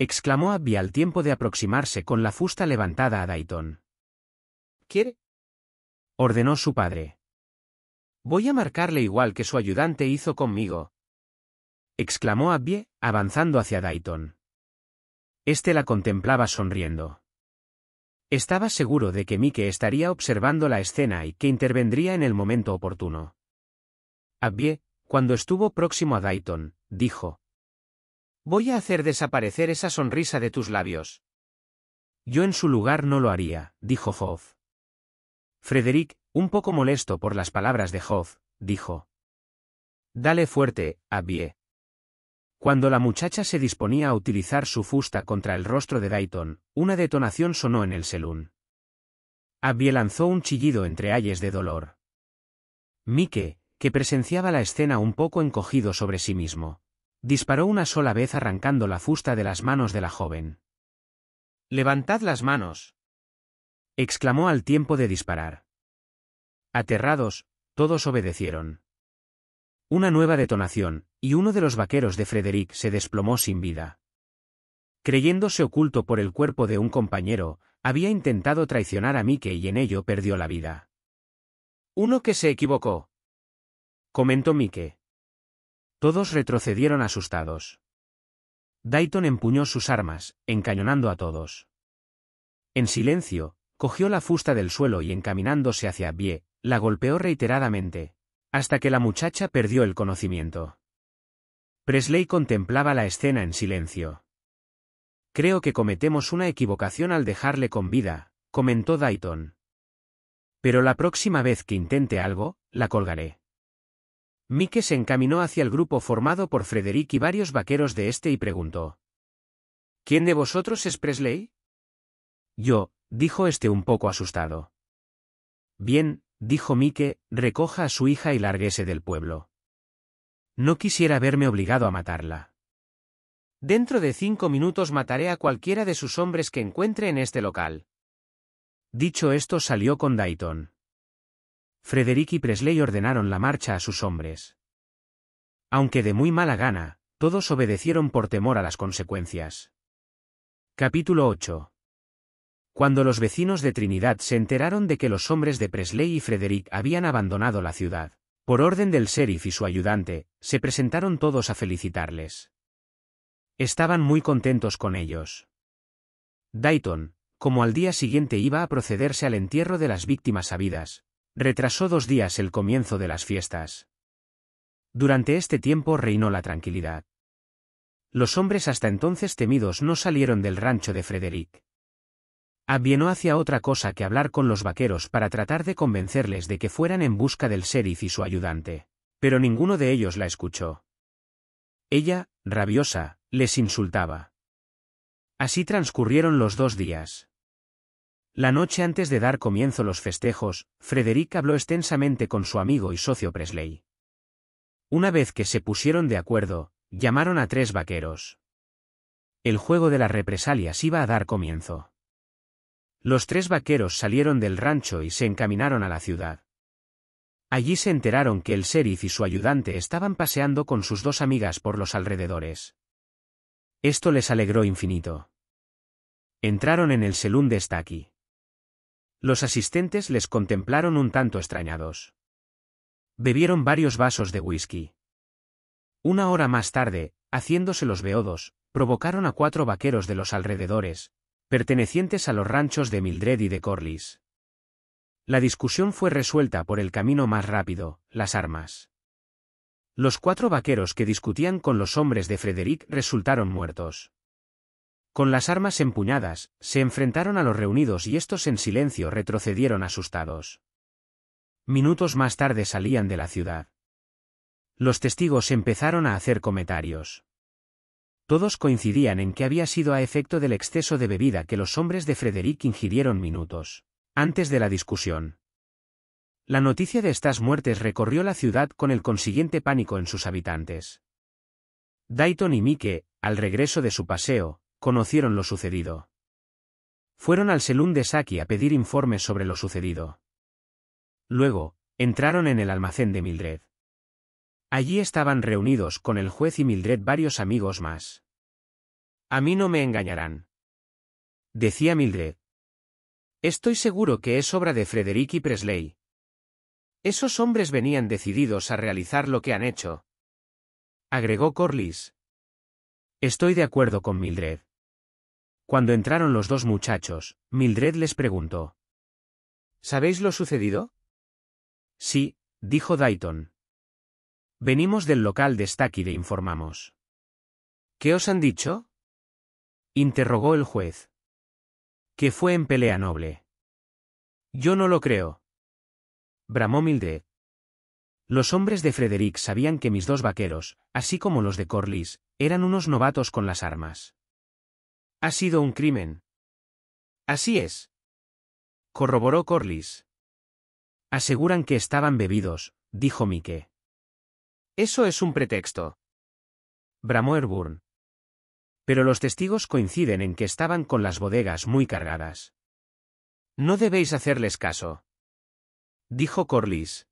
exclamó Abby al tiempo de aproximarse con la fusta levantada a Dayton. ¿Quiere? ordenó su padre. Voy a marcarle igual que su ayudante hizo conmigo. exclamó Abbie, avanzando hacia Dayton. Este la contemplaba sonriendo. Estaba seguro de que Mike estaría observando la escena y que intervendría en el momento oportuno. Abbie, cuando estuvo próximo a Dayton, dijo, Voy a hacer desaparecer esa sonrisa de tus labios. Yo en su lugar no lo haría, dijo Hoff. Frederick, un poco molesto por las palabras de Hoff, dijo. Dale fuerte, Abbie. Cuando la muchacha se disponía a utilizar su fusta contra el rostro de Dayton, una detonación sonó en el salón. Abbie lanzó un chillido entre ayes de dolor. Mike, que presenciaba la escena un poco encogido sobre sí mismo disparó una sola vez arrancando la fusta de las manos de la joven. Levantad las manos. exclamó al tiempo de disparar. Aterrados, todos obedecieron. Una nueva detonación, y uno de los vaqueros de Frederick se desplomó sin vida. Creyéndose oculto por el cuerpo de un compañero, había intentado traicionar a Mike y en ello perdió la vida. Uno que se equivocó. comentó Mike. Todos retrocedieron asustados. Dayton empuñó sus armas, encañonando a todos. En silencio, cogió la fusta del suelo y encaminándose hacia Bie, la golpeó reiteradamente, hasta que la muchacha perdió el conocimiento. Presley contemplaba la escena en silencio. Creo que cometemos una equivocación al dejarle con vida, comentó Dayton. Pero la próxima vez que intente algo, la colgaré. Mike se encaminó hacia el grupo formado por Frederick y varios vaqueros de este y preguntó. ¿Quién de vosotros es Presley? Yo, dijo este un poco asustado. Bien, dijo Mike, recoja a su hija y lárguese del pueblo. No quisiera verme obligado a matarla. Dentro de cinco minutos mataré a cualquiera de sus hombres que encuentre en este local. Dicho esto salió con Dayton. Frederick y Presley ordenaron la marcha a sus hombres. Aunque de muy mala gana, todos obedecieron por temor a las consecuencias. Capítulo 8. Cuando los vecinos de Trinidad se enteraron de que los hombres de Presley y Frederick habían abandonado la ciudad, por orden del sheriff y su ayudante, se presentaron todos a felicitarles. Estaban muy contentos con ellos. Dayton, como al día siguiente iba a procederse al entierro de las víctimas habidas, retrasó dos días el comienzo de las fiestas. Durante este tiempo reinó la tranquilidad. Los hombres hasta entonces temidos no salieron del rancho de Frederick. Avienó hacia otra cosa que hablar con los vaqueros para tratar de convencerles de que fueran en busca del sheriff y su ayudante. Pero ninguno de ellos la escuchó. Ella, rabiosa, les insultaba. Así transcurrieron los dos días. La noche antes de dar comienzo los festejos, Frederick habló extensamente con su amigo y socio Presley. Una vez que se pusieron de acuerdo, llamaron a tres vaqueros. El juego de las represalias iba a dar comienzo. Los tres vaqueros salieron del rancho y se encaminaron a la ciudad. Allí se enteraron que el sheriff y su ayudante estaban paseando con sus dos amigas por los alrededores. Esto les alegró infinito. Entraron en el selún de Staki. Los asistentes les contemplaron un tanto extrañados. Bebieron varios vasos de whisky. Una hora más tarde, haciéndose los beodos, provocaron a cuatro vaqueros de los alrededores, pertenecientes a los ranchos de Mildred y de Corliss. La discusión fue resuelta por el camino más rápido, las armas. Los cuatro vaqueros que discutían con los hombres de Frederick resultaron muertos. Con las armas empuñadas, se enfrentaron a los reunidos y estos en silencio retrocedieron asustados. Minutos más tarde salían de la ciudad. Los testigos empezaron a hacer comentarios. Todos coincidían en que había sido a efecto del exceso de bebida que los hombres de Frederick ingirieron minutos antes de la discusión. La noticia de estas muertes recorrió la ciudad con el consiguiente pánico en sus habitantes. Dayton y Mike, al regreso de su paseo, conocieron lo sucedido. Fueron al Selún de Saki a pedir informes sobre lo sucedido. Luego, entraron en el almacén de Mildred. Allí estaban reunidos con el juez y Mildred varios amigos más. A mí no me engañarán. Decía Mildred. Estoy seguro que es obra de Frederick y Presley. Esos hombres venían decididos a realizar lo que han hecho. Agregó Corliss. Estoy de acuerdo con Mildred. Cuando entraron los dos muchachos, Mildred les preguntó. ¿Sabéis lo sucedido? Sí, dijo Dayton. Venimos del local de Stacky le informamos. ¿Qué os han dicho? interrogó el juez. Que fue en pelea noble. Yo no lo creo. Bramó Mildred. Los hombres de Frederick sabían que mis dos vaqueros, así como los de Corliss, eran unos novatos con las armas. Ha sido un crimen. Así es. Corroboró Corliss. Aseguran que estaban bebidos, dijo Mike. Eso es un pretexto. Bramó Pero los testigos coinciden en que estaban con las bodegas muy cargadas. No debéis hacerles caso. Dijo Corliss.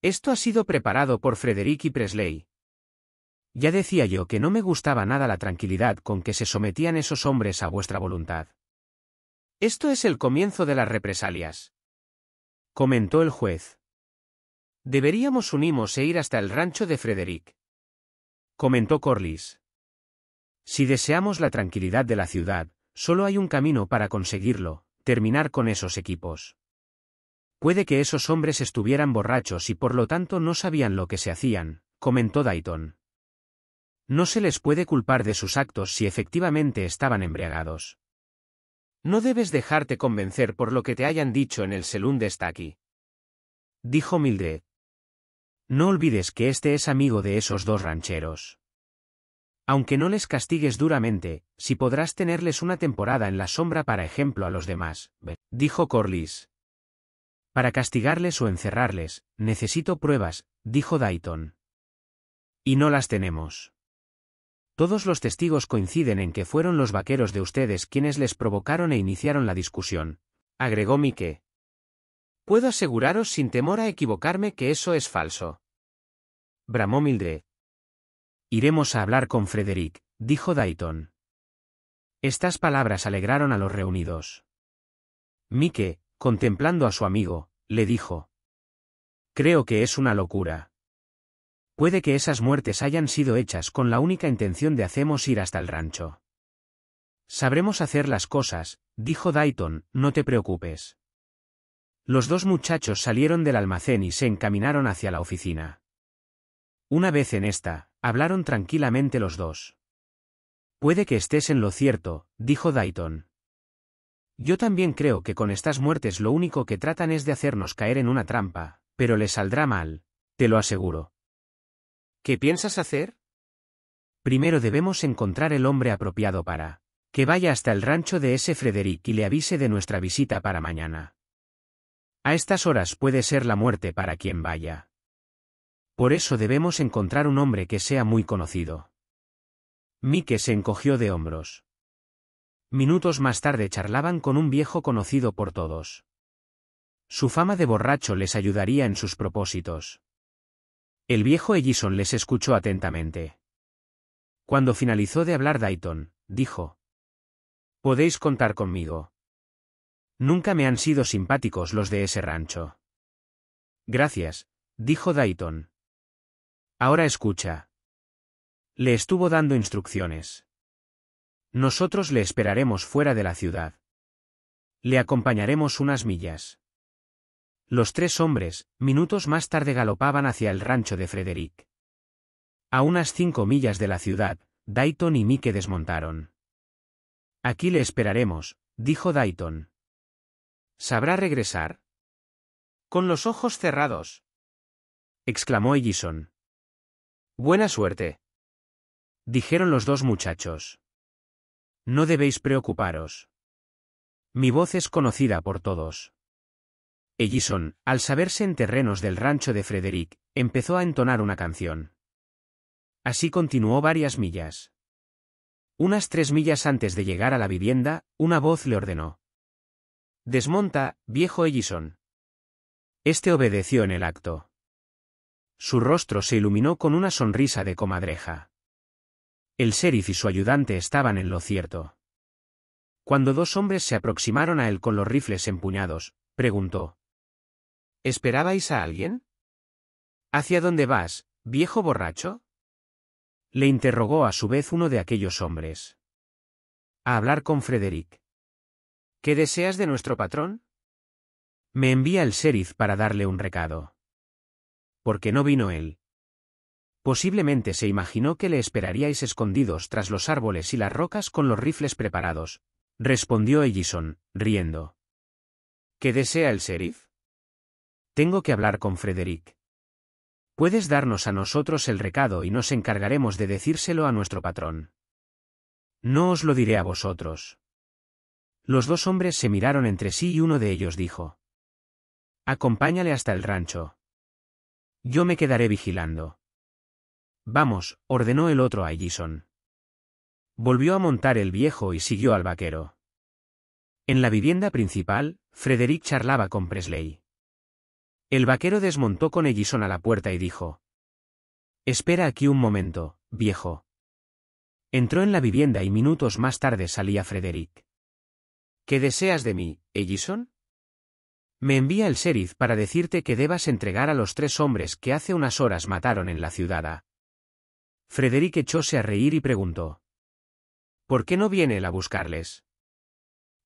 Esto ha sido preparado por Frederick y Presley. Ya decía yo que no me gustaba nada la tranquilidad con que se sometían esos hombres a vuestra voluntad. Esto es el comienzo de las represalias. Comentó el juez. Deberíamos unimos e ir hasta el rancho de Frederick. Comentó Corliss. Si deseamos la tranquilidad de la ciudad, solo hay un camino para conseguirlo, terminar con esos equipos. Puede que esos hombres estuvieran borrachos y por lo tanto no sabían lo que se hacían, comentó Dayton. No se les puede culpar de sus actos si efectivamente estaban embriagados. No debes dejarte convencer por lo que te hayan dicho en el salón de aquí Dijo Mildred. No olvides que este es amigo de esos dos rancheros. Aunque no les castigues duramente, si podrás tenerles una temporada en la sombra para ejemplo a los demás, dijo Corliss. Para castigarles o encerrarles, necesito pruebas, dijo Dayton. Y no las tenemos. Todos los testigos coinciden en que fueron los vaqueros de ustedes quienes les provocaron e iniciaron la discusión, agregó Mike. Puedo aseguraros sin temor a equivocarme que eso es falso. Bramó Mildred. Iremos a hablar con Frederick, dijo Dayton. Estas palabras alegraron a los reunidos. Mike, contemplando a su amigo, le dijo. Creo que es una locura. Puede que esas muertes hayan sido hechas con la única intención de hacemos ir hasta el rancho. Sabremos hacer las cosas, dijo Dayton, no te preocupes. Los dos muchachos salieron del almacén y se encaminaron hacia la oficina. Una vez en esta, hablaron tranquilamente los dos. Puede que estés en lo cierto, dijo Dayton. Yo también creo que con estas muertes lo único que tratan es de hacernos caer en una trampa, pero le saldrá mal, te lo aseguro. ¿Qué piensas hacer? Primero debemos encontrar el hombre apropiado para que vaya hasta el rancho de ese Frederick y le avise de nuestra visita para mañana. A estas horas puede ser la muerte para quien vaya. Por eso debemos encontrar un hombre que sea muy conocido. Mike se encogió de hombros. Minutos más tarde charlaban con un viejo conocido por todos. Su fama de borracho les ayudaría en sus propósitos. El viejo Ellison les escuchó atentamente. Cuando finalizó de hablar Dayton, dijo. Podéis contar conmigo. Nunca me han sido simpáticos los de ese rancho. Gracias, dijo Dayton. Ahora escucha. Le estuvo dando instrucciones. Nosotros le esperaremos fuera de la ciudad. Le acompañaremos unas millas. Los tres hombres, minutos más tarde galopaban hacia el rancho de Frederick. A unas cinco millas de la ciudad, Dayton y Mike desmontaron. Aquí le esperaremos, dijo Dayton. ¿Sabrá regresar? Con los ojos cerrados. exclamó Ellison. Buena suerte. dijeron los dos muchachos. No debéis preocuparos. Mi voz es conocida por todos. Ellison, al saberse en terrenos del rancho de Frederick, empezó a entonar una canción. Así continuó varias millas. Unas tres millas antes de llegar a la vivienda, una voz le ordenó. Desmonta, viejo Ellison. Este obedeció en el acto. Su rostro se iluminó con una sonrisa de comadreja. El sheriff y su ayudante estaban en lo cierto. Cuando dos hombres se aproximaron a él con los rifles empuñados, preguntó. ¿Esperabais a alguien? ¿Hacia dónde vas, viejo borracho? Le interrogó a su vez uno de aquellos hombres. A hablar con Frederick. ¿Qué deseas de nuestro patrón? Me envía el sheriff para darle un recado. Porque no vino él. Posiblemente se imaginó que le esperaríais escondidos tras los árboles y las rocas con los rifles preparados, respondió Ellison, riendo. ¿Qué desea el sheriff? Tengo que hablar con Frederick. Puedes darnos a nosotros el recado y nos encargaremos de decírselo a nuestro patrón. No os lo diré a vosotros. Los dos hombres se miraron entre sí y uno de ellos dijo. Acompáñale hasta el rancho. Yo me quedaré vigilando. Vamos, ordenó el otro a Ellison. Volvió a montar el viejo y siguió al vaquero. En la vivienda principal, Frederick charlaba con Presley. El vaquero desmontó con Ellison a la puerta y dijo. Espera aquí un momento, viejo. Entró en la vivienda y minutos más tarde salía Frederick. ¿Qué deseas de mí, Ellison? Me envía el sheriff para decirte que debas entregar a los tres hombres que hace unas horas mataron en la ciudad. Frederick echóse a reír y preguntó. ¿Por qué no viene él a buscarles?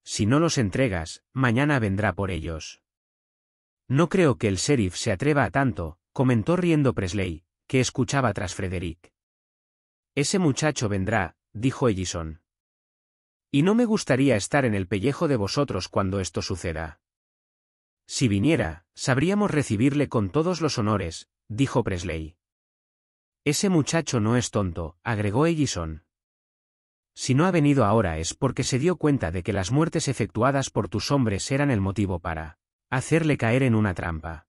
Si no los entregas, mañana vendrá por ellos. No creo que el sheriff se atreva a tanto, comentó riendo Presley, que escuchaba tras Frederick. Ese muchacho vendrá, dijo Ellison. Y no me gustaría estar en el pellejo de vosotros cuando esto suceda. Si viniera, sabríamos recibirle con todos los honores, dijo Presley. Ese muchacho no es tonto, agregó Ellison. Si no ha venido ahora es porque se dio cuenta de que las muertes efectuadas por tus hombres eran el motivo para hacerle caer en una trampa.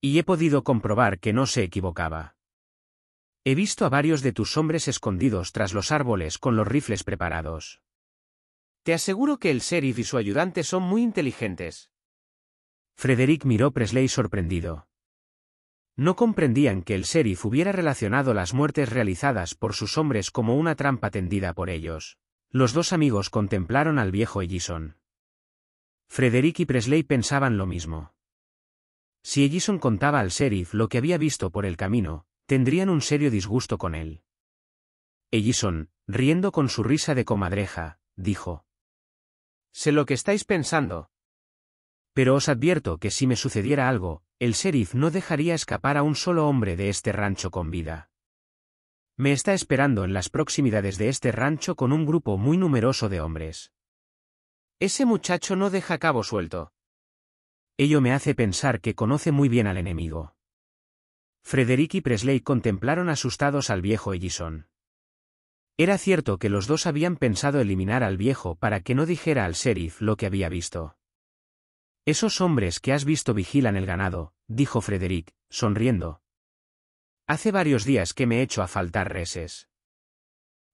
Y he podido comprobar que no se equivocaba. He visto a varios de tus hombres escondidos tras los árboles con los rifles preparados. Te aseguro que el sheriff y su ayudante son muy inteligentes. Frederick miró Presley sorprendido. No comprendían que el sheriff hubiera relacionado las muertes realizadas por sus hombres como una trampa tendida por ellos. Los dos amigos contemplaron al viejo Ellison. Frederick y Presley pensaban lo mismo. Si Ellison contaba al sheriff lo que había visto por el camino, tendrían un serio disgusto con él. Ellison, riendo con su risa de comadreja, dijo. Sé lo que estáis pensando. Pero os advierto que si me sucediera algo, el sheriff no dejaría escapar a un solo hombre de este rancho con vida. Me está esperando en las proximidades de este rancho con un grupo muy numeroso de hombres. Ese muchacho no deja cabo suelto. Ello me hace pensar que conoce muy bien al enemigo. Frederick y Presley contemplaron asustados al viejo Ellison. Era cierto que los dos habían pensado eliminar al viejo para que no dijera al sheriff lo que había visto. Esos hombres que has visto vigilan el ganado, dijo Frederick, sonriendo. Hace varios días que me he hecho a faltar reses.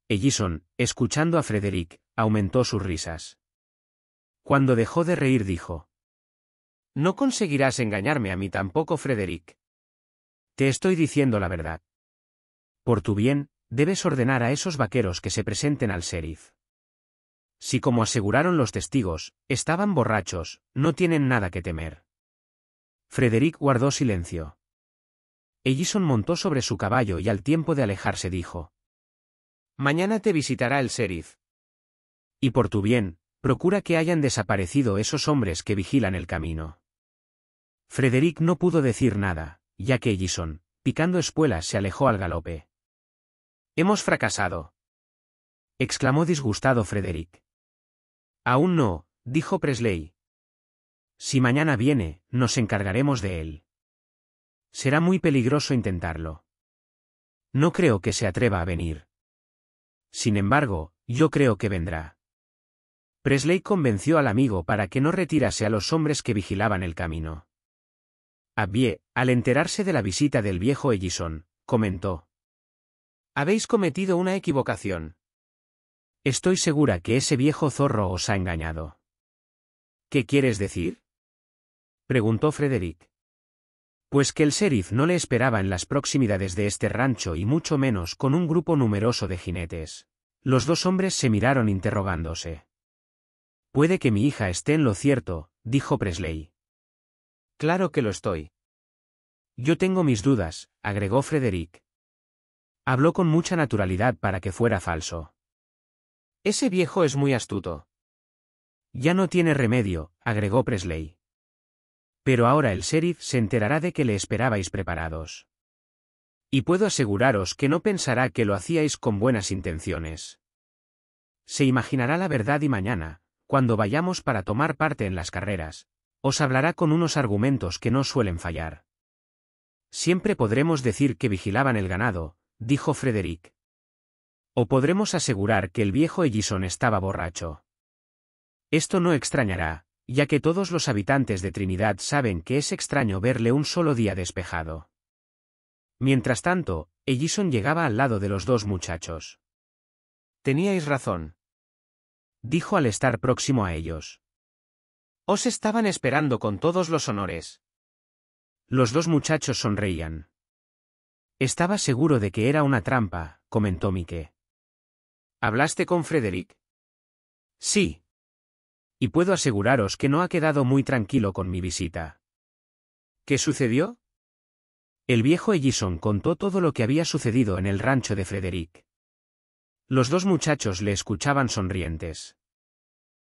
Ellison, escuchando a Frederick, aumentó sus risas. Cuando dejó de reír dijo. No conseguirás engañarme a mí tampoco, Frederick. Te estoy diciendo la verdad. Por tu bien, debes ordenar a esos vaqueros que se presenten al sheriff. Si como aseguraron los testigos, estaban borrachos, no tienen nada que temer. Frederick guardó silencio. Ellison montó sobre su caballo y al tiempo de alejarse dijo. Mañana te visitará el sheriff. Y por tu bien, Procura que hayan desaparecido esos hombres que vigilan el camino. Frederick no pudo decir nada, ya que Ellison, picando espuelas, se alejó al galope. Hemos fracasado. exclamó disgustado Frederick. Aún no, dijo Presley. Si mañana viene, nos encargaremos de él. Será muy peligroso intentarlo. No creo que se atreva a venir. Sin embargo, yo creo que vendrá. Presley convenció al amigo para que no retirase a los hombres que vigilaban el camino. Abbie, al enterarse de la visita del viejo Ellison, comentó. Habéis cometido una equivocación. Estoy segura que ese viejo zorro os ha engañado. ¿Qué quieres decir? preguntó Frederick. Pues que el sheriff no le esperaba en las proximidades de este rancho y mucho menos con un grupo numeroso de jinetes. Los dos hombres se miraron interrogándose. Puede que mi hija esté en lo cierto, dijo Presley. Claro que lo estoy. Yo tengo mis dudas, agregó Frederick. Habló con mucha naturalidad para que fuera falso. Ese viejo es muy astuto. Ya no tiene remedio, agregó Presley. Pero ahora el sheriff se enterará de que le esperabais preparados. Y puedo aseguraros que no pensará que lo hacíais con buenas intenciones. Se imaginará la verdad y mañana, cuando vayamos para tomar parte en las carreras, os hablará con unos argumentos que no suelen fallar. Siempre podremos decir que vigilaban el ganado, dijo Frederick. O podremos asegurar que el viejo Ellison estaba borracho. Esto no extrañará, ya que todos los habitantes de Trinidad saben que es extraño verle un solo día despejado. Mientras tanto, Ellison llegaba al lado de los dos muchachos. Teníais razón, dijo al estar próximo a ellos. Os estaban esperando con todos los honores. Los dos muchachos sonreían. Estaba seguro de que era una trampa, comentó Mike. ¿Hablaste con Frederick? Sí. Y puedo aseguraros que no ha quedado muy tranquilo con mi visita. ¿Qué sucedió? El viejo Ellison contó todo lo que había sucedido en el rancho de Frederick. Los dos muchachos le escuchaban sonrientes.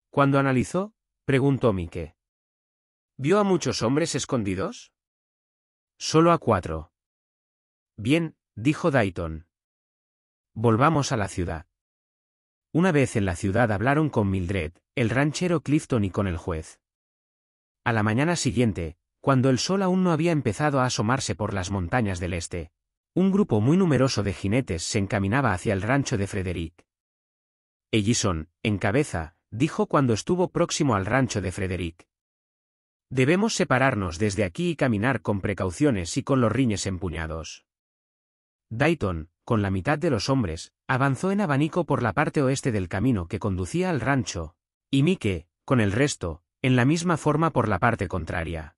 Cuando analizó, preguntó Mike. ¿Vio a muchos hombres escondidos? Solo a cuatro. Bien, dijo Dayton. Volvamos a la ciudad. Una vez en la ciudad hablaron con Mildred, el ranchero Clifton y con el juez. A la mañana siguiente, cuando el sol aún no había empezado a asomarse por las montañas del este, un grupo muy numeroso de jinetes se encaminaba hacia el rancho de Frederick. Ellison, en cabeza, dijo cuando estuvo próximo al rancho de Frederick. Debemos separarnos desde aquí y caminar con precauciones y con los riñes empuñados. Dayton, con la mitad de los hombres, avanzó en abanico por la parte oeste del camino que conducía al rancho, y Mike, con el resto, en la misma forma por la parte contraria.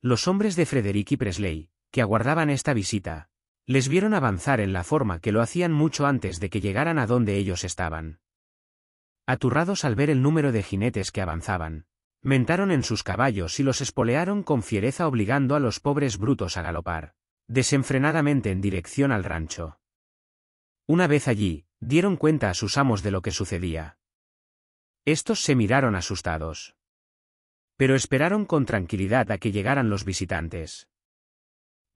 Los hombres de Frederick y Presley, que aguardaban esta visita, les vieron avanzar en la forma que lo hacían mucho antes de que llegaran a donde ellos estaban. Aturrados al ver el número de jinetes que avanzaban, mentaron en sus caballos y los espolearon con fiereza obligando a los pobres brutos a galopar, desenfrenadamente en dirección al rancho. Una vez allí, dieron cuenta a sus amos de lo que sucedía. Estos se miraron asustados. Pero esperaron con tranquilidad a que llegaran los visitantes.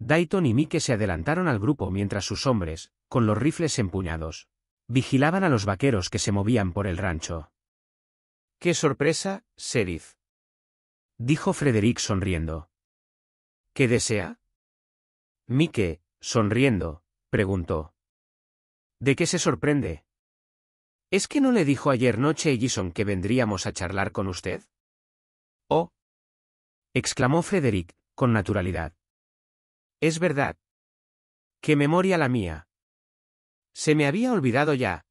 Dayton y Mike se adelantaron al grupo mientras sus hombres, con los rifles empuñados, vigilaban a los vaqueros que se movían por el rancho. ¡Qué sorpresa, Sheriff! dijo Frederick sonriendo. ¿Qué desea? Mike, sonriendo, preguntó. ¿De qué se sorprende? ¿Es que no le dijo ayer noche Gisón, que vendríamos a charlar con usted? Oh. exclamó Frederick, con naturalidad. Es verdad. Qué memoria la mía. Se me había olvidado ya.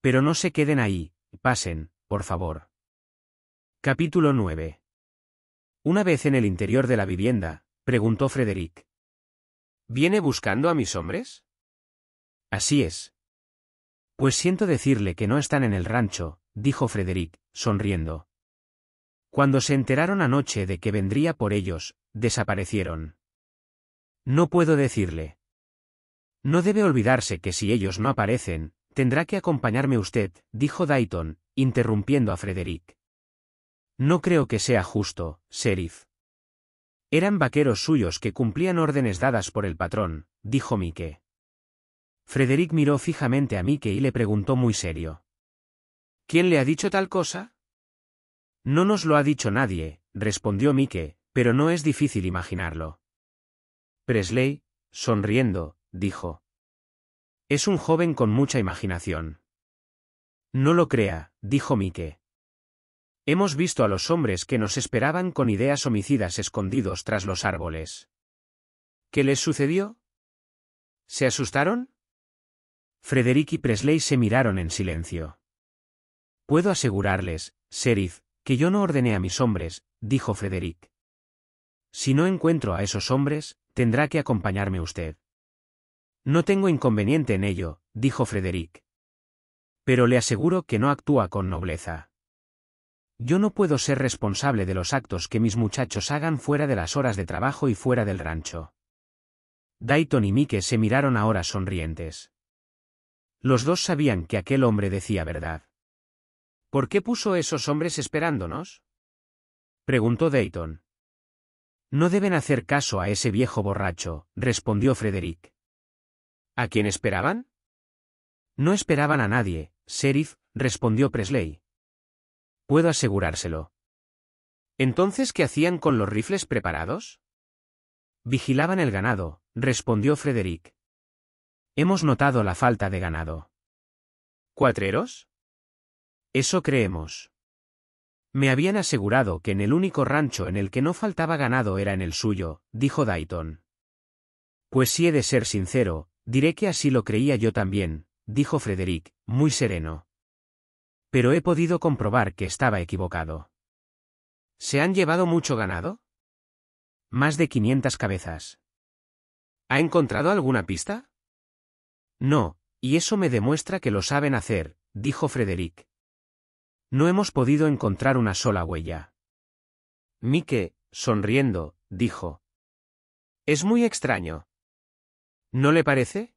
Pero no se queden ahí, pasen, por favor. Capítulo 9. Una vez en el interior de la vivienda, preguntó Frederick. ¿Viene buscando a mis hombres? Así es. Pues siento decirle que no están en el rancho, dijo Frederick, sonriendo. Cuando se enteraron anoche de que vendría por ellos, desaparecieron. No puedo decirle. No debe olvidarse que si ellos no aparecen, tendrá que acompañarme usted, dijo Dayton, interrumpiendo a Frederick. No creo que sea justo, sheriff. Eran vaqueros suyos que cumplían órdenes dadas por el patrón, dijo Mike. Frederick miró fijamente a Mike y le preguntó muy serio. ¿Quién le ha dicho tal cosa? No nos lo ha dicho nadie, respondió Mike, pero no es difícil imaginarlo. Presley, sonriendo, dijo. Es un joven con mucha imaginación. No lo crea, dijo Mike. Hemos visto a los hombres que nos esperaban con ideas homicidas escondidos tras los árboles. ¿Qué les sucedió? ¿Se asustaron? Frederick y Presley se miraron en silencio. Puedo asegurarles, Sheriff, que yo no ordené a mis hombres, dijo Frederick. Si no encuentro a esos hombres, Tendrá que acompañarme usted. No tengo inconveniente en ello, dijo Frederick. Pero le aseguro que no actúa con nobleza. Yo no puedo ser responsable de los actos que mis muchachos hagan fuera de las horas de trabajo y fuera del rancho. Dayton y Mike se miraron ahora sonrientes. Los dos sabían que aquel hombre decía verdad. ¿Por qué puso esos hombres esperándonos? preguntó Dayton. No deben hacer caso a ese viejo borracho, respondió Frederick. ¿A quién esperaban? No esperaban a nadie, sheriff, respondió Presley. Puedo asegurárselo. ¿Entonces qué hacían con los rifles preparados? Vigilaban el ganado, respondió Frederick. Hemos notado la falta de ganado. ¿Cuatreros? Eso creemos. Me habían asegurado que en el único rancho en el que no faltaba ganado era en el suyo, dijo Dayton. Pues si he de ser sincero, diré que así lo creía yo también, dijo Frederick, muy sereno. Pero he podido comprobar que estaba equivocado. ¿Se han llevado mucho ganado? Más de quinientas cabezas. ¿Ha encontrado alguna pista? No, y eso me demuestra que lo saben hacer, dijo Frederick. No hemos podido encontrar una sola huella. Mike, sonriendo, dijo. Es muy extraño. ¿No le parece?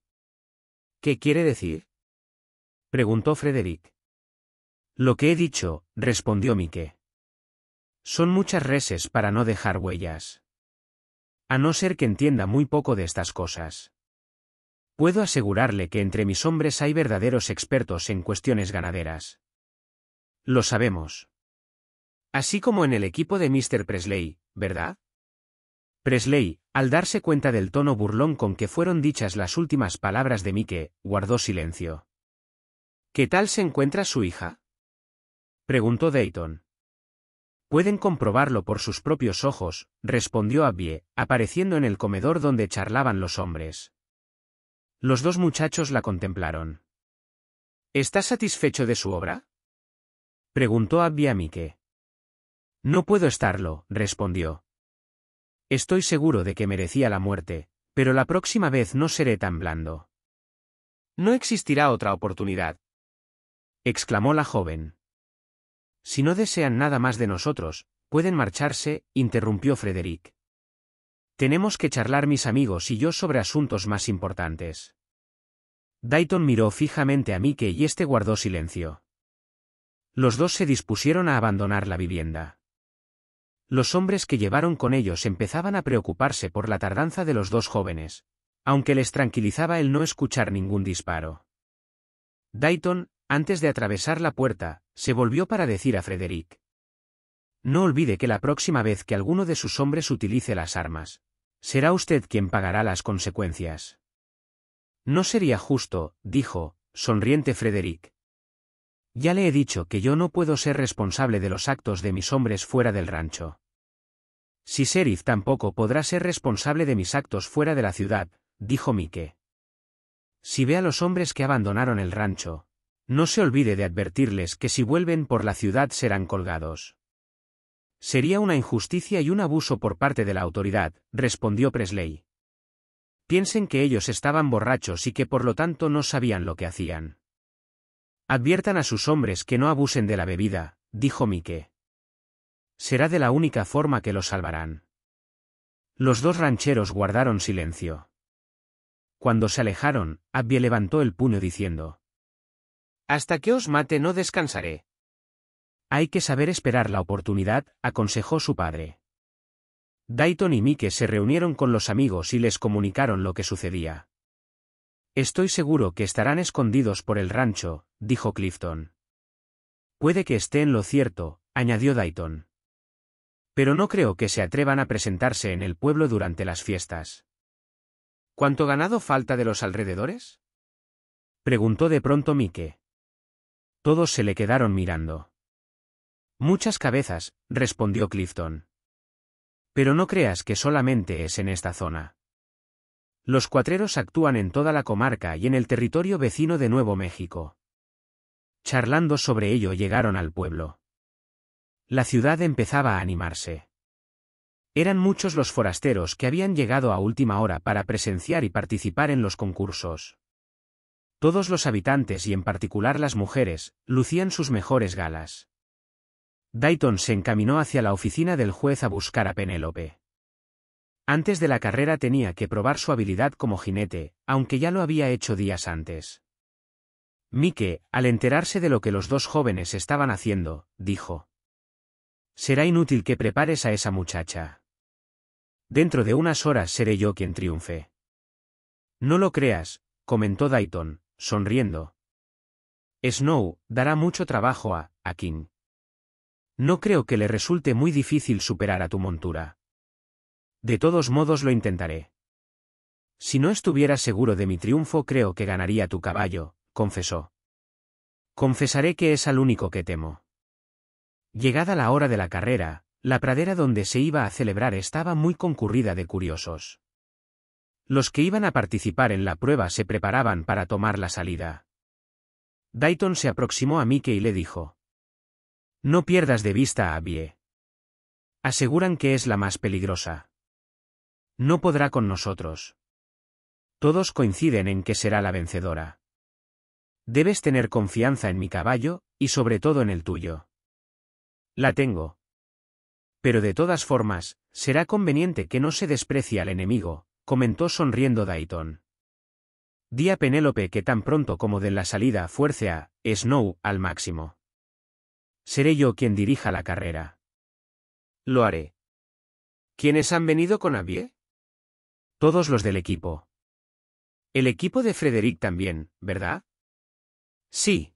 ¿Qué quiere decir? preguntó Frederick. Lo que he dicho, respondió Mike. Son muchas reses para no dejar huellas. A no ser que entienda muy poco de estas cosas. Puedo asegurarle que entre mis hombres hay verdaderos expertos en cuestiones ganaderas. Lo sabemos. Así como en el equipo de Mr. Presley, ¿verdad? Presley, al darse cuenta del tono burlón con que fueron dichas las últimas palabras de Mike, guardó silencio. ¿Qué tal se encuentra su hija? preguntó Dayton. Pueden comprobarlo por sus propios ojos, respondió Abbie, apareciendo en el comedor donde charlaban los hombres. Los dos muchachos la contemplaron. ¿Estás satisfecho de su obra? preguntó Abby a Mike. No puedo estarlo, respondió. Estoy seguro de que merecía la muerte, pero la próxima vez no seré tan blando. No existirá otra oportunidad. exclamó la joven. Si no desean nada más de nosotros, pueden marcharse, interrumpió Frederick. Tenemos que charlar mis amigos y yo sobre asuntos más importantes. Dayton miró fijamente a Mike y este guardó silencio. Los dos se dispusieron a abandonar la vivienda. Los hombres que llevaron con ellos empezaban a preocuparse por la tardanza de los dos jóvenes, aunque les tranquilizaba el no escuchar ningún disparo. Dayton, antes de atravesar la puerta, se volvió para decir a Frederick. No olvide que la próxima vez que alguno de sus hombres utilice las armas, será usted quien pagará las consecuencias. No sería justo, dijo, sonriente Frederick, ya le he dicho que yo no puedo ser responsable de los actos de mis hombres fuera del rancho. Si Serif tampoco podrá ser responsable de mis actos fuera de la ciudad, dijo Mike. Si ve a los hombres que abandonaron el rancho, no se olvide de advertirles que si vuelven por la ciudad serán colgados. Sería una injusticia y un abuso por parte de la autoridad, respondió Presley. Piensen que ellos estaban borrachos y que por lo tanto no sabían lo que hacían. Adviertan a sus hombres que no abusen de la bebida, dijo Mike. Será de la única forma que los salvarán. Los dos rancheros guardaron silencio. Cuando se alejaron, Abbie levantó el puño diciendo. Hasta que os mate no descansaré. Hay que saber esperar la oportunidad, aconsejó su padre. Dayton y Mike se reunieron con los amigos y les comunicaron lo que sucedía. Estoy seguro que estarán escondidos por el rancho, dijo Clifton. Puede que esté en lo cierto, añadió Dayton. Pero no creo que se atrevan a presentarse en el pueblo durante las fiestas. ¿Cuánto ganado falta de los alrededores? preguntó de pronto Mike. Todos se le quedaron mirando. Muchas cabezas, respondió Clifton. Pero no creas que solamente es en esta zona. Los cuatreros actúan en toda la comarca y en el territorio vecino de Nuevo México. Charlando sobre ello llegaron al pueblo. La ciudad empezaba a animarse. Eran muchos los forasteros que habían llegado a última hora para presenciar y participar en los concursos. Todos los habitantes y en particular las mujeres, lucían sus mejores galas. Dayton se encaminó hacia la oficina del juez a buscar a Penélope. Antes de la carrera tenía que probar su habilidad como jinete, aunque ya lo había hecho días antes. Mike, al enterarse de lo que los dos jóvenes estaban haciendo, dijo. Será inútil que prepares a esa muchacha. Dentro de unas horas seré yo quien triunfe. No lo creas, comentó Dayton, sonriendo. Snow dará mucho trabajo a, a King. No creo que le resulte muy difícil superar a tu montura. De todos modos lo intentaré. Si no estuviera seguro de mi triunfo creo que ganaría tu caballo, confesó. Confesaré que es al único que temo. Llegada la hora de la carrera, la pradera donde se iba a celebrar estaba muy concurrida de curiosos. Los que iban a participar en la prueba se preparaban para tomar la salida. Dayton se aproximó a Mike y le dijo. No pierdas de vista a Abie. Aseguran que es la más peligrosa no podrá con nosotros. Todos coinciden en que será la vencedora. Debes tener confianza en mi caballo, y sobre todo en el tuyo. La tengo. Pero de todas formas, será conveniente que no se desprecie al enemigo, comentó sonriendo Dayton. Di a Penélope que tan pronto como de la salida fuerce a Snow al máximo. Seré yo quien dirija la carrera. Lo haré. ¿Quiénes han venido con Abie? Todos los del equipo. El equipo de Frederick también, ¿verdad? Sí.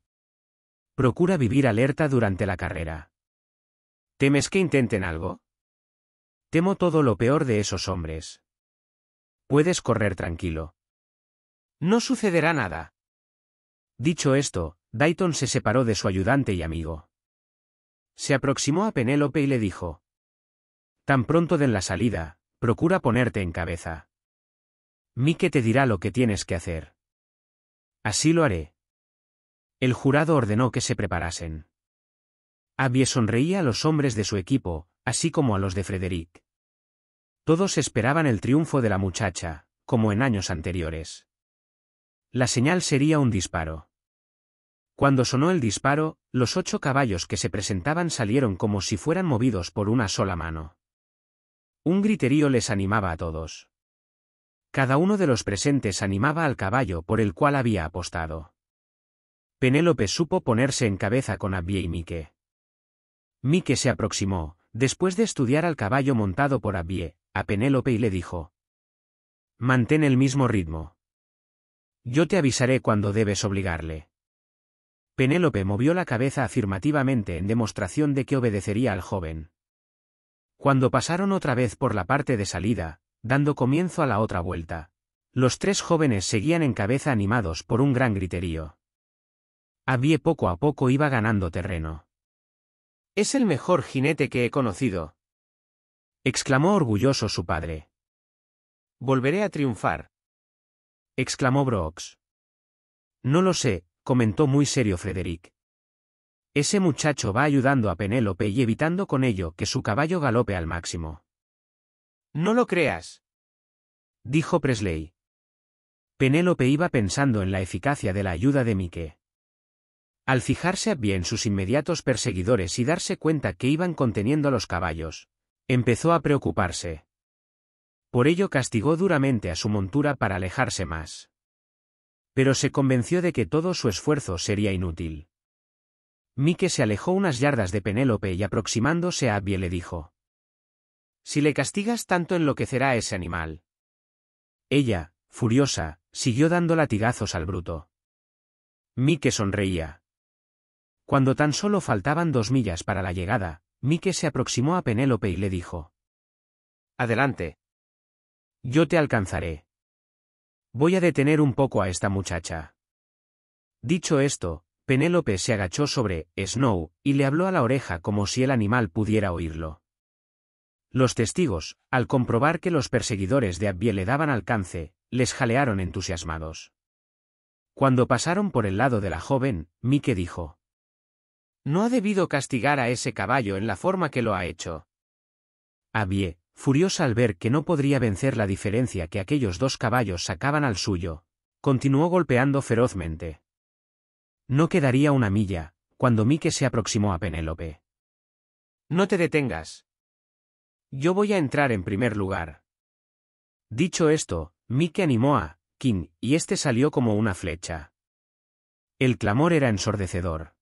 Procura vivir alerta durante la carrera. ¿Temes que intenten algo? Temo todo lo peor de esos hombres. Puedes correr tranquilo. No sucederá nada. Dicho esto, Dayton se separó de su ayudante y amigo. Se aproximó a Penélope y le dijo. Tan pronto den la salida, procura ponerte en cabeza que te dirá lo que tienes que hacer. Así lo haré. El jurado ordenó que se preparasen. Abie sonreía a los hombres de su equipo, así como a los de Frederick. Todos esperaban el triunfo de la muchacha, como en años anteriores. La señal sería un disparo. Cuando sonó el disparo, los ocho caballos que se presentaban salieron como si fueran movidos por una sola mano. Un griterío les animaba a todos. Cada uno de los presentes animaba al caballo por el cual había apostado. Penélope supo ponerse en cabeza con Abbie y Mike. Mike se aproximó, después de estudiar al caballo montado por Abbie, a Penélope y le dijo. Mantén el mismo ritmo. Yo te avisaré cuando debes obligarle. Penélope movió la cabeza afirmativamente en demostración de que obedecería al joven. Cuando pasaron otra vez por la parte de salida, dando comienzo a la otra vuelta. Los tres jóvenes seguían en cabeza animados por un gran griterío. Avie poco a poco iba ganando terreno. Es el mejor jinete que he conocido. exclamó orgulloso su padre. Volveré a triunfar. exclamó Brox. No lo sé, comentó muy serio Frederick. Ese muchacho va ayudando a Penélope y evitando con ello que su caballo galope al máximo. No lo creas. Dijo Presley. Penélope iba pensando en la eficacia de la ayuda de Mike. Al fijarse bien sus inmediatos perseguidores y darse cuenta que iban conteniendo a los caballos, empezó a preocuparse. Por ello castigó duramente a su montura para alejarse más. Pero se convenció de que todo su esfuerzo sería inútil. Mike se alejó unas yardas de Penélope y aproximándose a Abbie le dijo. Si le castigas tanto enloquecerá a ese animal. Ella, furiosa, siguió dando latigazos al bruto. Mike sonreía. Cuando tan solo faltaban dos millas para la llegada, Mike se aproximó a Penélope y le dijo. Adelante. Yo te alcanzaré. Voy a detener un poco a esta muchacha. Dicho esto, Penélope se agachó sobre Snow y le habló a la oreja como si el animal pudiera oírlo. Los testigos, al comprobar que los perseguidores de Abbie le daban alcance, les jalearon entusiasmados. Cuando pasaron por el lado de la joven, Mike dijo. No ha debido castigar a ese caballo en la forma que lo ha hecho. Abbie, furiosa al ver que no podría vencer la diferencia que aquellos dos caballos sacaban al suyo, continuó golpeando ferozmente. No quedaría una milla, cuando Mike se aproximó a Penélope. No te detengas, yo voy a entrar en primer lugar. Dicho esto, Mike animó a King, y este salió como una flecha. El clamor era ensordecedor.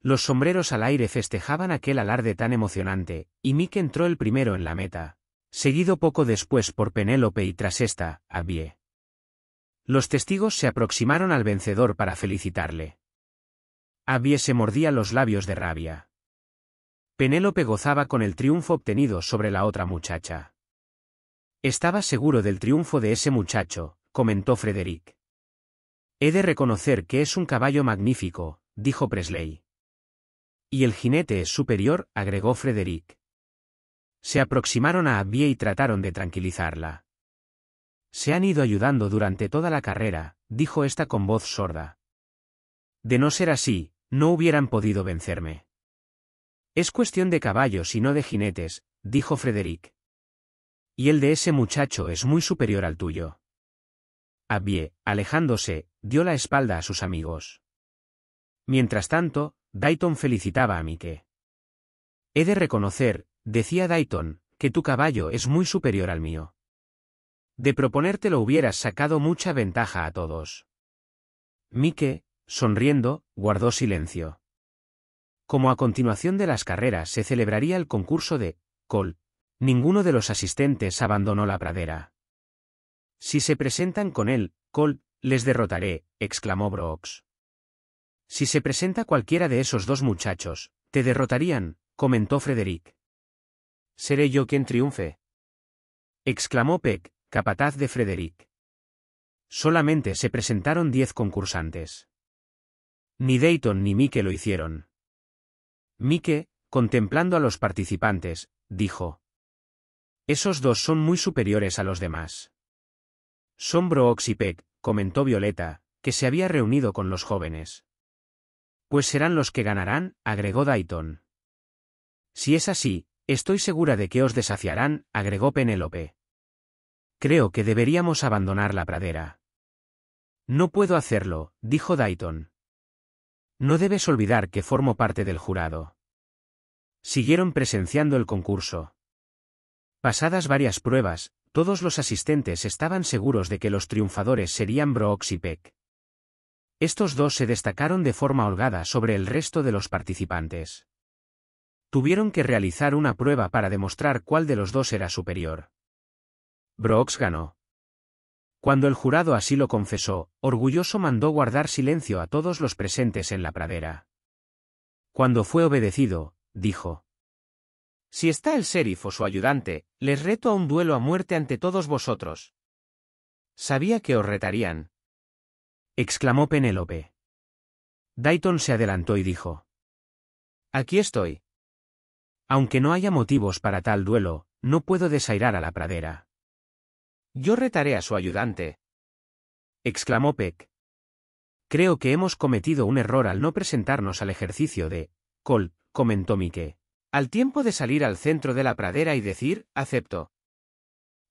Los sombreros al aire festejaban aquel alarde tan emocionante, y Mike entró el primero en la meta, seguido poco después por Penélope y tras esta, a Los testigos se aproximaron al vencedor para felicitarle. Abie se mordía los labios de rabia. Penélope gozaba con el triunfo obtenido sobre la otra muchacha. Estaba seguro del triunfo de ese muchacho, comentó Frederick. He de reconocer que es un caballo magnífico, dijo Presley. Y el jinete es superior, agregó Frederick. Se aproximaron a Abbie y trataron de tranquilizarla. Se han ido ayudando durante toda la carrera, dijo esta con voz sorda. De no ser así, no hubieran podido vencerme. Es cuestión de caballos y no de jinetes, dijo Frederick. Y el de ese muchacho es muy superior al tuyo. Abbie, alejándose, dio la espalda a sus amigos. Mientras tanto, Dayton felicitaba a Mike. He de reconocer, decía Dayton, que tu caballo es muy superior al mío. De proponértelo hubieras sacado mucha ventaja a todos. Mike, sonriendo, guardó silencio. Como a continuación de las carreras se celebraría el concurso de col, ninguno de los asistentes abandonó la pradera. Si se presentan con él, col, les derrotaré, exclamó Brooks. Si se presenta cualquiera de esos dos muchachos, te derrotarían, comentó Frederick. Seré yo quien triunfe. Exclamó Peck, capataz de Frederick. Solamente se presentaron diez concursantes. Ni Dayton ni Mike lo hicieron. Mike, contemplando a los participantes, dijo. Esos dos son muy superiores a los demás. Son y comentó Violeta, que se había reunido con los jóvenes. Pues serán los que ganarán, agregó Dayton. Si es así, estoy segura de que os desafiarán, agregó Penélope. Creo que deberíamos abandonar la pradera. No puedo hacerlo, dijo Dayton. No debes olvidar que formo parte del jurado. Siguieron presenciando el concurso. Pasadas varias pruebas, todos los asistentes estaban seguros de que los triunfadores serían Brox y Peck. Estos dos se destacaron de forma holgada sobre el resto de los participantes. Tuvieron que realizar una prueba para demostrar cuál de los dos era superior. Brox ganó. Cuando el jurado así lo confesó, orgulloso mandó guardar silencio a todos los presentes en la pradera. Cuando fue obedecido, dijo. Si está el sheriff o su ayudante, les reto a un duelo a muerte ante todos vosotros. Sabía que os retarían. exclamó Penélope. Dayton se adelantó y dijo. Aquí estoy. Aunque no haya motivos para tal duelo, no puedo desairar a la pradera. Yo retaré a su ayudante. exclamó Peck. Creo que hemos cometido un error al no presentarnos al ejercicio de Col, comentó Mike. Al tiempo de salir al centro de la pradera y decir, acepto.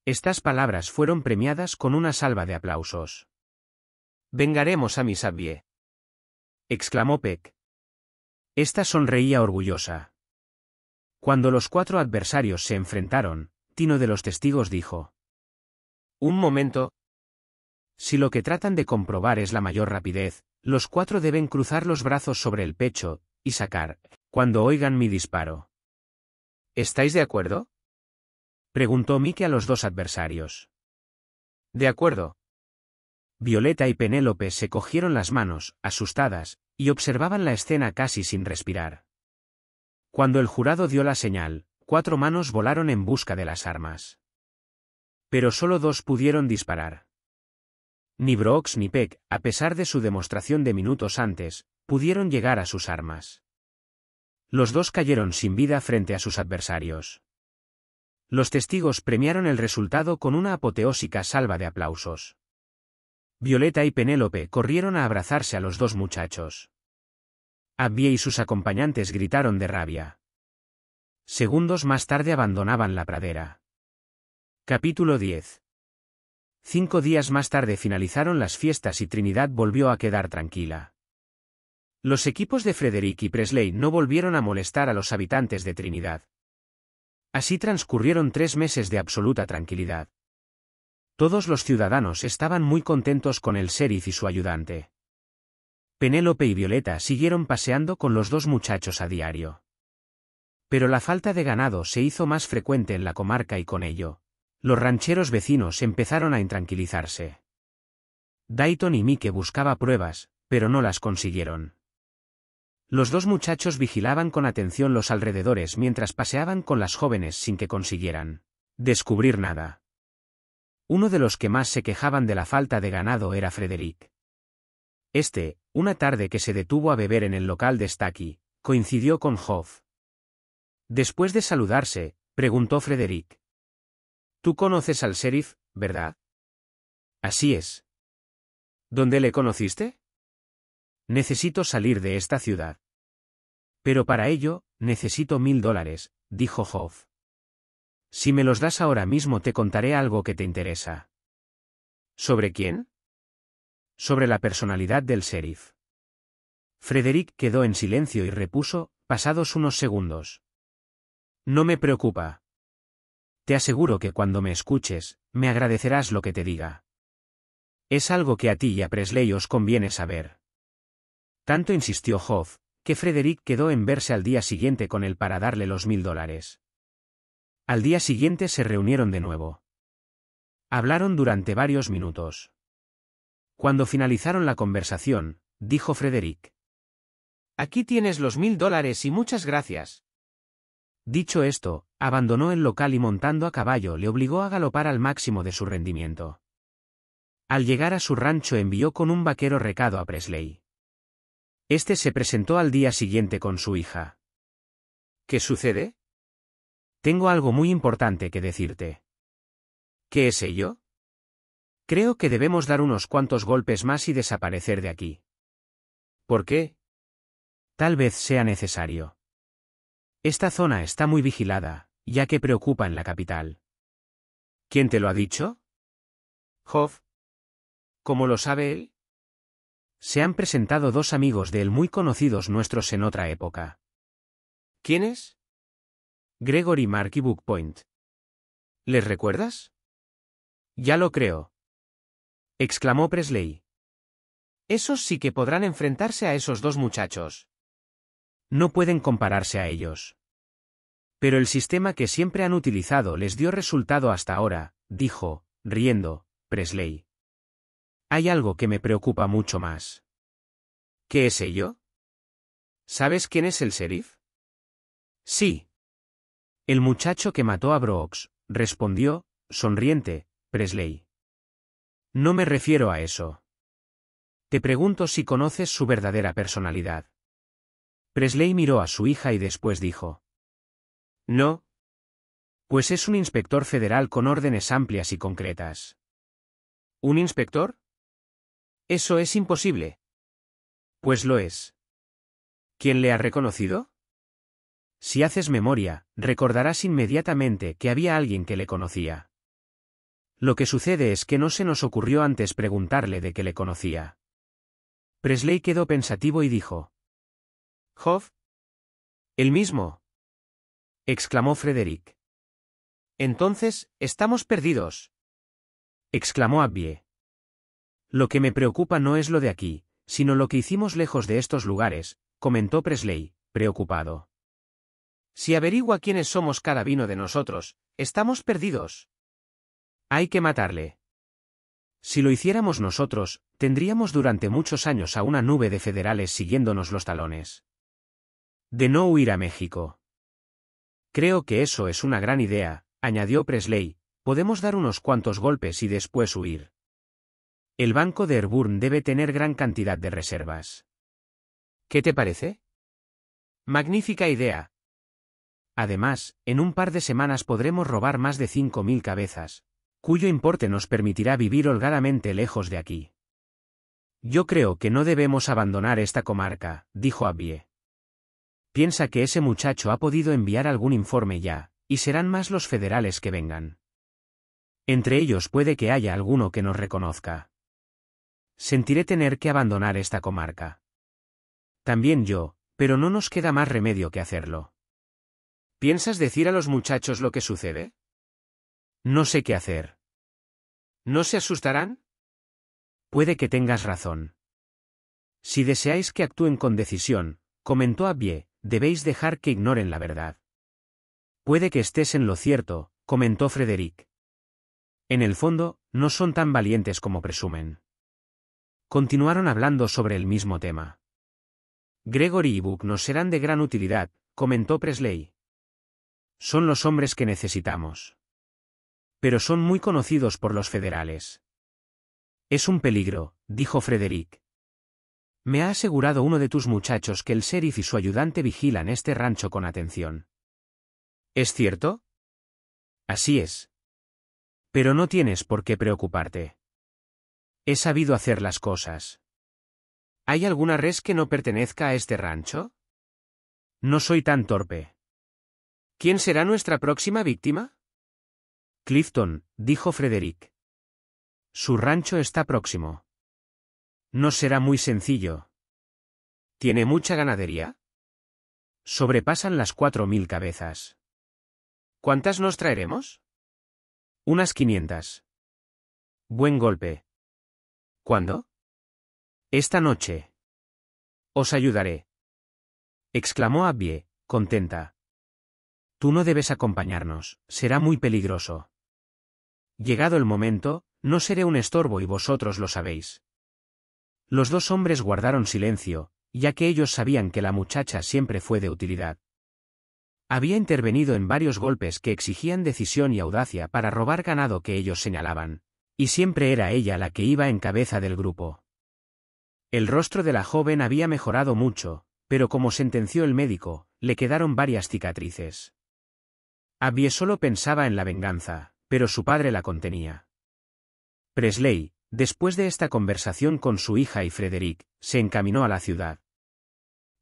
Estas palabras fueron premiadas con una salva de aplausos. Vengaremos a mi sabbie. exclamó Peck. Esta sonreía orgullosa. Cuando los cuatro adversarios se enfrentaron, Tino de los Testigos dijo, un momento. Si lo que tratan de comprobar es la mayor rapidez, los cuatro deben cruzar los brazos sobre el pecho, y sacar, cuando oigan mi disparo. ¿Estáis de acuerdo? Preguntó Mike a los dos adversarios. De acuerdo. Violeta y Penélope se cogieron las manos, asustadas, y observaban la escena casi sin respirar. Cuando el jurado dio la señal, cuatro manos volaron en busca de las armas pero solo dos pudieron disparar. Ni Brooks ni Peck, a pesar de su demostración de minutos antes, pudieron llegar a sus armas. Los dos cayeron sin vida frente a sus adversarios. Los testigos premiaron el resultado con una apoteósica salva de aplausos. Violeta y Penélope corrieron a abrazarse a los dos muchachos. Abbie y sus acompañantes gritaron de rabia. Segundos más tarde abandonaban la pradera. Capítulo 10. Cinco días más tarde finalizaron las fiestas y Trinidad volvió a quedar tranquila. Los equipos de Frederick y Presley no volvieron a molestar a los habitantes de Trinidad. Así transcurrieron tres meses de absoluta tranquilidad. Todos los ciudadanos estaban muy contentos con el sheriff y su ayudante. Penélope y Violeta siguieron paseando con los dos muchachos a diario. Pero la falta de ganado se hizo más frecuente en la comarca y con ello, los rancheros vecinos empezaron a intranquilizarse. Dayton y Mike buscaba pruebas, pero no las consiguieron. Los dos muchachos vigilaban con atención los alrededores mientras paseaban con las jóvenes sin que consiguieran descubrir nada. Uno de los que más se quejaban de la falta de ganado era Frederick. Este, una tarde que se detuvo a beber en el local de Stucky, coincidió con Hoff. Después de saludarse, preguntó Frederick, Tú conoces al sheriff, ¿verdad? Así es. ¿Dónde le conociste? Necesito salir de esta ciudad. Pero para ello, necesito mil dólares, dijo Hoff. Si me los das ahora mismo te contaré algo que te interesa. ¿Sobre quién? Sobre la personalidad del sheriff. Frederick quedó en silencio y repuso, pasados unos segundos. No me preocupa te aseguro que cuando me escuches, me agradecerás lo que te diga. Es algo que a ti y a Presley os conviene saber. Tanto insistió Hoff, que Frederick quedó en verse al día siguiente con él para darle los mil dólares. Al día siguiente se reunieron de nuevo. Hablaron durante varios minutos. Cuando finalizaron la conversación, dijo Frederick. Aquí tienes los mil dólares y muchas gracias. Dicho esto, abandonó el local y montando a caballo le obligó a galopar al máximo de su rendimiento. Al llegar a su rancho envió con un vaquero recado a Presley. Este se presentó al día siguiente con su hija. ¿Qué sucede? Tengo algo muy importante que decirte. ¿Qué es ello? Creo que debemos dar unos cuantos golpes más y desaparecer de aquí. ¿Por qué? Tal vez sea necesario. Esta zona está muy vigilada, ya que preocupa en la capital. ¿Quién te lo ha dicho? Hoff. ¿Cómo lo sabe él? Se han presentado dos amigos de él muy conocidos nuestros en otra época. ¿Quiénes? Gregory Mark y Bookpoint. ¿Les recuerdas? Ya lo creo. exclamó Presley. Esos sí que podrán enfrentarse a esos dos muchachos. No pueden compararse a ellos. Pero el sistema que siempre han utilizado les dio resultado hasta ahora, dijo, riendo, Presley. Hay algo que me preocupa mucho más. ¿Qué es ello? ¿Sabes quién es el sheriff? Sí. El muchacho que mató a Brooks, respondió, sonriente, Presley. No me refiero a eso. Te pregunto si conoces su verdadera personalidad. Presley miró a su hija y después dijo. No. Pues es un inspector federal con órdenes amplias y concretas. ¿Un inspector? Eso es imposible. Pues lo es. ¿Quién le ha reconocido? Si haces memoria, recordarás inmediatamente que había alguien que le conocía. Lo que sucede es que no se nos ocurrió antes preguntarle de qué le conocía. Presley quedó pensativo y dijo, el mismo. exclamó Frederick. Entonces, estamos perdidos. exclamó Abbie. Lo que me preocupa no es lo de aquí, sino lo que hicimos lejos de estos lugares, comentó Presley, preocupado. Si averigua quiénes somos cada vino de nosotros, estamos perdidos. Hay que matarle. Si lo hiciéramos nosotros, tendríamos durante muchos años a una nube de federales siguiéndonos los talones de no huir a México. Creo que eso es una gran idea, añadió Presley, podemos dar unos cuantos golpes y después huir. El banco de Herburn debe tener gran cantidad de reservas. ¿Qué te parece? Magnífica idea. Además, en un par de semanas podremos robar más de 5.000 cabezas, cuyo importe nos permitirá vivir holgadamente lejos de aquí. Yo creo que no debemos abandonar esta comarca, dijo Abbie. Piensa que ese muchacho ha podido enviar algún informe ya, y serán más los federales que vengan. Entre ellos puede que haya alguno que nos reconozca. Sentiré tener que abandonar esta comarca. También yo, pero no nos queda más remedio que hacerlo. ¿Piensas decir a los muchachos lo que sucede? No sé qué hacer. ¿No se asustarán? Puede que tengas razón. Si deseáis que actúen con decisión, comentó Abie, debéis dejar que ignoren la verdad. Puede que estés en lo cierto, comentó Frederick. En el fondo, no son tan valientes como presumen. Continuaron hablando sobre el mismo tema. Gregory y Buck nos serán de gran utilidad, comentó Presley. Son los hombres que necesitamos. Pero son muy conocidos por los federales. Es un peligro, dijo Frederick. Me ha asegurado uno de tus muchachos que el sheriff y su ayudante vigilan este rancho con atención. ¿Es cierto? Así es. Pero no tienes por qué preocuparte. He sabido hacer las cosas. ¿Hay alguna res que no pertenezca a este rancho? No soy tan torpe. ¿Quién será nuestra próxima víctima? Clifton, dijo Frederick. Su rancho está próximo. No será muy sencillo. ¿Tiene mucha ganadería? Sobrepasan las cuatro mil cabezas. ¿Cuántas nos traeremos? Unas quinientas. Buen golpe. ¿Cuándo? Esta noche. Os ayudaré. exclamó Abbie, contenta. Tú no debes acompañarnos, será muy peligroso. Llegado el momento, no seré un estorbo y vosotros lo sabéis. Los dos hombres guardaron silencio, ya que ellos sabían que la muchacha siempre fue de utilidad. Había intervenido en varios golpes que exigían decisión y audacia para robar ganado que ellos señalaban, y siempre era ella la que iba en cabeza del grupo. El rostro de la joven había mejorado mucho, pero como sentenció el médico, le quedaron varias cicatrices. Abie solo pensaba en la venganza, pero su padre la contenía. Presley, Después de esta conversación con su hija y Frederick, se encaminó a la ciudad.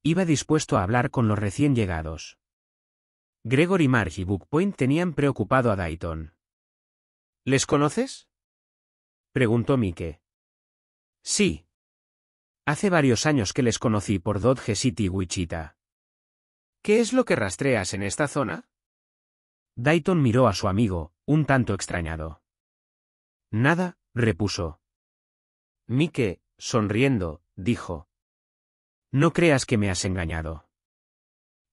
Iba dispuesto a hablar con los recién llegados. Gregory, y Marge y Bookpoint tenían preocupado a Dayton. ¿Les conoces? preguntó Mike. Sí. Hace varios años que les conocí por Dodge City, Wichita. ¿Qué es lo que rastreas en esta zona? Dayton miró a su amigo, un tanto extrañado. Nada, repuso. Mike, sonriendo, dijo. No creas que me has engañado.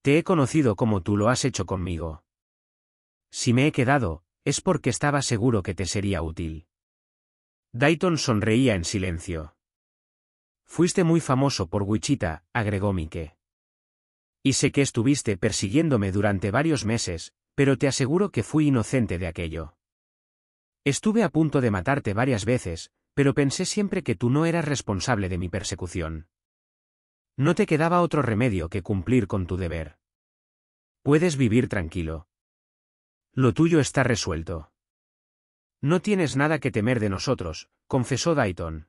Te he conocido como tú lo has hecho conmigo. Si me he quedado, es porque estaba seguro que te sería útil. Dayton sonreía en silencio. Fuiste muy famoso por Wichita, agregó Mike. Y sé que estuviste persiguiéndome durante varios meses, pero te aseguro que fui inocente de aquello. Estuve a punto de matarte varias veces, pero pensé siempre que tú no eras responsable de mi persecución. No te quedaba otro remedio que cumplir con tu deber. Puedes vivir tranquilo. Lo tuyo está resuelto. No tienes nada que temer de nosotros, confesó Dayton.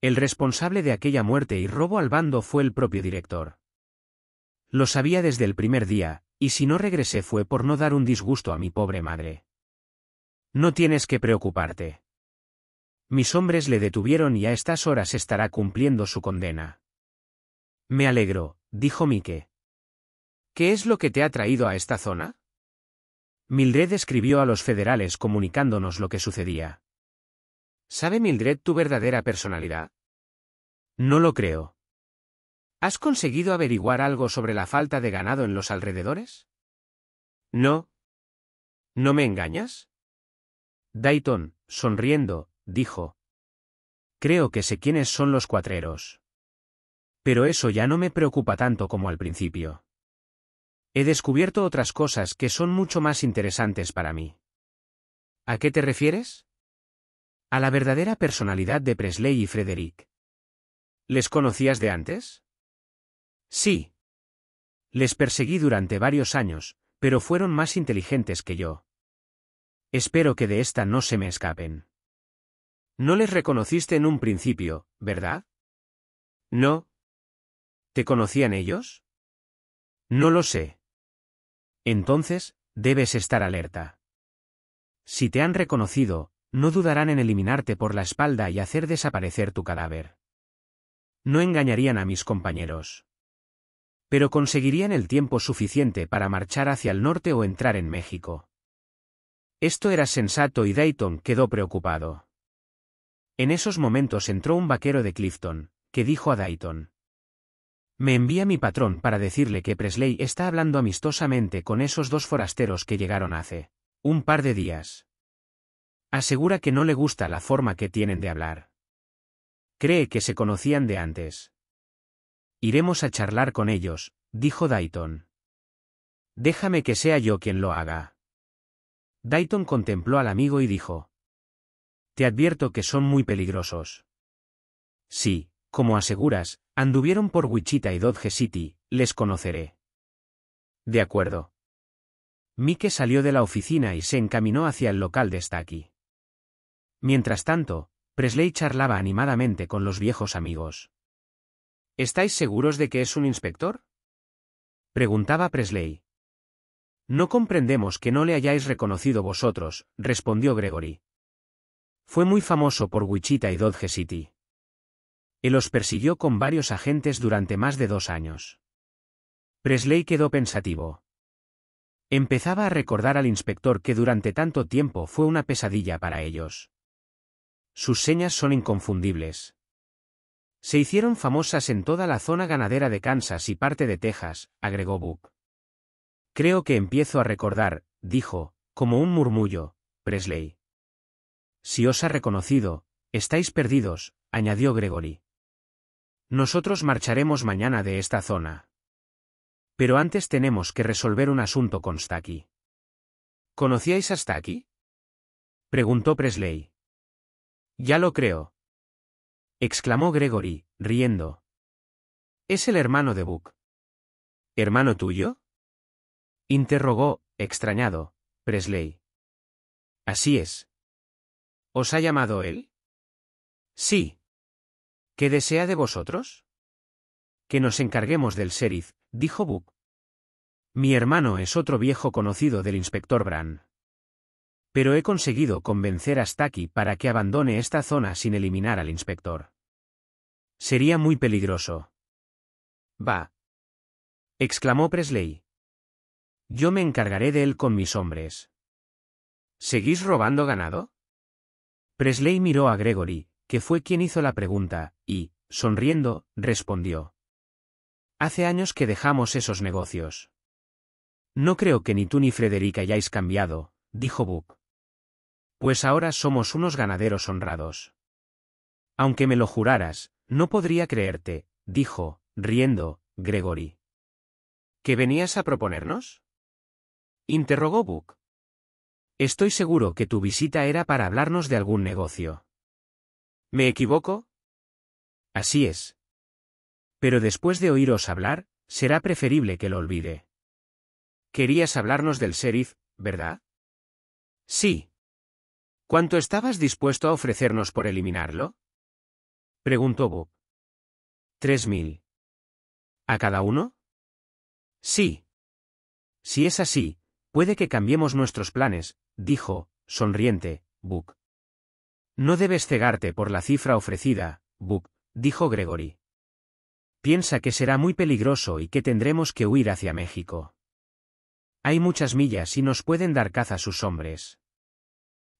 El responsable de aquella muerte y robo al bando fue el propio director. Lo sabía desde el primer día, y si no regresé fue por no dar un disgusto a mi pobre madre. No tienes que preocuparte. Mis hombres le detuvieron y a estas horas estará cumpliendo su condena. Me alegro, dijo Mike. ¿Qué es lo que te ha traído a esta zona? Mildred escribió a los federales comunicándonos lo que sucedía. ¿Sabe Mildred tu verdadera personalidad? No lo creo. ¿Has conseguido averiguar algo sobre la falta de ganado en los alrededores? No. ¿No me engañas? Dayton, sonriendo, dijo. Creo que sé quiénes son los cuatreros. Pero eso ya no me preocupa tanto como al principio. He descubierto otras cosas que son mucho más interesantes para mí. ¿A qué te refieres? A la verdadera personalidad de Presley y Frederick. ¿Les conocías de antes? Sí. Les perseguí durante varios años, pero fueron más inteligentes que yo. Espero que de esta no se me escapen. No les reconociste en un principio, ¿verdad? No. ¿Te conocían ellos? No lo sé. Entonces, debes estar alerta. Si te han reconocido, no dudarán en eliminarte por la espalda y hacer desaparecer tu cadáver. No engañarían a mis compañeros. Pero conseguirían el tiempo suficiente para marchar hacia el norte o entrar en México. Esto era sensato y Dayton quedó preocupado. En esos momentos entró un vaquero de Clifton, que dijo a Dayton. Me envía mi patrón para decirle que Presley está hablando amistosamente con esos dos forasteros que llegaron hace un par de días. Asegura que no le gusta la forma que tienen de hablar. Cree que se conocían de antes. Iremos a charlar con ellos, dijo Dayton. Déjame que sea yo quien lo haga. Dayton contempló al amigo y dijo, te advierto que son muy peligrosos. Sí, como aseguras, anduvieron por Wichita y Dodge City, les conoceré. De acuerdo. Mike salió de la oficina y se encaminó hacia el local de Stacky. Mientras tanto, Presley charlaba animadamente con los viejos amigos. ¿Estáis seguros de que es un inspector? preguntaba Presley. No comprendemos que no le hayáis reconocido vosotros, respondió Gregory. Fue muy famoso por Wichita y Dodge City. Él los persiguió con varios agentes durante más de dos años. Presley quedó pensativo. Empezaba a recordar al inspector que durante tanto tiempo fue una pesadilla para ellos. Sus señas son inconfundibles. Se hicieron famosas en toda la zona ganadera de Kansas y parte de Texas, agregó Buck. Creo que empiezo a recordar, dijo, como un murmullo, Presley. Si os ha reconocido, estáis perdidos, añadió Gregory. Nosotros marcharemos mañana de esta zona. Pero antes tenemos que resolver un asunto con Staki. ¿Conocíais a Staki?» preguntó Presley. Ya lo creo. exclamó Gregory, riendo. Es el hermano de Buck. ¿Hermano tuyo? interrogó, extrañado, Presley. Así es. ¿Os ha llamado él? Sí. ¿Qué desea de vosotros? Que nos encarguemos del sheriff, dijo Buck. Mi hermano es otro viejo conocido del inspector Bran. Pero he conseguido convencer a Staki para que abandone esta zona sin eliminar al inspector. Sería muy peligroso. Va. exclamó Presley. Yo me encargaré de él con mis hombres. ¿Seguís robando ganado? Presley miró a Gregory, que fue quien hizo la pregunta, y, sonriendo, respondió. Hace años que dejamos esos negocios. No creo que ni tú ni Frederick hayáis cambiado, dijo Buck. Pues ahora somos unos ganaderos honrados. Aunque me lo juraras, no podría creerte, dijo, riendo, Gregory. ¿Que venías a proponernos? interrogó Buck. Estoy seguro que tu visita era para hablarnos de algún negocio. ¿Me equivoco? Así es. Pero después de oíros hablar, será preferible que lo olvide. Querías hablarnos del sheriff, ¿verdad? Sí. ¿Cuánto estabas dispuesto a ofrecernos por eliminarlo? Preguntó Bob. Tres mil. ¿A cada uno? Sí. Si es así, Puede que cambiemos nuestros planes, dijo, sonriente, Buck. No debes cegarte por la cifra ofrecida, Buck, dijo Gregory. Piensa que será muy peligroso y que tendremos que huir hacia México. Hay muchas millas y nos pueden dar caza sus hombres.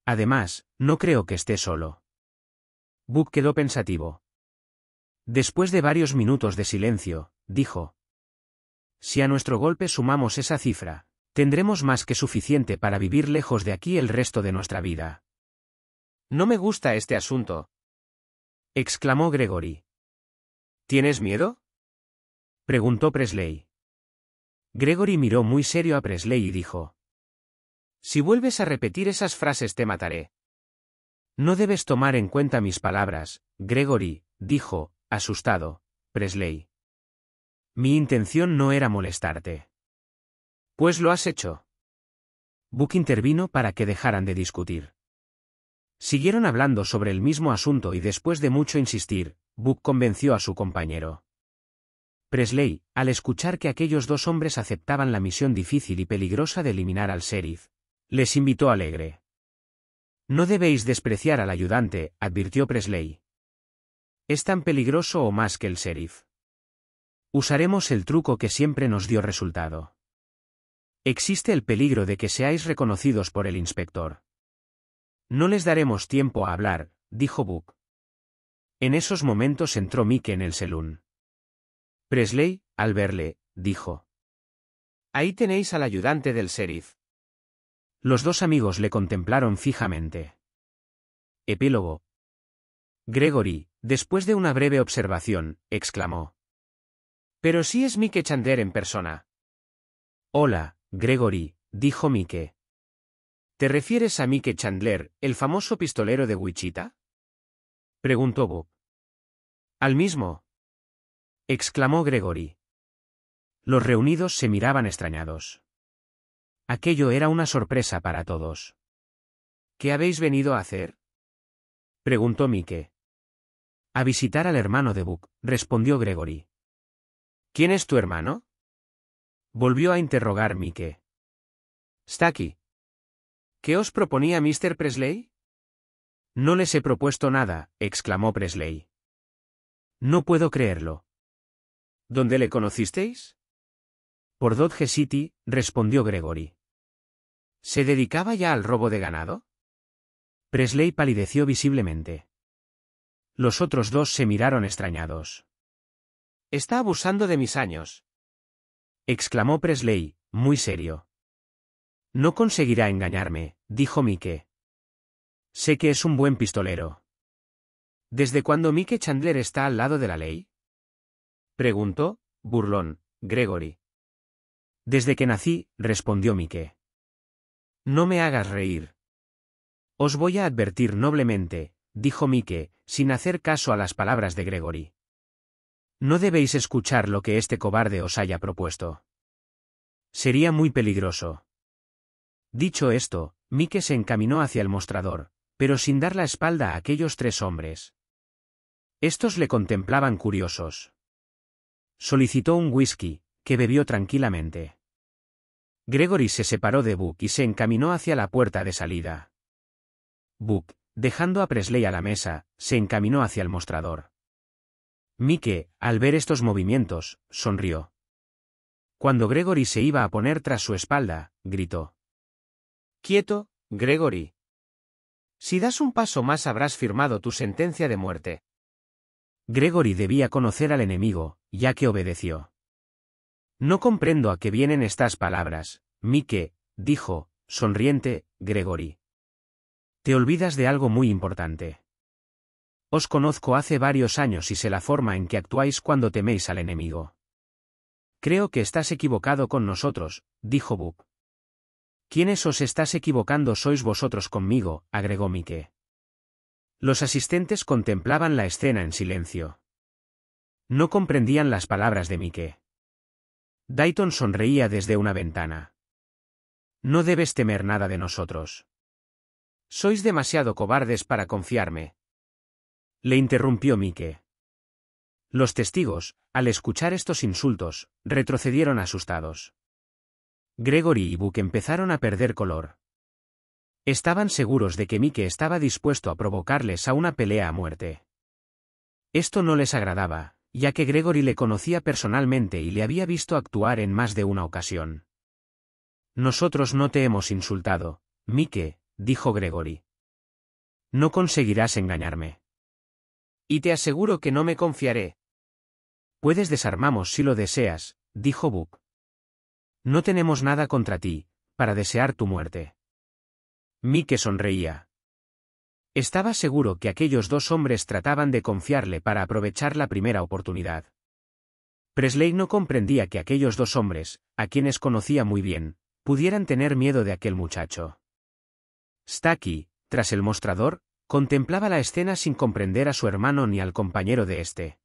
Además, no creo que esté solo. Buck quedó pensativo. Después de varios minutos de silencio, dijo. Si a nuestro golpe sumamos esa cifra, Tendremos más que suficiente para vivir lejos de aquí el resto de nuestra vida. No me gusta este asunto. exclamó Gregory. ¿Tienes miedo? preguntó Presley. Gregory miró muy serio a Presley y dijo. Si vuelves a repetir esas frases te mataré. No debes tomar en cuenta mis palabras, Gregory, dijo, asustado, Presley. Mi intención no era molestarte. Pues lo has hecho. Buck intervino para que dejaran de discutir. Siguieron hablando sobre el mismo asunto y después de mucho insistir, Buck convenció a su compañero. Presley, al escuchar que aquellos dos hombres aceptaban la misión difícil y peligrosa de eliminar al sheriff, les invitó alegre. No debéis despreciar al ayudante, advirtió Presley. Es tan peligroso o más que el sheriff. Usaremos el truco que siempre nos dio resultado. Existe el peligro de que seáis reconocidos por el inspector. No les daremos tiempo a hablar, dijo Buck. En esos momentos entró Mike en el salón. Presley, al verle, dijo. Ahí tenéis al ayudante del sheriff. Los dos amigos le contemplaron fijamente. Epílogo. Gregory, después de una breve observación, exclamó. Pero si es Mike Chander en persona. Hola, Gregory, dijo Mike. ¿Te refieres a Mike Chandler, el famoso pistolero de Wichita? preguntó Buck. Al mismo. exclamó Gregory. Los reunidos se miraban extrañados. Aquello era una sorpresa para todos. ¿Qué habéis venido a hacer? preguntó Mike. A visitar al hermano de Buck, respondió Gregory. ¿Quién es tu hermano? Volvió a interrogar Mike. Staki, ¿Qué os proponía Mr. Presley? No les he propuesto nada, exclamó Presley. No puedo creerlo. ¿Dónde le conocisteis? Por Dodge City, respondió Gregory. ¿Se dedicaba ya al robo de ganado? Presley palideció visiblemente. Los otros dos se miraron extrañados. Está abusando de mis años, exclamó Presley, muy serio. No conseguirá engañarme, dijo Mike. Sé que es un buen pistolero. ¿Desde cuándo Mike Chandler está al lado de la ley? Preguntó, burlón, Gregory. Desde que nací, respondió Mike. No me hagas reír. Os voy a advertir noblemente, dijo Mike, sin hacer caso a las palabras de Gregory. No debéis escuchar lo que este cobarde os haya propuesto. Sería muy peligroso. Dicho esto, Mike se encaminó hacia el mostrador, pero sin dar la espalda a aquellos tres hombres. Estos le contemplaban curiosos. Solicitó un whisky, que bebió tranquilamente. Gregory se separó de Buck y se encaminó hacia la puerta de salida. Buck, dejando a Presley a la mesa, se encaminó hacia el mostrador. Mike, al ver estos movimientos, sonrió. Cuando Gregory se iba a poner tras su espalda, gritó. Quieto, Gregory. Si das un paso más habrás firmado tu sentencia de muerte. Gregory debía conocer al enemigo, ya que obedeció. No comprendo a qué vienen estas palabras, Mike, dijo, sonriente, Gregory. Te olvidas de algo muy importante. Os conozco hace varios años y sé la forma en que actuáis cuando teméis al enemigo. Creo que estás equivocado con nosotros, dijo Bub. ¿Quiénes os estás equivocando sois vosotros conmigo, agregó Mike. Los asistentes contemplaban la escena en silencio. No comprendían las palabras de Mike. Dayton sonreía desde una ventana. No debes temer nada de nosotros. Sois demasiado cobardes para confiarme, le interrumpió Mike. Los testigos, al escuchar estos insultos, retrocedieron asustados. Gregory y Buck empezaron a perder color. Estaban seguros de que Mike estaba dispuesto a provocarles a una pelea a muerte. Esto no les agradaba, ya que Gregory le conocía personalmente y le había visto actuar en más de una ocasión. Nosotros no te hemos insultado, Mike, dijo Gregory. No conseguirás engañarme. Y te aseguro que no me confiaré. Puedes desarmamos si lo deseas, dijo Buck. No tenemos nada contra ti, para desear tu muerte. Mike sonreía. Estaba seguro que aquellos dos hombres trataban de confiarle para aprovechar la primera oportunidad. Presley no comprendía que aquellos dos hombres, a quienes conocía muy bien, pudieran tener miedo de aquel muchacho. Stacky, tras el mostrador, Contemplaba la escena sin comprender a su hermano ni al compañero de éste.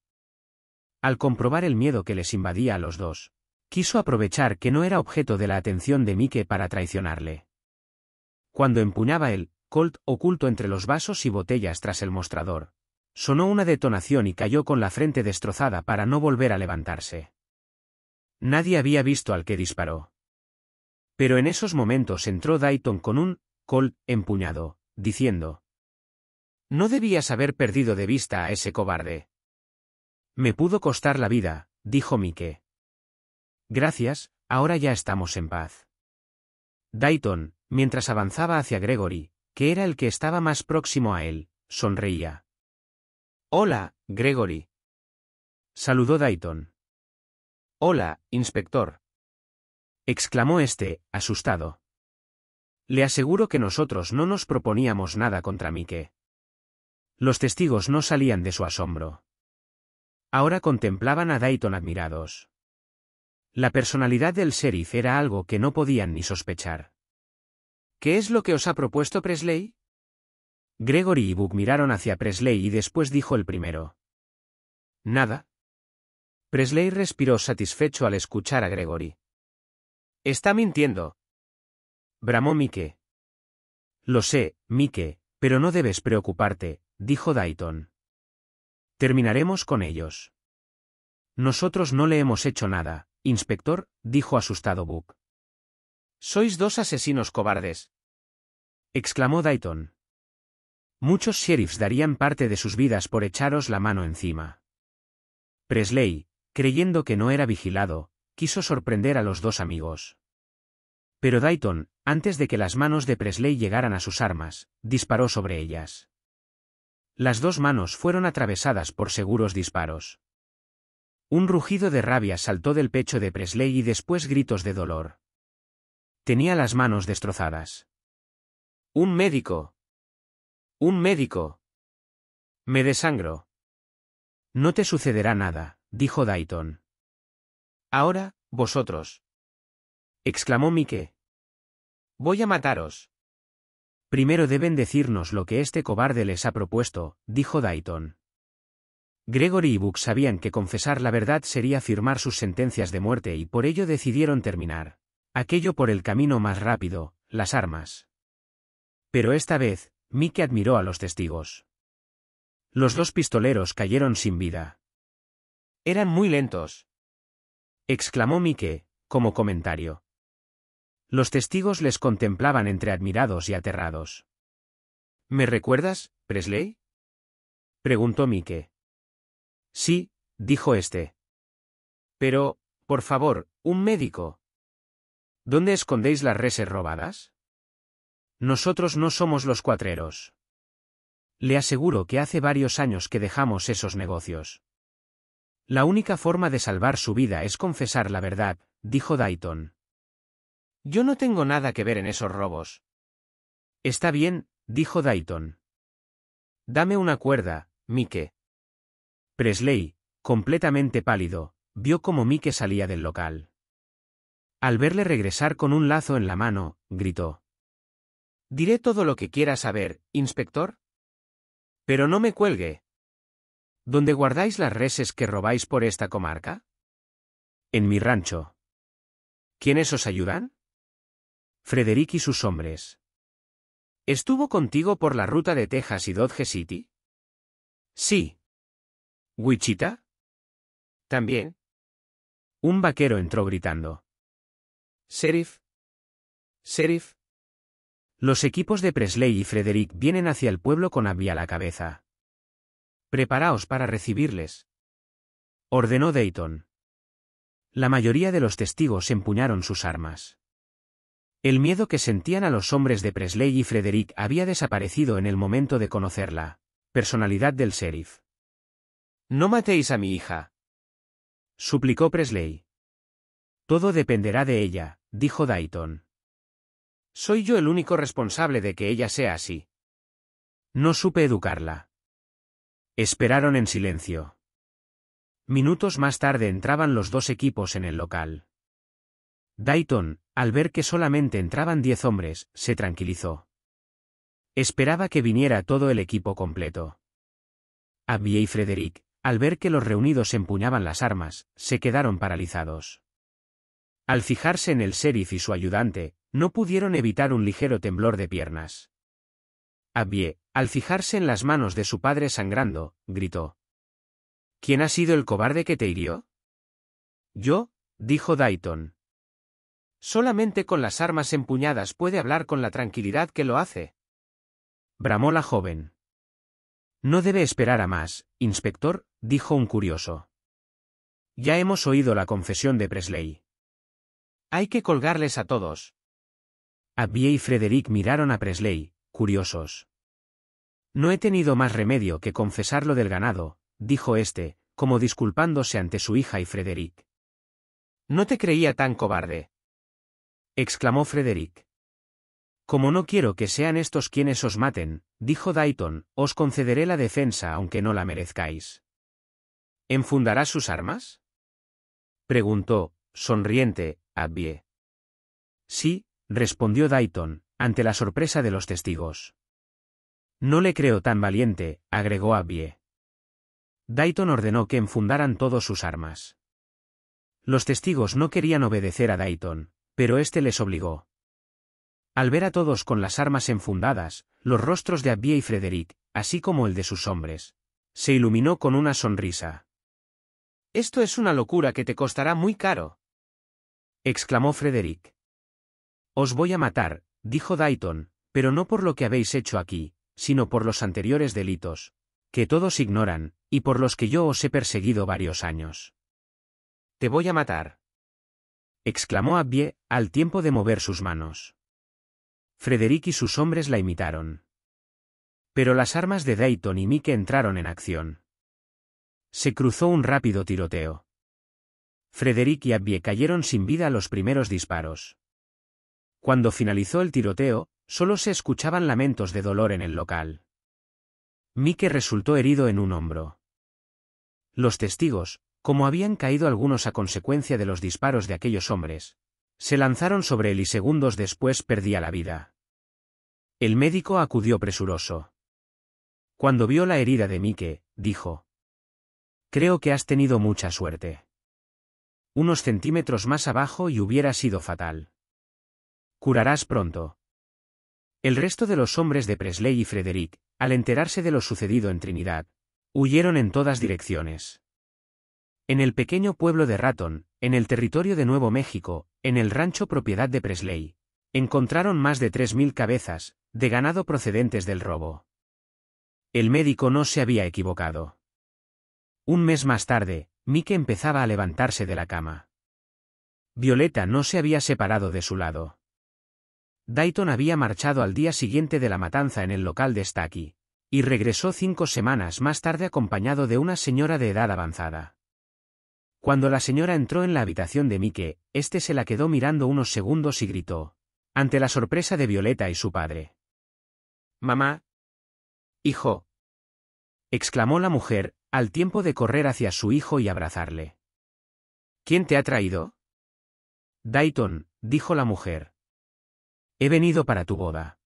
Al comprobar el miedo que les invadía a los dos, quiso aprovechar que no era objeto de la atención de Mike para traicionarle. Cuando empuñaba el Colt oculto entre los vasos y botellas tras el mostrador, sonó una detonación y cayó con la frente destrozada para no volver a levantarse. Nadie había visto al que disparó. Pero en esos momentos entró Dayton con un Colt empuñado, diciendo, no debías haber perdido de vista a ese cobarde. Me pudo costar la vida, dijo Mike. Gracias, ahora ya estamos en paz. Dayton, mientras avanzaba hacia Gregory, que era el que estaba más próximo a él, sonreía. Hola, Gregory. Saludó Dayton. Hola, inspector. exclamó este, asustado. Le aseguro que nosotros no nos proponíamos nada contra Mike. Los testigos no salían de su asombro. Ahora contemplaban a Dayton admirados. La personalidad del sheriff era algo que no podían ni sospechar. ¿Qué es lo que os ha propuesto Presley? Gregory y Buck miraron hacia Presley y después dijo el primero. Nada. Presley respiró satisfecho al escuchar a Gregory. Está mintiendo. Bramó Mike. Lo sé, Mike, pero no debes preocuparte, dijo Dayton. Terminaremos con ellos. Nosotros no le hemos hecho nada, inspector, dijo asustado Buck. Sois dos asesinos cobardes. exclamó Dayton. Muchos sheriffs darían parte de sus vidas por echaros la mano encima. Presley, creyendo que no era vigilado, quiso sorprender a los dos amigos. Pero Dayton, antes de que las manos de Presley llegaran a sus armas, disparó sobre ellas. Las dos manos fueron atravesadas por seguros disparos. Un rugido de rabia saltó del pecho de Presley y después gritos de dolor. Tenía las manos destrozadas. ¡Un médico! ¡Un médico! Me desangro. No te sucederá nada, dijo Dayton. Ahora, vosotros. exclamó Mike. Voy a mataros. Primero deben decirnos lo que este cobarde les ha propuesto, dijo Dayton. Gregory y Buck sabían que confesar la verdad sería firmar sus sentencias de muerte y por ello decidieron terminar. Aquello por el camino más rápido, las armas. Pero esta vez, Mike admiró a los testigos. Los dos pistoleros cayeron sin vida. Eran muy lentos. Exclamó Mike, como comentario. Los testigos les contemplaban entre admirados y aterrados. ¿Me recuerdas, Presley? preguntó Mike. Sí, dijo este. Pero, por favor, un médico. ¿Dónde escondéis las reses robadas? Nosotros no somos los cuatreros. Le aseguro que hace varios años que dejamos esos negocios. La única forma de salvar su vida es confesar la verdad, dijo Dayton. Yo no tengo nada que ver en esos robos. Está bien, dijo Dayton. Dame una cuerda, Mike. Presley, completamente pálido, vio cómo Mike salía del local. Al verle regresar con un lazo en la mano, gritó. Diré todo lo que quiera saber, inspector. Pero no me cuelgue. ¿Dónde guardáis las reses que robáis por esta comarca? En mi rancho. ¿Quiénes os ayudan? Frederick y sus hombres. ¿Estuvo contigo por la ruta de Texas y Dodge City? Sí. ¿Wichita? También. Un vaquero entró gritando. Sheriff. Sheriff. Los equipos de Presley y Frederick vienen hacia el pueblo con Abby a la cabeza. Preparaos para recibirles. Ordenó Dayton. La mayoría de los testigos empuñaron sus armas. El miedo que sentían a los hombres de Presley y Frederick había desaparecido en el momento de conocerla. Personalidad del sheriff. No matéis a mi hija. Suplicó Presley. Todo dependerá de ella, dijo Dayton. Soy yo el único responsable de que ella sea así. No supe educarla. Esperaron en silencio. Minutos más tarde entraban los dos equipos en el local. Dayton, al ver que solamente entraban diez hombres, se tranquilizó. Esperaba que viniera todo el equipo completo. Abbie y Frederick, al ver que los reunidos empuñaban las armas, se quedaron paralizados. Al fijarse en el sheriff y su ayudante, no pudieron evitar un ligero temblor de piernas. Abbie, al fijarse en las manos de su padre sangrando, gritó. ¿Quién ha sido el cobarde que te hirió? Yo, dijo Dayton, Solamente con las armas empuñadas puede hablar con la tranquilidad que lo hace. Bramó la joven. No debe esperar a más, inspector, dijo un curioso. Ya hemos oído la confesión de Presley. Hay que colgarles a todos. Abbie y Frederick miraron a Presley, curiosos. No he tenido más remedio que confesar lo del ganado, dijo éste, como disculpándose ante su hija y Frederick. No te creía tan cobarde exclamó Frederick. Como no quiero que sean estos quienes os maten, dijo Dayton, os concederé la defensa aunque no la merezcáis. ¿Enfundará sus armas? preguntó, sonriente, Abbie. Sí, respondió Dayton, ante la sorpresa de los testigos. No le creo tan valiente, agregó Abbie. Dayton ordenó que enfundaran todos sus armas. Los testigos no querían obedecer a Dayton, pero éste les obligó. Al ver a todos con las armas enfundadas, los rostros de Abbie y Frederic, así como el de sus hombres, se iluminó con una sonrisa. Esto es una locura que te costará muy caro. exclamó Frederic. Os voy a matar, dijo Dayton, pero no por lo que habéis hecho aquí, sino por los anteriores delitos, que todos ignoran, y por los que yo os he perseguido varios años. Te voy a matar exclamó Abbie, al tiempo de mover sus manos. Frederick y sus hombres la imitaron. Pero las armas de Dayton y Mike entraron en acción. Se cruzó un rápido tiroteo. Frederick y Abbie cayeron sin vida a los primeros disparos. Cuando finalizó el tiroteo, solo se escuchaban lamentos de dolor en el local. Mike resultó herido en un hombro. Los testigos, como habían caído algunos a consecuencia de los disparos de aquellos hombres, se lanzaron sobre él y segundos después perdía la vida. El médico acudió presuroso. Cuando vio la herida de Mike, dijo. Creo que has tenido mucha suerte. Unos centímetros más abajo y hubiera sido fatal. Curarás pronto. El resto de los hombres de Presley y Frederick, al enterarse de lo sucedido en Trinidad, huyeron en todas direcciones. En el pequeño pueblo de Raton, en el territorio de Nuevo México, en el rancho propiedad de Presley, encontraron más de 3.000 cabezas, de ganado procedentes del robo. El médico no se había equivocado. Un mes más tarde, Mike empezaba a levantarse de la cama. Violeta no se había separado de su lado. Dayton había marchado al día siguiente de la matanza en el local de Stacky, y regresó cinco semanas más tarde acompañado de una señora de edad avanzada. Cuando la señora entró en la habitación de Mike, este se la quedó mirando unos segundos y gritó, ante la sorpresa de Violeta y su padre. Mamá. Hijo. exclamó la mujer, al tiempo de correr hacia su hijo y abrazarle. ¿Quién te ha traído? Dayton, dijo la mujer. He venido para tu boda.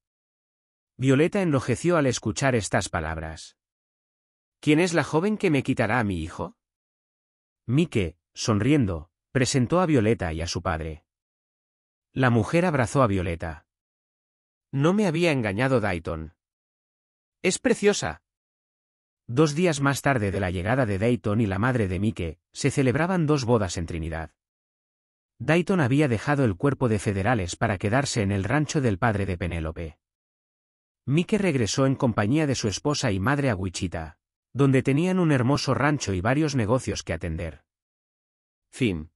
Violeta enlojeció al escuchar estas palabras. ¿Quién es la joven que me quitará a mi hijo? Mike, sonriendo, presentó a Violeta y a su padre. La mujer abrazó a Violeta. No me había engañado Dayton. Es preciosa. Dos días más tarde de la llegada de Dayton y la madre de Mike, se celebraban dos bodas en Trinidad. Dayton había dejado el cuerpo de federales para quedarse en el rancho del padre de Penélope. Mike regresó en compañía de su esposa y madre a Wichita donde tenían un hermoso rancho y varios negocios que atender. Fin.